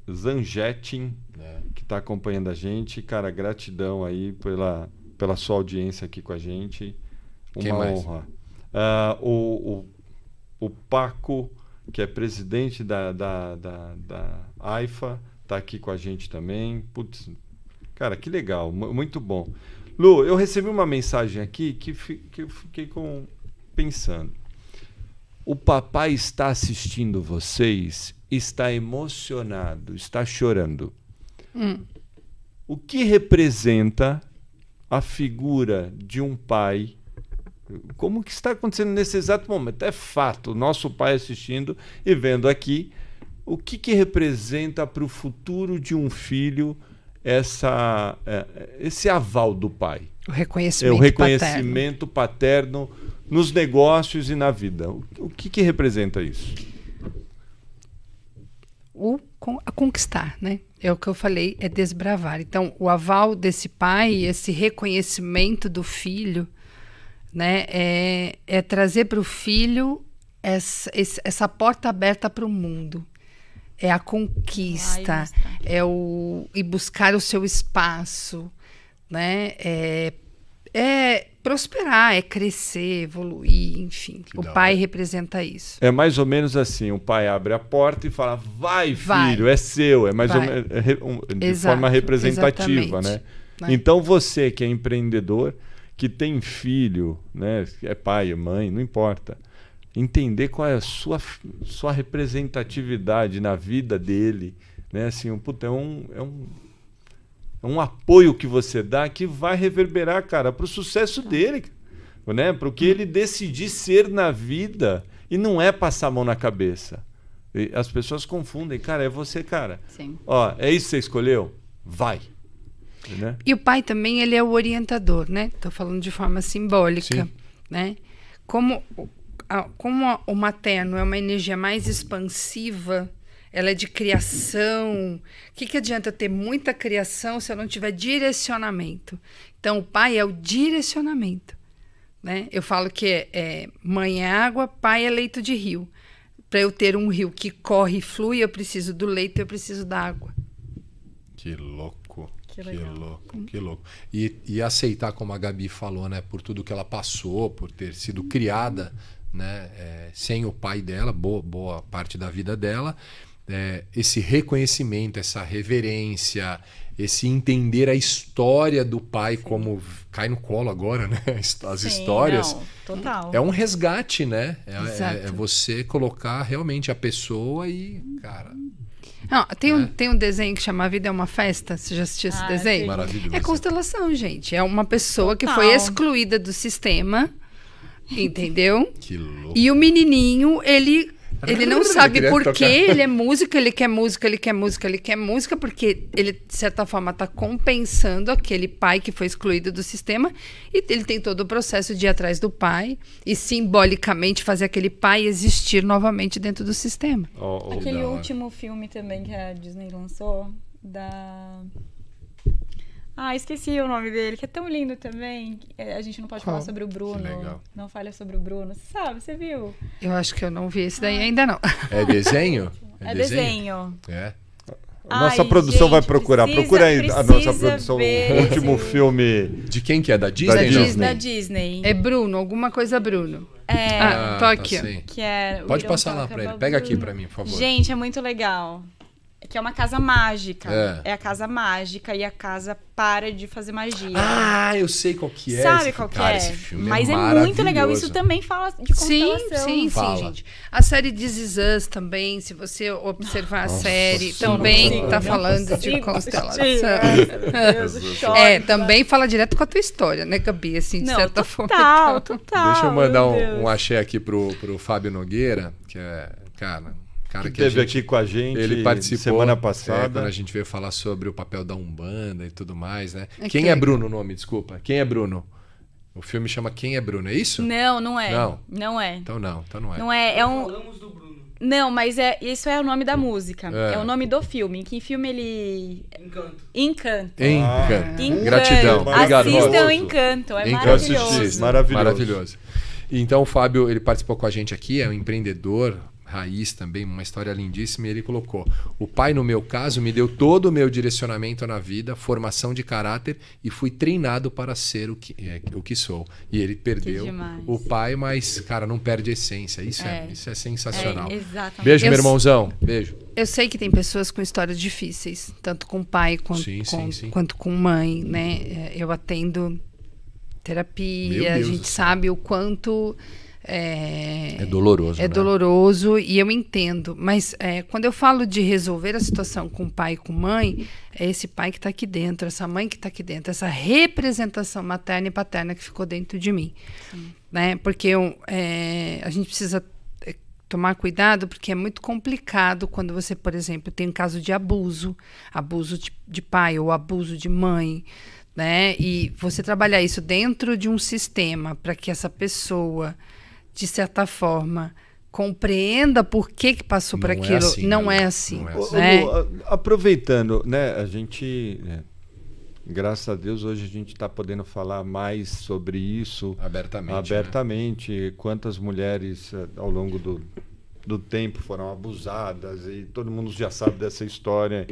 está acompanhando a gente. Cara, gratidão aí pela, pela sua audiência aqui com a gente. Uma Quem mais? honra. Uh, o, o, o, Paco, que é presidente da, da, da, da AIFA, está aqui com a gente também. Putz, cara, que legal, muito bom. Lu, eu recebi uma mensagem aqui que, que eu fiquei com, pensando. O papai está assistindo vocês, está emocionado, está chorando. O que representa a figura de um pai? Como que está acontecendo nesse exato momento? É fato, nosso pai assistindo e vendo aqui, o que, que representa para o futuro de um filho essa, é, é, esse aval do pai? O reconhecimento, é, o reconhecimento paterno. paterno. nos negócios e na vida. O, o que, que representa isso? O a conquistar, né? É o que eu falei, é desbravar. Então, o aval desse pai, esse reconhecimento do filho, né, é, é trazer para o filho essa, essa porta aberta para o mundo. É a conquista, é o e buscar o seu espaço, né? É é prosperar, é crescer, evoluir, enfim. Que o pai hora. representa isso. É mais ou menos assim: o pai abre a porta e fala, vai, vai. filho, é seu. É mais vai. ou menos é de Exato. forma representativa, né? né? Então você que é empreendedor, que tem filho, né? É pai, é mãe, não importa. Entender qual é a sua, sua representatividade na vida dele, né? Assim, um, puta, é um, é um é um apoio que você dá que vai reverberar, cara, para o sucesso tá. dele, né? Para o que ele decidir ser na vida. E não é passar a mão na cabeça. E as pessoas confundem, cara, é você, cara. Sim. Ó, é isso que você escolheu? Vai. Né? E o pai também, ele é o orientador, né? Estou falando de forma simbólica, Sim. né? Como, como o materno é uma energia mais expansiva, ela é de criação. O que, que adianta eu ter muita criação se eu não tiver direcionamento? Então, o pai é o direcionamento. Né? Eu falo que é, é mãe é água, pai é leito de rio. Para eu ter um rio que corre e flui, eu preciso do leito, eu preciso da água. Que louco. Que, que louco, hum. que louco. E, e, aceitar, como a Gabi falou, né? Por tudo que ela passou, por ter sido criada, né? É, sem o pai dela, boa, boa parte da vida dela é, esse reconhecimento, essa reverência, esse entender a história do pai Sim. como cai no colo agora, né? [LAUGHS] As Sim, histórias. Não, total. É um resgate, né? É, é, é, você colocar realmente a pessoa e, cara. Não, tem, um, né? tem um desenho que chama A Vida é uma Festa. Você já assistiu ah, esse desenho? Maravilhoso. É constelação, gente. É uma pessoa total. que foi excluída do sistema. Entendeu? Que louco. E o menininho, ele ele não sabe por que ele é músico, ele quer música, ele quer música, ele quer música, porque ele, de certa forma, está compensando aquele pai que foi excluído do sistema e ele tem todo o processo de ir atrás do pai e simbolicamente fazer aquele pai existir novamente dentro do sistema. Oh, oh, aquele último filme também que a Disney lançou, da ah, esqueci o nome dele, que é tão lindo também. É, a gente não pode Qual? falar sobre o Bruno. Não falha sobre o Bruno. Você sabe, você viu? Eu acho que eu não vi esse daí ah. ainda, não. É desenho? [LAUGHS] É, é desenho. desenho. É. Nossa Ai, produção gente, vai procurar. Precisa, Procura aí a nossa produção. Ver, o [LAUGHS] último filme. De quem que é? Da Disney? Da Disney. Da Disney. É Bruno, alguma coisa Bruno. É, ah, Tóquio. Ah, tá, que é Pode passar lá pra ele. Pega aqui pra mim, por favor. Gente, é muito legal. Que é uma casa mágica. É. é. a casa mágica e a casa para de fazer magia. Ah, eu sei qual que é. Sabe esse, qual cara, é? Esse filme é Mas é, é muito legal. Isso também fala de constelação. Sim, sim, fala. sim, gente. A série This Is Us também, se você observar Nossa, a série, sim, também sim, tá falando de constelação. Deus, [LAUGHS] é, também fala direto com a tua história, né, Gabi? Assim, de Não, certa total, forma. Total, total. Deixa eu mandar um, um axé aqui pro, pro Fábio Nogueira, que é, cara Cara, que, que teve gente, aqui com a gente ele participou, semana passada. É, quando a gente veio falar sobre o papel da Umbanda e tudo mais, né? É Quem que... é Bruno o nome? Desculpa. Quem é Bruno? O filme chama Quem é Bruno, é isso? Não, não é. Não, não é. Então não, então não é. Não é, é um... Falamos do Bruno. Não, mas é, isso é o nome da música. É, é o nome do filme. Em que filme ele. Encanto. Encanto. Encanto. Ah. Encanto. Gratidão. Obrigado, Assistam Encanto. É Encanto. Maravilhoso. Né? maravilhoso. Maravilhoso. Então, o Fábio, ele participou com a gente aqui, é um empreendedor, raiz também, uma história lindíssima, e ele colocou: O pai, no meu caso, me deu todo o meu direcionamento na vida, formação de caráter e fui treinado para ser o que, é, o que sou. E ele perdeu o pai, mas, cara, não perde a essência. Isso é, é isso é sensacional. É, Beijo, eu, meu irmãozão. Beijo. Eu sei que tem pessoas com histórias difíceis, tanto com pai quanto, sim, com, sim, sim. quanto com mãe, né? É, eu atendo terapia, a gente sabe o quanto é, é doloroso. É né? doloroso e eu entendo. Mas é, quando eu falo de resolver a situação com pai e com mãe, é esse pai que está aqui dentro, essa mãe que está aqui dentro, essa representação materna e paterna que ficou dentro de mim. Né? Porque eu, é, a gente precisa é, tomar cuidado porque é muito complicado quando você, por exemplo, tem um caso de abuso, abuso de, de, pai ou abuso de mãe, né? E você trabalhar isso dentro de um sistema para que essa pessoa de certa forma, compreenda por que, que passou por é aquilo. É assim, não, né? é assim, não, é né? assim. Né? aproveitando, né, a gente. Né, graças a Deus, hoje a gente está podendo falar mais sobre isso abertamente. Né? abertamente né? Quantas mulheres eh, ao longo do, do tempo foram abusadas e todo mundo já sabe dessa história.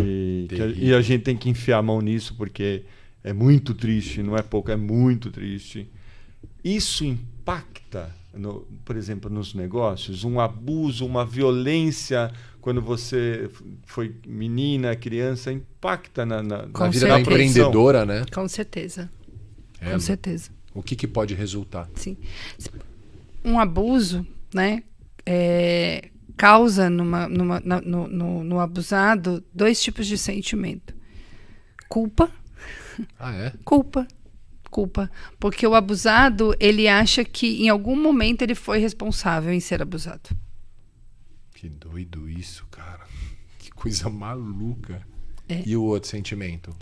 E, e a gente tem que enfiar a mão nisso porque é muito triste, não é pouco, é muito triste. Isso impacta no, por exemplo, nos negócios, um abuso, uma violência quando você foi menina, criança, impacta na, na, na vida da empreendedora, né? Com certeza. É, Com certeza. O que, que pode resultar? Sim. Um abuso, né? É, causa numa, numa, na, no, no, no abusado dois tipos de sentimento. Culpa. Ah, é? Culpa culpa, porque o abusado, ele acha que em algum momento ele foi responsável em ser abusado. Que doido isso, cara. Que coisa maluca. É. E o outro sentimento?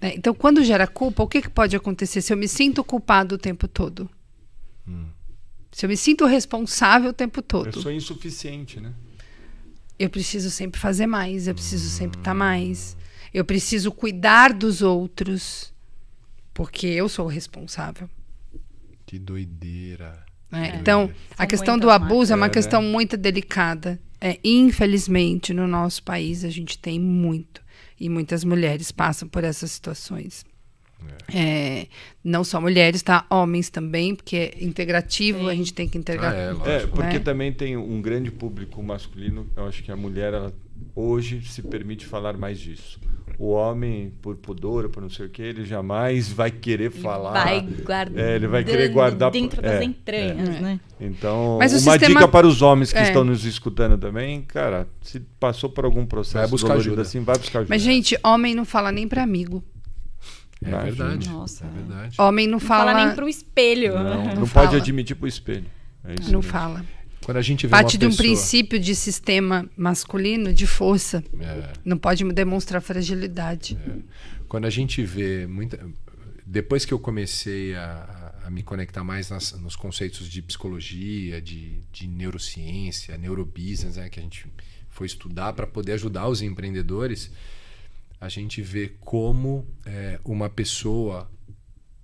É, então, quando gera culpa, o que, que pode acontecer se eu me sinto culpado o tempo todo? Hum. Se eu me sinto responsável o tempo todo? Eu sou insuficiente, né? Eu preciso sempre fazer mais, eu preciso tá hum. sempre estar tá mais, eu preciso cuidar dos outros. Porque eu sou o responsável. Que doideira. É, Então, a questão do abuso marcas, é uma questão né? muito delicada. É, infelizmente, no nosso país, a gente tem muito. E muitas mulheres passam por essas situações. É. É, não só mulheres, tá? Homens também, porque é integrativo, Sim. a gente tem que integrar. Ah, é, é, lógico, porque né? também tem um grande público masculino. Eu acho que a mulher, ela, hoje, se permite falar mais disso o homem, por pudor, por não sei o que, ele jamais vai querer falar. Vai guardar. É, ele vai querer guardar. Dentro das é, entranhas, é. né? Então, Mas uma sistema... dica para os homens que é. estão nos escutando também, cara, se passou por algum processo vai buscar dolorido ajuda. assim, vai buscar ajuda. Mas, gente, homem não fala nem para amigo. É verdade. Nossa. É verdade. Homem não fala, não fala nem para o espelho. Não, [LAUGHS] não, não pode admitir para o espelho. É não mesmo. fala. Quando a gente vê Parte de um pessoa... princípio de sistema masculino de força. É. Não pode demonstrar fragilidade. É. Quando a gente vê muita. Depois que eu comecei a, a me conectar mais nas, nos conceitos de psicologia, de, de neurociência, neurobusiness, né, que a gente foi estudar para poder ajudar os empreendedores, a gente vê como é, uma pessoa,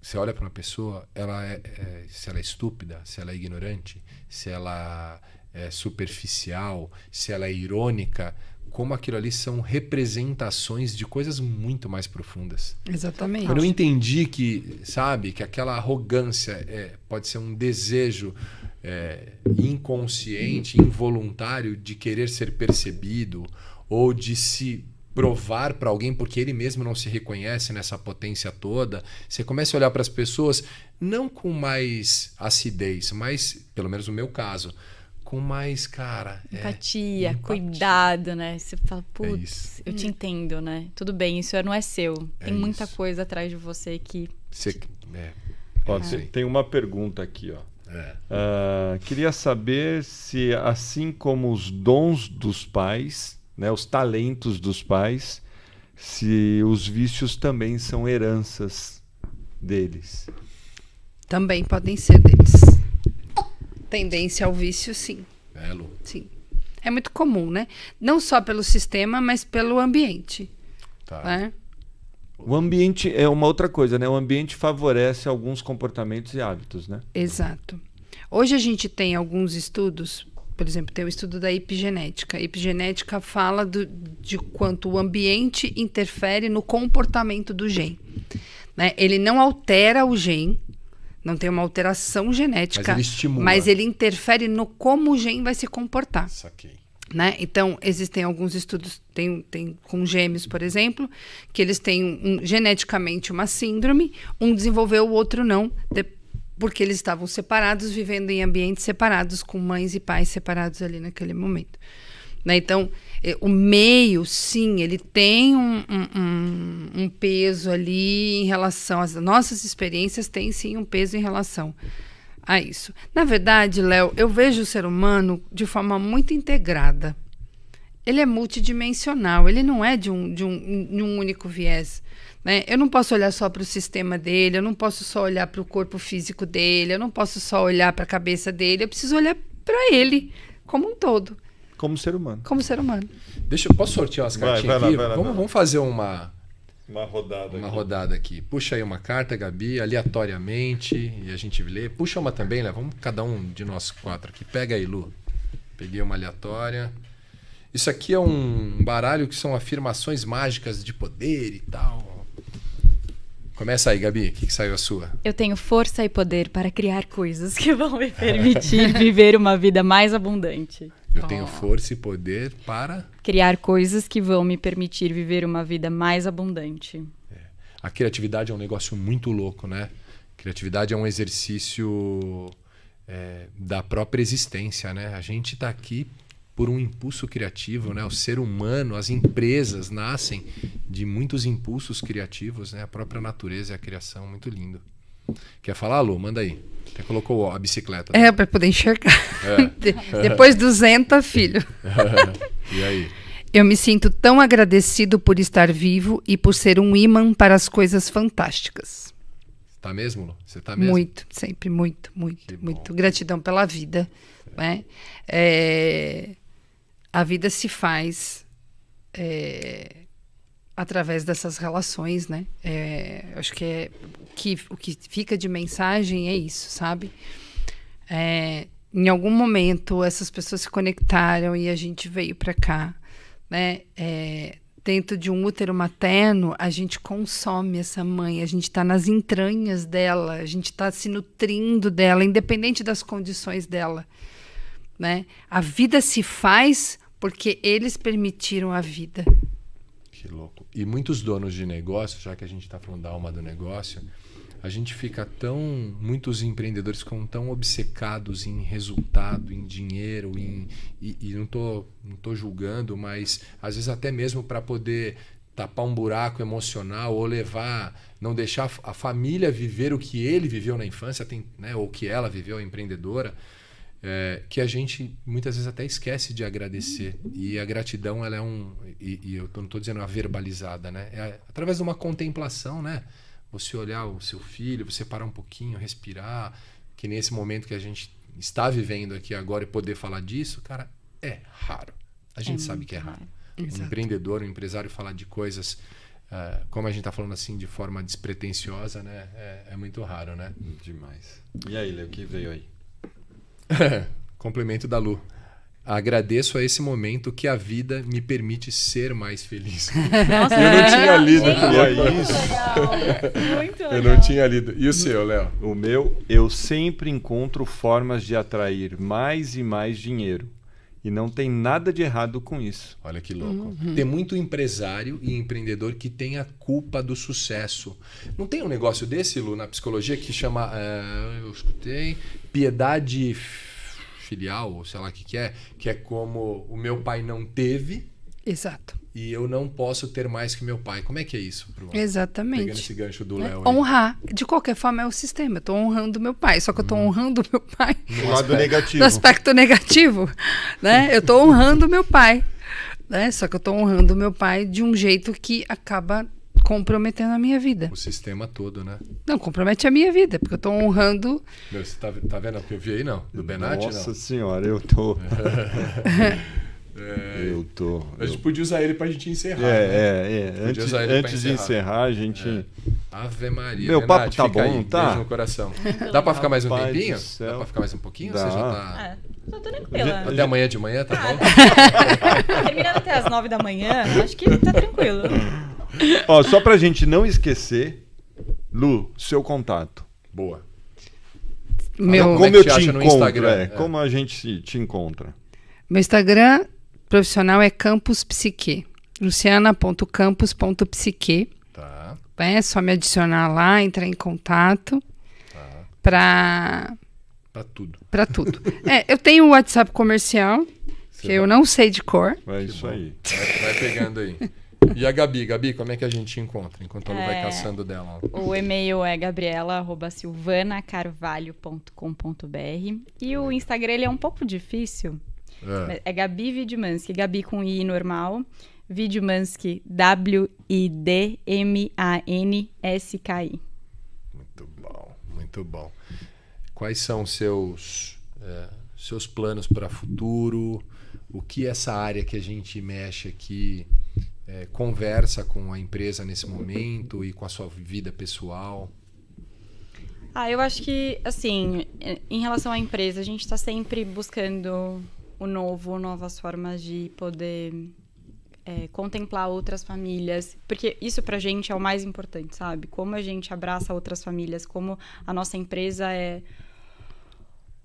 você olha para uma pessoa, ela é, é, se ela é estúpida, se ela é ignorante, se ela é superficial, se ela é irônica, como aquilo ali são representações de coisas muito mais profundas. Exatamente. Quando eu entendi que, sabe, que aquela arrogância é, pode ser um desejo é, inconsciente, involuntário de querer ser percebido ou de se provar para alguém porque ele mesmo não se reconhece nessa potência toda. Você começa a olhar para as pessoas não com mais acidez, mas pelo menos no meu caso, com mais, cara, é, empatia, é, empatia. cuidado, né? Você fala, é putz, é eu te entendo, né? Tudo bem, isso é, não é seu. Tem é muita isso. coisa atrás de você que você, ser. tem uma pergunta aqui, ó. Uh, queria saber se, assim como os dons dos pais, né, os talentos dos pais, se os vícios também são heranças deles. Também podem ser deles. Tendência ao vício, sim. Belo. É, sim. É muito comum, né? Não só pelo sistema, mas pelo ambiente. Tá. Né? O ambiente é uma outra coisa, né? O ambiente favorece alguns comportamentos e hábitos, né? Exato. Hoje a gente tem alguns estudos por exemplo, tem o estudo da epigenética. A epigenética fala do, de quanto o ambiente interfere no comportamento do gene. Né? Ele não altera o gene, não tem uma alteração genética, mas ele, mas ele interfere no como o gene vai se comportar. Né? Então, existem alguns estudos, tem, tem com gêmeos, por exemplo, que eles têm um, geneticamente uma síndrome, um desenvolveu, o outro não, de, porque eles estavam separados, vivendo em ambientes separados, com mães e pais separados ali naquele momento. Né? Então, é, o meio, sim, ele tem um, um, um, peso ali em relação às nossas experiências, tem sim um peso em relação a isso. Na verdade, Léo, eu vejo o ser humano de forma muito integrada. Ele é multidimensional, ele não é de um, de um, de um único viés. Né? Eu não posso olhar só para o sistema dele, eu não posso só olhar para o corpo físico dele, eu não posso só olhar para a cabeça dele, eu preciso olhar para ele como um todo. Como ser humano. Como ser humano. Deixa eu posso sortear umas cartinhas vai, vai aqui? lá, vamos, lá. vamos fazer uma uma rodada uma aqui. rodada aqui. Puxa aí uma carta, Gabi, aleatoriamente, e a gente lê. Puxa uma também, né? Vamos cada um de nós quatro aqui. Pega aí, Lu. Peguei uma aleatória. Isso aqui é um baralho que são afirmações mágicas de poder e tal. Começa aí, Gabi. O que, que, saiu a sua? Eu tenho força e poder para criar coisas que vão me permitir [LAUGHS] viver uma vida mais abundante. Eu oh. tenho força e poder para. Criar coisas que vão me permitir viver uma vida mais abundante. É. A criatividade é um negócio muito louco, né? Criatividade é um exercício é, da própria existência, né? A gente está aqui por um impulso criativo, né? O ser humano, as empresas nascem de muitos impulsos criativos, né? A própria natureza e a criação, muito lindo. Quer falar, Lu? Manda aí. Até colocou a bicicleta. Né? É, para poder enxergar. É. [LAUGHS] Depois 200, filho. [LAUGHS] E aí? Eu me sinto tão agradecido por estar vivo e por ser um imã para as coisas fantásticas. Tá mesmo, Lu? Você tá mesmo? Muito, sempre, muito, muito, muito. Gratidão pela vida. É. Né? É a vida se faz é, através dessas relações, né? É, acho que, é, que o que fica de mensagem é isso, sabe? É, em algum momento essas pessoas se conectaram e a gente veio para cá, né? É, dentro de um útero materno, a gente consome essa mãe, a gente está nas entranhas dela, a gente está se nutrindo dela, independente das condições dela. Né? A vida se faz porque eles permitiram a vida. Que louco. E muitos donos de negócio, já que a gente está falando da alma do negócio, a gente fica tão. Muitos empreendedores ficam tão obcecados em resultado, em dinheiro, em, e, e não, tô, não tô julgando, mas às vezes até mesmo para poder tapar um buraco emocional ou levar, não deixar a família viver o que ele viveu na infância, tem, né, ou que ela viveu, a empreendedora é, que a gente muitas vezes até esquece de agradecer. E a gratidão, ela é um. E, e eu não estou dizendo a verbalizada, né? É através de uma contemplação, né? Você olhar o seu filho, você parar um pouquinho, respirar, que nesse momento que a gente está vivendo aqui agora e poder falar disso, cara, é raro. A é gente é sabe que é raro. raro. Um empreendedor, um empresário falar de coisas. Uh, como a gente está falando assim de forma despretensiosa, né? É, é muito raro, né? Demais. E aí, Leo, o que veio aí? [LAUGHS] Complemento da Lu. Agradeço a esse momento que a vida me permite ser mais feliz. [LAUGHS] Nossa, eu não é. tinha lido que é isso. Muito Eu não tinha lido. E o seu, Léo? O meu, eu sempre encontro formas de atrair mais e mais dinheiro. E não tem nada de errado com isso. Olha que louco. Uhum. Tem muito empresário e empreendedor que tem a culpa do sucesso. Não tem um negócio desse, Lu, na psicologia que chama. Uh, eu escutei. Piedade filial, ou sei lá o que, que é, que é como o meu pai não teve. Exato e eu não posso ter mais que meu pai. Como é que é isso, Bruno? Exatamente. Pegando esse gancho do é, Léo. Honrar. De qualquer forma, é o sistema. Eu estou honrando meu pai. Só que eu estou hum. honrando meu pai. Do lado negativo. Do aspecto negativo. né? Eu estou honrando meu pai. Né? Só que eu estou honrando meu pai de um jeito que acaba comprometendo a minha vida. O sistema todo, né? Não, compromete a minha vida, porque eu estou honrando. Meu, você tá, tá vendo o que eu vi aí, não? Do Benatti, Nossa não. senhora, eu tô. [LAUGHS] É, eu tô. A gente eu... podia usar ele pra gente encerrar. É, né? é, é. Antes, antes encerrar. de encerrar, a gente. É. Ave Maria. Meu Renate, papo tá bom, aí, tá? Beijo no coração. Dá pra ficar mais um tempinho? Dá pra ficar mais um pouquinho? Dá. você já tá. É, tô tranquila. Até gente... amanhã de manhã, tá bom? [LAUGHS] Terminando até as nove da manhã, acho que tá tranquilo. Ó, só pra gente não esquecer, Lu, seu contato. Boa. Meu... Como, é como é eu te, te encontro? É, Como a gente te encontra? Meu Instagram profissional é Campus Psique. Luciana.campus.psique. Tá. Né? É só me adicionar lá, entrar em contato. Tá. Para. Para tudo. Para tudo. é, eu tenho o WhatsApp comercial, que vai... eu não sei de cor. Vai isso aí. Vai, vai pegando aí. E a Gabi, Gabi, como é que a gente encontra enquanto ela é, vai caçando dela? O e-mail é gabriela@silvanacarvalho.com.br e o Instagram ele é um pouco difícil, é, é Gabi Vidmanski, Gabi com I normal. Vidmanski, W-I-D-M-A-N-S-K-I. Muito bom, muito bom. Quais são seus, é, seus planos para futuro? O que essa área que a gente mexe aqui é, conversa com a empresa nesse momento e com a sua vida pessoal? Ah, eu acho que, assim, em relação à empresa, a gente está sempre buscando o novo, novas formas de poder é, contemplar outras famílias, porque isso pra gente é o mais importante, sabe? Como a gente abraça outras famílias, como a nossa empresa é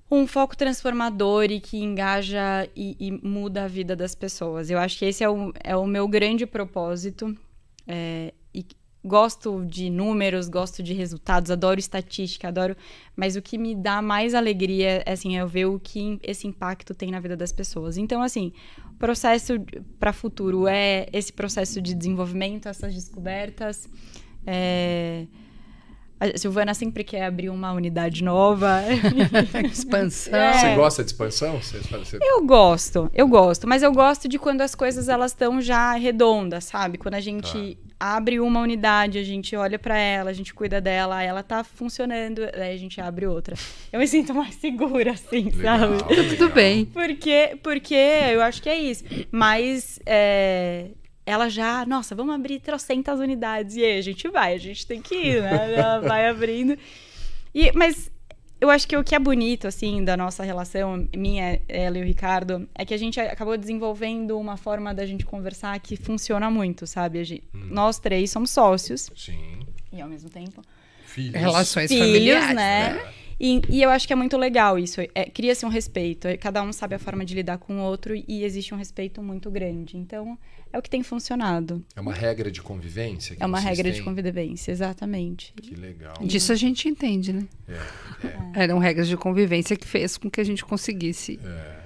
um foco transformador e que engaja e, e muda a vida das pessoas. Eu acho que esse é o, é o meu grande propósito. É, gosto de números, gosto de resultados, adoro estatística, adoro. Mas o que me dá mais alegria, assim, é eu ver o que esse impacto tem na vida das pessoas. Então, assim, processo para futuro é esse processo de desenvolvimento, essas descobertas. É... A Silvana sempre quer abrir uma unidade nova. [LAUGHS] expansão. É. Você gosta de expansão? Você, assim. Eu gosto, eu gosto. Mas eu gosto de quando as coisas elas estão já redondas, sabe? Quando a gente tá abre uma unidade, a gente olha para ela, a gente cuida dela, ela tá funcionando, aí a gente abre outra. Eu me sinto mais segura, assim, legal, sabe? Legal. Tudo bem. Porque, porque eu acho que é isso. Mas é, ela já, nossa, vamos abrir trocentas unidades. E aí a gente vai, a gente tem que ir, né? Ela vai abrindo. E, mas eu acho que o que é bonito, assim, da nossa relação, minha, ela e o Ricardo, é que a gente acabou desenvolvendo uma forma da gente conversar que funciona muito, sabe? Gente, hum. Nós três somos sócios. Sim. E ao mesmo tempo. Filhos. Relações Filhos, familiares. né? né? E, e, eu acho que é muito legal isso. É, Cria-se um respeito. É, cada um sabe a forma de lidar com o outro e existe um respeito muito grande. Então, é o que tem funcionado. É uma regra de convivência? é uma regra têm? de convivência, exatamente. Que legal. Disso a gente entende, né? É, é, é. Eram regras de convivência que fez com que a gente conseguisse. É. é.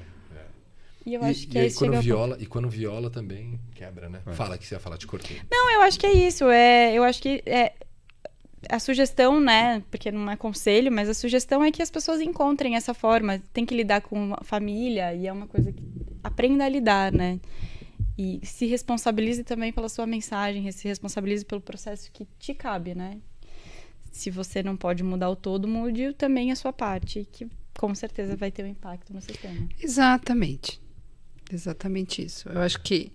E eu acho e, que e aí quando viola E quando viola também quebra, né? Fala que você ia falar, de cortei. Não, eu acho que é isso. É, eu acho que é, a sugestão, né, porque não é conselho, mas a sugestão é que as pessoas encontrem essa forma. Tem que lidar com a família e é uma coisa que aprenda a lidar, né? E se responsabilize também pela sua mensagem, se responsabilize pelo processo que te cabe, né? Se você não pode mudar o todo, mude também a sua parte, que com certeza vai ter um impacto no sistema. Exatamente. Exatamente isso. Eu acho que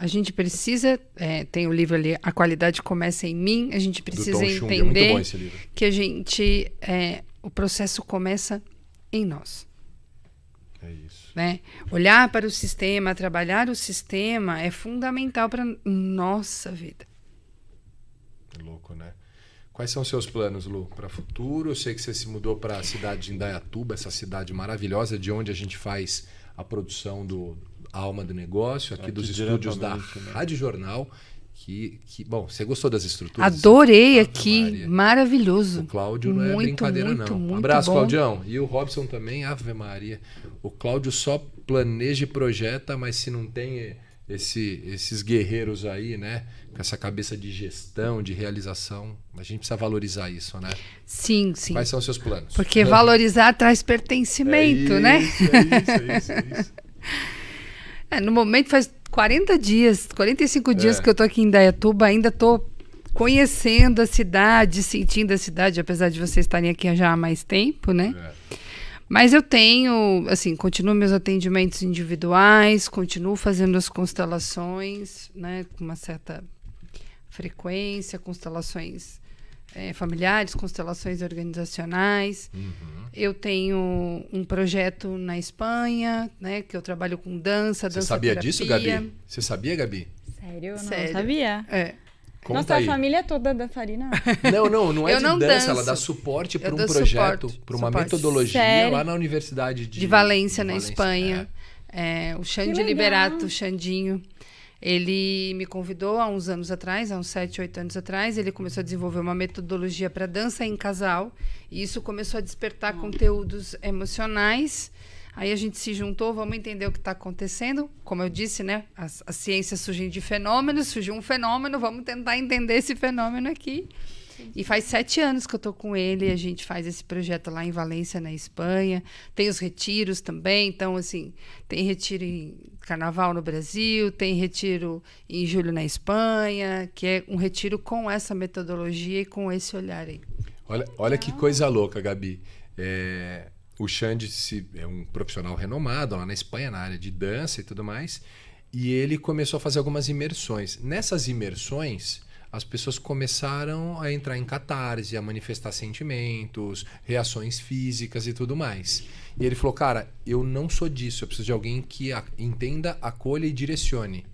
a gente precisa, é, tem o livro ali, A Qualidade Começa em Mim, a gente precisa é entender é que a gente, é, o processo começa em nós. É isso. Né? Olhar para o sistema, trabalhar o sistema é fundamental para nossa vida. É louco, né? Quais são os seus planos, Lu, para o futuro? Eu sei que você se mudou para a cidade de Indaiatuba, essa cidade maravilhosa de onde a gente faz a produção do Alma do Negócio, aqui, aqui dos estúdios da né? Rádio Jornal. Que, que, bom, você gostou das estruturas? Adorei aqui, Maria. maravilhoso. O Cláudio não é brincadeira, muito, não. Muito um abraço, bom. Claudião. E o Robson também, Ave Maria. O Cláudio só planeja e projeta, mas se não tem esse, esses guerreiros aí, né? Com essa cabeça de gestão, de realização, a gente precisa valorizar isso, né? Sim, sim. Quais são os seus planos? Porque valorizar traz pertencimento, é né? isso, né? É isso, é isso, é isso. [LAUGHS] É, no momento faz 40 dias, 45 dias é. que eu tô aqui em Dayatuba, ainda tô conhecendo a cidade, sentindo a cidade, apesar de vocês estarem aqui já há mais tempo, né? É. Mas eu tenho, assim, continuo meus atendimentos individuais, continuo fazendo as constelações, né, com uma certa frequência, constelações é, familiares, constelações organizacionais. Uhum. Eu tenho um projeto na Espanha, né, que eu trabalho com dança, Você sabia terapia. disso, Gabi? Você sabia, Gabi? Sério? Eu não Sério. sabia. É. Conta Nossa, aí. a família toda da Farina. [LAUGHS] Não, não, não é eu de não dança, danço. ela dá suporte para um projeto, para uma suporte. metodologia Sério? lá na Universidade de, de Valência, na Valência, Espanha. É. É, o Xande Liberato, o Xandinho. Ele me convidou há uns anos atrás, há uns 7, 8 anos atrás, ele começou a desenvolver uma metodologia para dança em casal, e isso começou a despertar conteúdos emocionais. Aí a gente se juntou, vamos entender o que está acontecendo. Como eu disse, né? A, a ciência surge de fenômenos, surgiu um fenômeno, vamos tentar entender esse fenômeno aqui. E faz sete anos que eu estou com ele. A gente faz esse projeto lá em Valência, na Espanha. Tem os retiros também. Então, assim, tem retiro em carnaval no Brasil, tem retiro em julho na Espanha, que é um retiro com essa metodologia e com esse olhar aí. Olha, olha que ah. coisa louca, Gabi. É, o Xande se, é um profissional renomado lá na Espanha, na área de dança e tudo mais, e ele começou a fazer algumas imersões. Nessas imersões, as pessoas começaram a entrar em catarse, a manifestar sentimentos, reações físicas e tudo mais. E ele falou, cara, eu não sou disso, eu preciso de alguém que a, entenda, acolha e direcione.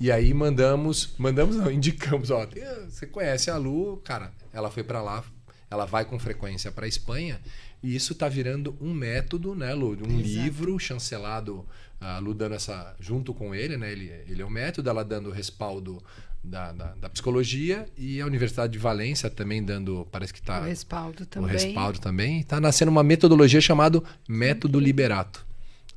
E aí mandamos, mandamos não, [LAUGHS] indicamos, ó, você conhece a Lu, cara, ela foi para lá, ela vai com frequência para Espanha, e isso está virando um método, né, Lu? Um Exato. livro chancelado, a Lu dando essa, junto com ele, né? Ele, ele é o método, ela dando respaldo da, da, da, psicologia e a Universidade de Valência também dando, parece que está o respaldo também. O respaldo também. Está nascendo uma metodologia chamada método liberato.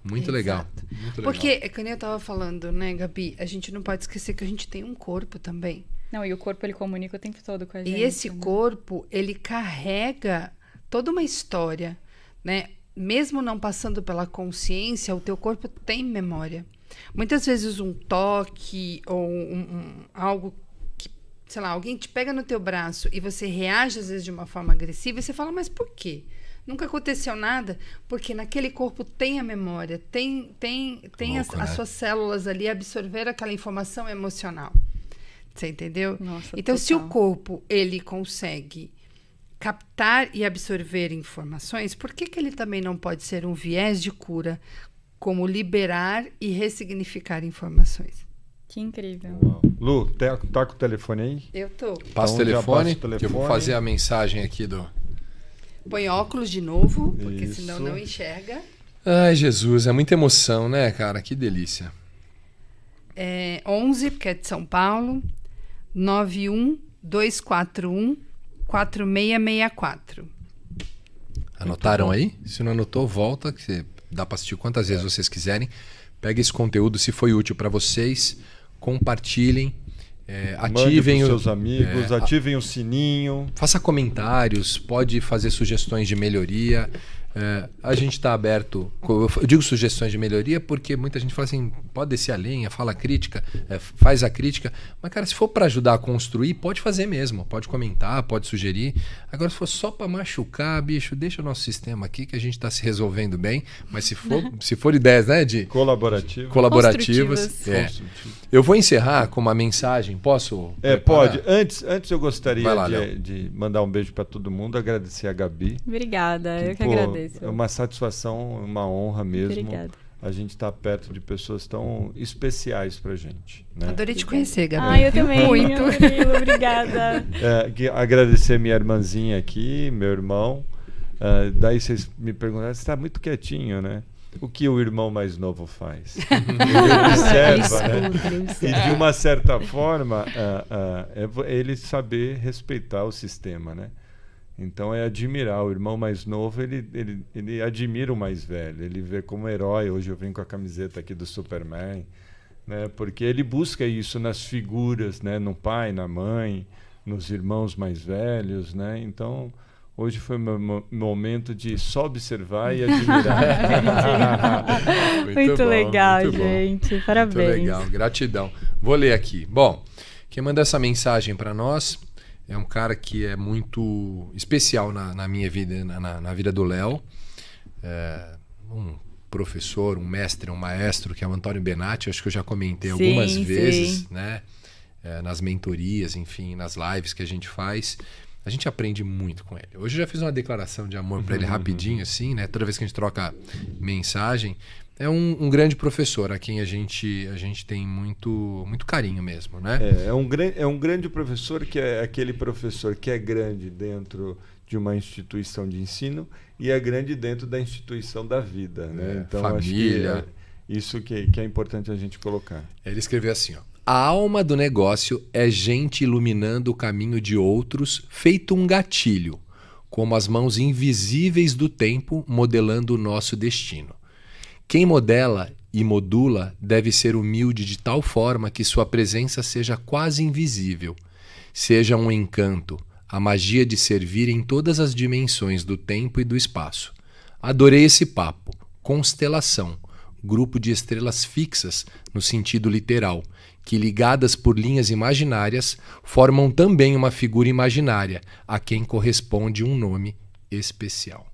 Muito legal. Muito Porque, legal. É como eu estava falando, né, Gabi, a gente não pode esquecer que a gente tem um corpo também. Não, e o corpo ele comunica o tempo todo com a gente. E esse corpo, ele carrega toda uma história, né? Mesmo não passando pela consciência, o teu corpo tem memória. Muitas vezes um toque ou um, um, algo que, sei lá, alguém te pega no teu braço e você reage às vezes de uma forma agressiva e você fala, mas por quê? Nunca aconteceu nada, porque naquele corpo tem a memória, tem, tem, tem Louco, as, né? as suas células ali absorver aquela informação emocional. Você entendeu? Nossa, então, total. se o corpo ele consegue captar e absorver informações, por que, que ele também não pode ser um viés de cura como liberar e ressignificar informações. Que incrível. Lu, tá, tá com o telefone aí? Eu tô. Passa então, o telefone, telefone, que eu vou fazer a mensagem aqui do... Põe óculos de novo, porque Isso. senão não enxerga. Ai, Jesus, é muita emoção, né, cara? Que delícia. É 11, porque é de São Paulo, 91 241 4664. Anotaram aí? Se não anotou, volta que você Dá para assistir quantas vezes é. vocês quiserem. Pega esse conteúdo se foi útil para vocês, compartilhem. É, ativem os seus amigos, é, ativem a... o sininho. Faça comentários, pode fazer sugestões de melhoria. É, a gente está aberto. Eu digo sugestões de melhoria porque muita gente fala assim: pode descer a linha fala crítica, é, faz a crítica. Mas, cara, se for para ajudar a construir, pode fazer mesmo. Pode comentar, pode sugerir. Agora, se for só para machucar, bicho, deixa o nosso sistema aqui que a gente está se resolvendo bem. Mas se for, [LAUGHS] se for ideias, né, de. Colaborativas. Colaborativas. É. Eu vou encerrar com uma mensagem. Posso? É, pode. Antes, antes eu gostaria lá, de, de, mandar um beijo para todo mundo, agradecer a Gabi. Obrigada, que, eu que pô, agradeço. É uma satisfação, uma honra mesmo. Obrigada a gente está perto de pessoas tão especiais para gente. Né? Adorei te conhecer, Gabriel. Ah, eu também. Muito. obrigada. [LAUGHS] É, agradecer minha irmãzinha aqui, meu irmão. Uh, daí vocês me perguntaram, você está muito quietinho, né? O que o irmão mais novo faz? [LAUGHS] Ele observa, né? E de uma certa forma, uh, uh, é ele saber respeitar o sistema, né? Então é admirar. O irmão mais novo, ele, ele, ele admira o mais velho. Ele vê como herói. Hoje eu vim com a camiseta aqui do Superman. Né? Porque ele busca isso nas figuras, né? no pai, na mãe, nos irmãos mais velhos. Né? Então, hoje foi meu momento de só observar e admirar. [LAUGHS] muito, muito bom, legal, muito gente. Parabéns. Muito legal. Gratidão. Vou ler aqui. Bom, quem manda essa mensagem para nós é um cara que é muito especial na, na minha vida, na, na vida do Léo. É, um professor, um mestre, um maestro, que é o Antônio Benatti, acho que eu já comentei sim, algumas sim. vezes, né? É, nas mentorias, enfim, nas lives que a gente faz. A gente aprende muito com ele. Hoje eu já fiz uma declaração de amor para ele uhum, uhum, rapidinho, uhum. assim, né? Toda vez que a gente troca mensagem é um, um, grande professor a quem a gente, a gente tem muito, muito carinho mesmo, né? É, é, um, é um grande professor que é aquele professor que é grande dentro de uma instituição de ensino e é grande dentro da instituição da vida, né? É, então, família. Acho que é isso que, que é importante a gente colocar. Ele escreveu assim, ó. A alma do negócio é gente iluminando o caminho de outros, feito um gatilho, como as mãos invisíveis do tempo modelando o nosso destino. Quem modela e modula deve ser humilde de tal forma que sua presença seja quase invisível, seja um encanto, a magia de servir em todas as dimensões do tempo e do espaço. Adorei esse papo. Constelação grupo de estrelas fixas, no sentido literal, que, ligadas por linhas imaginárias, formam também uma figura imaginária, a quem corresponde um nome especial.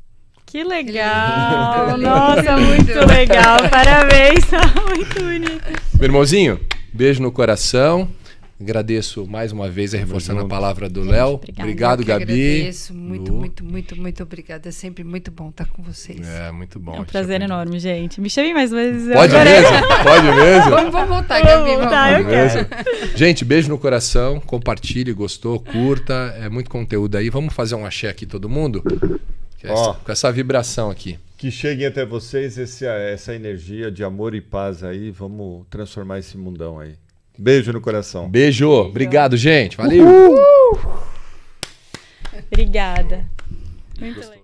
Que legal! [LAUGHS] Nossa, muito legal! [LAUGHS] Parabéns! Tá muito bonito! Meu irmãozinho, beijo no coração. Agradeço mais uma vez, reforçando a palavra do Léo. Obrigado, obrigado Gabi. Agradeço. Muito, Lu. muito, muito, muito obrigada. É sempre muito bom estar com vocês. É, muito bom. É um prazer enorme, gente. Me chame mais vezes. Pode mesmo? Pode [LAUGHS] mesmo? Vamos, voltar, voltar, vamos Voltar, Eu mesmo. quero. Gente, beijo no coração. Compartilhe, gostou, curta. É muito conteúdo aí. Vamos fazer um axé aqui todo mundo? com essa vibração aqui. Que cheguem até vocês esse, essa energia de amor e paz aí. Vamos transformar esse mundão aí. Beijo no coração. Beijo. Beijo. Obrigado, gente. Valeu. Uhul. Obrigada. Muito legal.